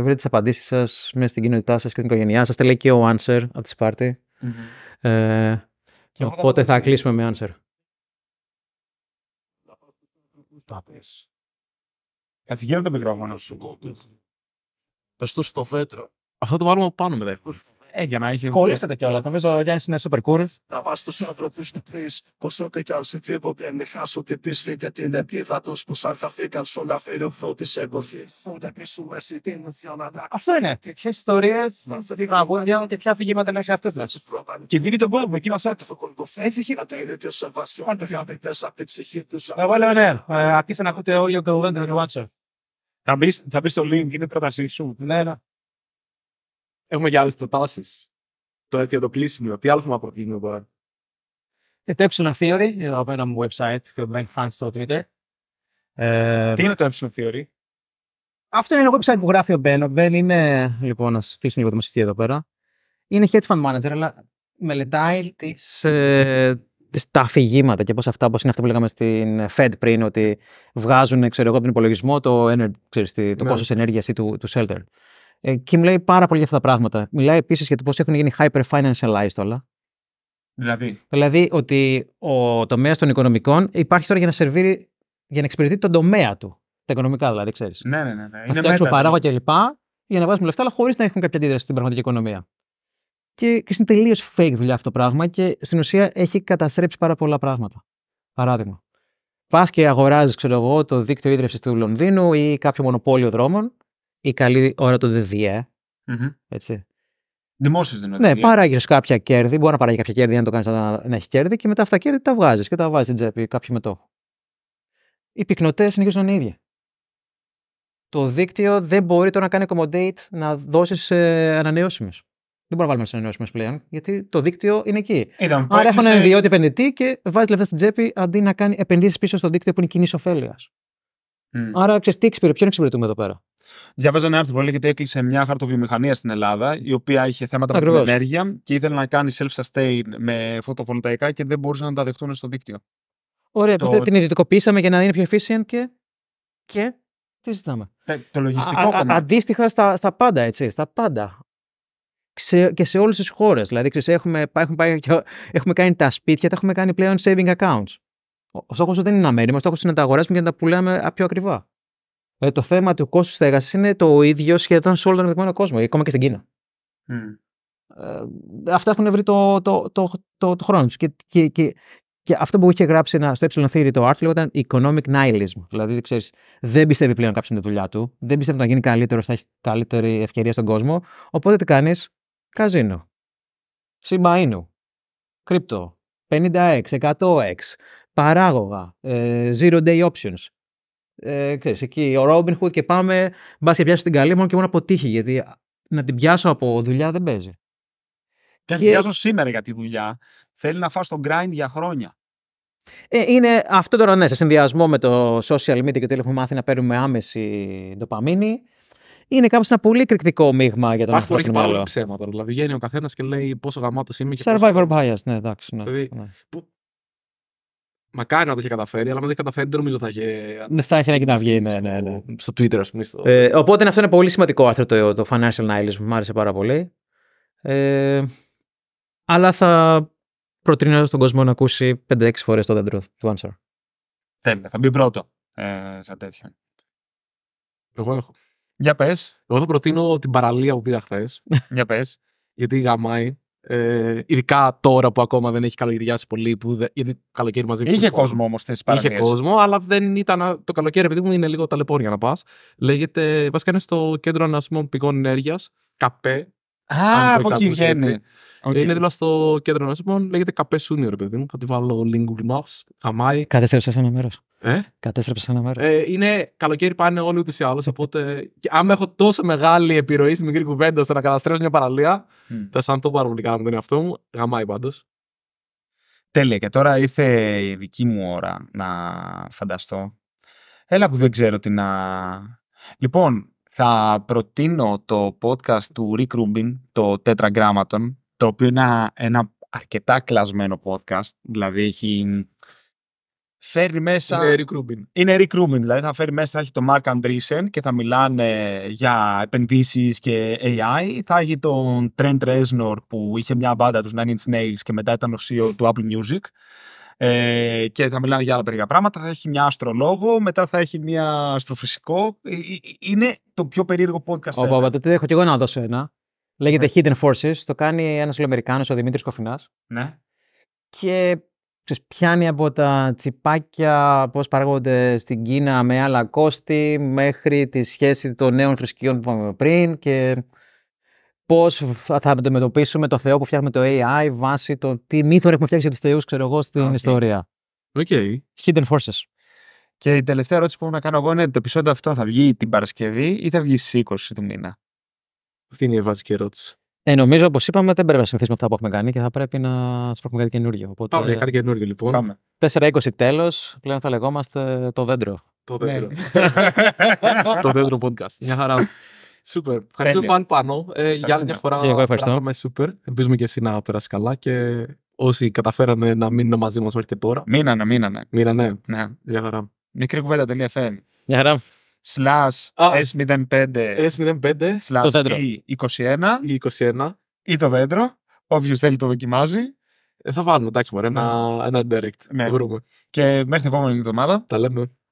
βρείτε τις απαντήσεις σας μέσα στην κοινότητά σας και την οικογένειά σας. Τα λέει και ο Answer από τη σπαρτη ε, οπότε θα, θα, κλείσουμε με Answer. Κάτσε γίνεται το μικρόφωνο σου. Πες το στο θέτρο. Αυτό το βάλουμε πάνω με μετά. Ε, για να έχει. Κολλήστε τα κιόλας. Νομίζω ο Γιάννης είναι super cool. Θα πας στους ανθρώπους του πεις πως ό,τι κι αν σε τίποτε με χάσω και τη σφίτε την επίδα του που σαν καθήκαν στο να φέρει οφθό τη έγκοχη. Ούτε πίσω εσύ την ουθιονάδα. Αυτό είναι. Ποιες ιστορίες να βγουν και ποια αφηγήματα να έχει αυτός. Και δίνει τον κόσμο εκεί μας άκουσε. Έτσι ε, Να το ίδιο και ο Σεβασιό. Αν το πει πέσα από την ψυχή του. Εγώ λέω ναι. Ε, αρχίστε να ακούτε όλοι ο Καλβέντερ Ρουάτσερ. Θα μπεις στο link, είναι πρότασή σου. Ναι, ναι. Έχουμε και άλλες προτάσεις. το έτσι το πλήσιμο. Τι άλλο θα προτείνουμε τώρα. Και ε, το Epsilon Theory, εδώ πέρα μου website, Bank Fans στο Twitter. Ε, Τι είναι το Epsilon Theory? Αυτό είναι ένα website που γράφει ο Μπέν. Ο Μπέν είναι, λοιπόν, να κλείσουμε λίγο το μεσητή εδώ πέρα. Είναι hedge fund manager, αλλά μελετάει ε, τα αφηγήματα και πώς αυτά, πώς είναι αυτό που λέγαμε στην Fed πριν, ότι βγάζουν, ξέρω εγώ, από τον υπολογισμό το, ξέρεις, το ναι. ενέργειας ή του, του shelter. Ε, και μιλάει πάρα πολύ για αυτά τα πράγματα. Μιλάει επίσης για το πώς έχουν γίνει hyper-financialized όλα. Δηλαδή. Δηλαδή ότι ο τομέας των οικονομικών υπάρχει τώρα για να σερβίρει, για να εξυπηρετεί τον τομέα του. Τα οικονομικά δηλαδή, ξέρεις. Ναι, ναι, ναι, ναι. Να φτιάξουμε παράγωγα ναι. κλπ. για να βάζουμε λεφτά, αλλά χωρίς να έχουν κάποια αντίδραση στην πραγματική οικονομία. Και, και είναι τελείως fake δουλειά αυτό το πράγμα και στην ουσία έχει καταστρέψει πάρα πολλά πράγματα. Παράδειγμα. Πας και αγοράζεις, ξέρω εγώ, το δίκτυο ίδρυυσης του Λονδίνου ή κάποιο μονοπόλιο δρόμων η καλή ώρα του ΔΔΕ. mm Έτσι. Δημόσιος δεν Ναι, παράγεις κάποια κέρδη. Μπορεί να παράγει κάποια κέρδη, αν το κάνεις να, να έχει κέρδη και μετά αυτά τα κέρδη τα βγάζεις και τα βάζεις στην τσέπη κάποιου μετόχου. Οι πυκνοτές συνεχίζουν είναι ίδιοι. Το δίκτυο δεν μπορεί τώρα να κάνει accommodate να δώσεις ε, ανανεώσιμες. Δεν μπορούμε να βάλουμε τι ανανεώσιμες πλέον, γιατί το δίκτυο είναι εκεί. Ήταν, Άρα έχουν έναν ιδιότητα επενδυτή και βάζει λεφτά στην τσέπη αντί να κάνει επενδύσεις πίσω στο δίκτυο που είναι κοινή ωφέλεια. Mm. Άρα ξέρεις τι ποιον εξυπηρετούμε εδώ πέρα. Διαβάζω ένα άρθρο που λέει ότι έκλεισε μια χαρτοβιομηχανία στην Ελλάδα, η οποία είχε θέματα Ακριβώς. με την ενέργεια και ήθελε να κάνει self-sustain με φωτοβολταϊκά και δεν μπορούσαν να τα δεχτούν στο δίκτυο. Ωραία, το... την ιδιωτικοποίησαμε για να είναι πιο efficient και. και... Τι ζητάμε. Το λογιστικό α, α, Αντίστοιχα στα, στα πάντα, έτσι. Στα πάντα και σε όλες τις χώρες, Δηλαδή, ξέρεις, έχουμε, έχουμε, πάει, έχουμε κάνει τα σπίτια, τα έχουμε κάνει πλέον saving accounts. Ο στόχος δεν είναι να μένουμε, ο στόχος είναι να τα αγοράσουμε και να τα πουλάμε πιο ακριβά. Ε, το θέμα του κόστους στέγαση είναι το ίδιο σχεδόν σε όλο τον ανεπτυγμένο κόσμο, ακόμα και στην Κίνα. Mm. Ε, αυτά έχουν βρει το, το, το, το, το χρόνο τους. Και, και, και, και, αυτό που είχε γράψει στο Epsilon Theory το άρθρο ήταν Economic Nihilism. Δηλαδή, ξέρεις, δεν πιστεύει πλέον κάποιος με τη δουλειά του, δεν πιστεύει να γίνει καλύτερο, θα έχει καλύτερη ευκαιρία στον κόσμο. Οπότε τι κάνεις, καζίνο. Σιμπαΐνου, κρύπτο, 50x, 100x, παράγωγα, ε, zero day options. Ε, ξέρεις, εκεί ο Ρόμπιν Χουτ και πάμε. Μπας και πιάσω την καλή, μόνο και μόνο αποτύχει. Γιατί να την πιάσω από δουλειά δεν παίζει. Και, και... πιάσω σήμερα για τη δουλειά. Θέλει να φας τον grind για χρόνια. Ε, είναι αυτό τώρα ναι, σε συνδυασμό με το social media και το έχουμε μάθει να παίρνουμε άμεση ντοπαμίνη. Είναι κάπως ένα πολύ κρυκτικό μείγμα για τον άνθρωπο. Έχει πάρα πολύ ψέματα. Δηλαδή, βγαίνει ο καθένας και λέει πόσο γαμάτος είμαι. Και Survivor πόσο... bias, ναι, εντάξει. Ναι, δηλαδή, ναι. Μακάρι να το είχε καταφέρει, αλλά αν δεν είχε καταφέρει, δεν νομίζω θα είχε. Ναι, θα είχε να βγει, ναι, ναι, ναι. Στο Twitter, ας πούμε. Ε, οπότε αυτό είναι πολύ σημαντικό άρθρο το, το Financial Nihilism. Μου άρεσε πάρα πολύ. Ε, αλλά θα προτείνω στον κόσμο να ακούσει 5-6 φορές το δέντρο του Answer. Τέλεια. Θα μπει πρώτο ε, σαν τέτοιο. Εγώ έχω. Για πες. Εγώ θα προτείνω την παραλία που πήγα χθες. Για πες. Γιατί γαμάει. Ε, ειδικά τώρα που ακόμα δεν έχει καλογεριάσει πολύ. Που δεν, γιατί καλοκαίρι μαζί Είχε κόσμο όμως θέσει Είχε κόσμο, αλλά δεν ήταν. Το καλοκαίρι, επειδή μου είναι λίγο ταλαιπώρια να πας. Λέγεται. Βασικά είναι στο κέντρο ανασύμων πηγών ενέργειας. Καπέ. Α, από εκεί βγαίνει. Ε, είναι δηλαδή στο κέντρο ανασύμων Λέγεται Καπέ Σούνιο, ρε παιδί μου. Θα τη βάλω link Google Maps. Χαμάει. Κατέστρεψα ένα μέρος. Ε? Κατέστρεψε ένα μέρος. Ε, είναι καλοκαίρι πάνε όλοι ούτως ή άλλως. Οπότε, αν έχω τόσο μεγάλη επιρροή στην μικρή κουβέντα ώστε να καταστρέψω μια παραλία, mm. θα το πάρα πολύ καλά με τον εαυτό μου. Γαμάει πάντως. Τέλεια. Και τώρα ήρθε η δική μου ώρα να φανταστώ. Έλα που δεν ξέρω τι να. Λοιπόν, θα προτείνω το podcast του Rick Rubin, το Tetragrammaton, το οποίο είναι ένα αρκετά κλασμένο podcast. Δηλαδή έχει φέρει μέσα. Είναι Rick Rubin. Είναι Rick Rubin, δηλαδή θα φέρει μέσα, θα έχει το Mark Andreessen και θα μιλάνε για επενδύσεις και AI. Θα έχει τον Trent Reznor που είχε μια μπάντα τους Nine Inch Nails και μετά ήταν ο CEO του Apple Music. Ε, και θα μιλάνε για άλλα περίεργα πράγματα. Θα έχει μια αστρολόγο, μετά θα έχει μια αστροφυσικό. Ε, ε, είναι το πιο περίεργο podcast. Ωπα, αυτό τότε έχω και εγώ να δώσω ένα. Λέγεται ναι. Hidden Forces. Το κάνει ένας Λοαμερικάνο, ο Δημήτρης Κοφινάς. Ναι. Και ξέρεις, πιάνει από τα τσιπάκια πώς παράγονται στην Κίνα με άλλα κόστη μέχρι τη σχέση των νέων θρησκειών που είπαμε πριν και πώς θα αντιμετωπίσουμε το Θεό που φτιάχνουμε το AI βάσει το τι μύθο έχουμε φτιάξει για τους θεούς ξέρω εγώ στην okay. ιστορία. Okay. Hidden Forces. Και η τελευταία ερώτηση που έχω να κάνω εγώ είναι το επεισόδιο αυτό θα βγει την Παρασκευή ή θα βγει στις 20 του μήνα. Αυτή είναι η βασική ερώτηση. Ε, νομίζω, όπως είπαμε, δεν πρέπει να συνηθίσουμε αυτά που έχουμε κάνει και θα πρέπει να σπρώχνουμε κάτι καινούργιο. Οπότε... Πάμε για κάτι καινούργιο, 4.20 λοιπόν. Πάμε. 4-20 τέλος, πλέον θα λεγόμαστε το δέντρο. Το δέντρο. Ναι. *laughs* το δέντρο podcast. Μια χαρά. Σούπερ. Ευχαριστούμε πάνω πάνω. Ε, για άλλη μια φορά και εγώ ευχαριστώ. σούπερ. Ελπίζουμε και εσύ να περάσεις καλά και όσοι καταφέρανε να μείνουν μαζί μας μέχρι τώρα. Μείνανε, μείνανε. Μείνανε. Ναι. Μια χαρά. Μικρή κουβέντα.fm. Μια χαρά slash S05 S05 slash E21 E21 ή το δέντρο. Όποιος θέλει το δοκιμάζει. Ε, θα βάλουμε, εντάξει, μωρέ, ένα, ναι. ένα direct. Ναι. Και μέχρι την επόμενη εβδομάδα. Τα λέμε.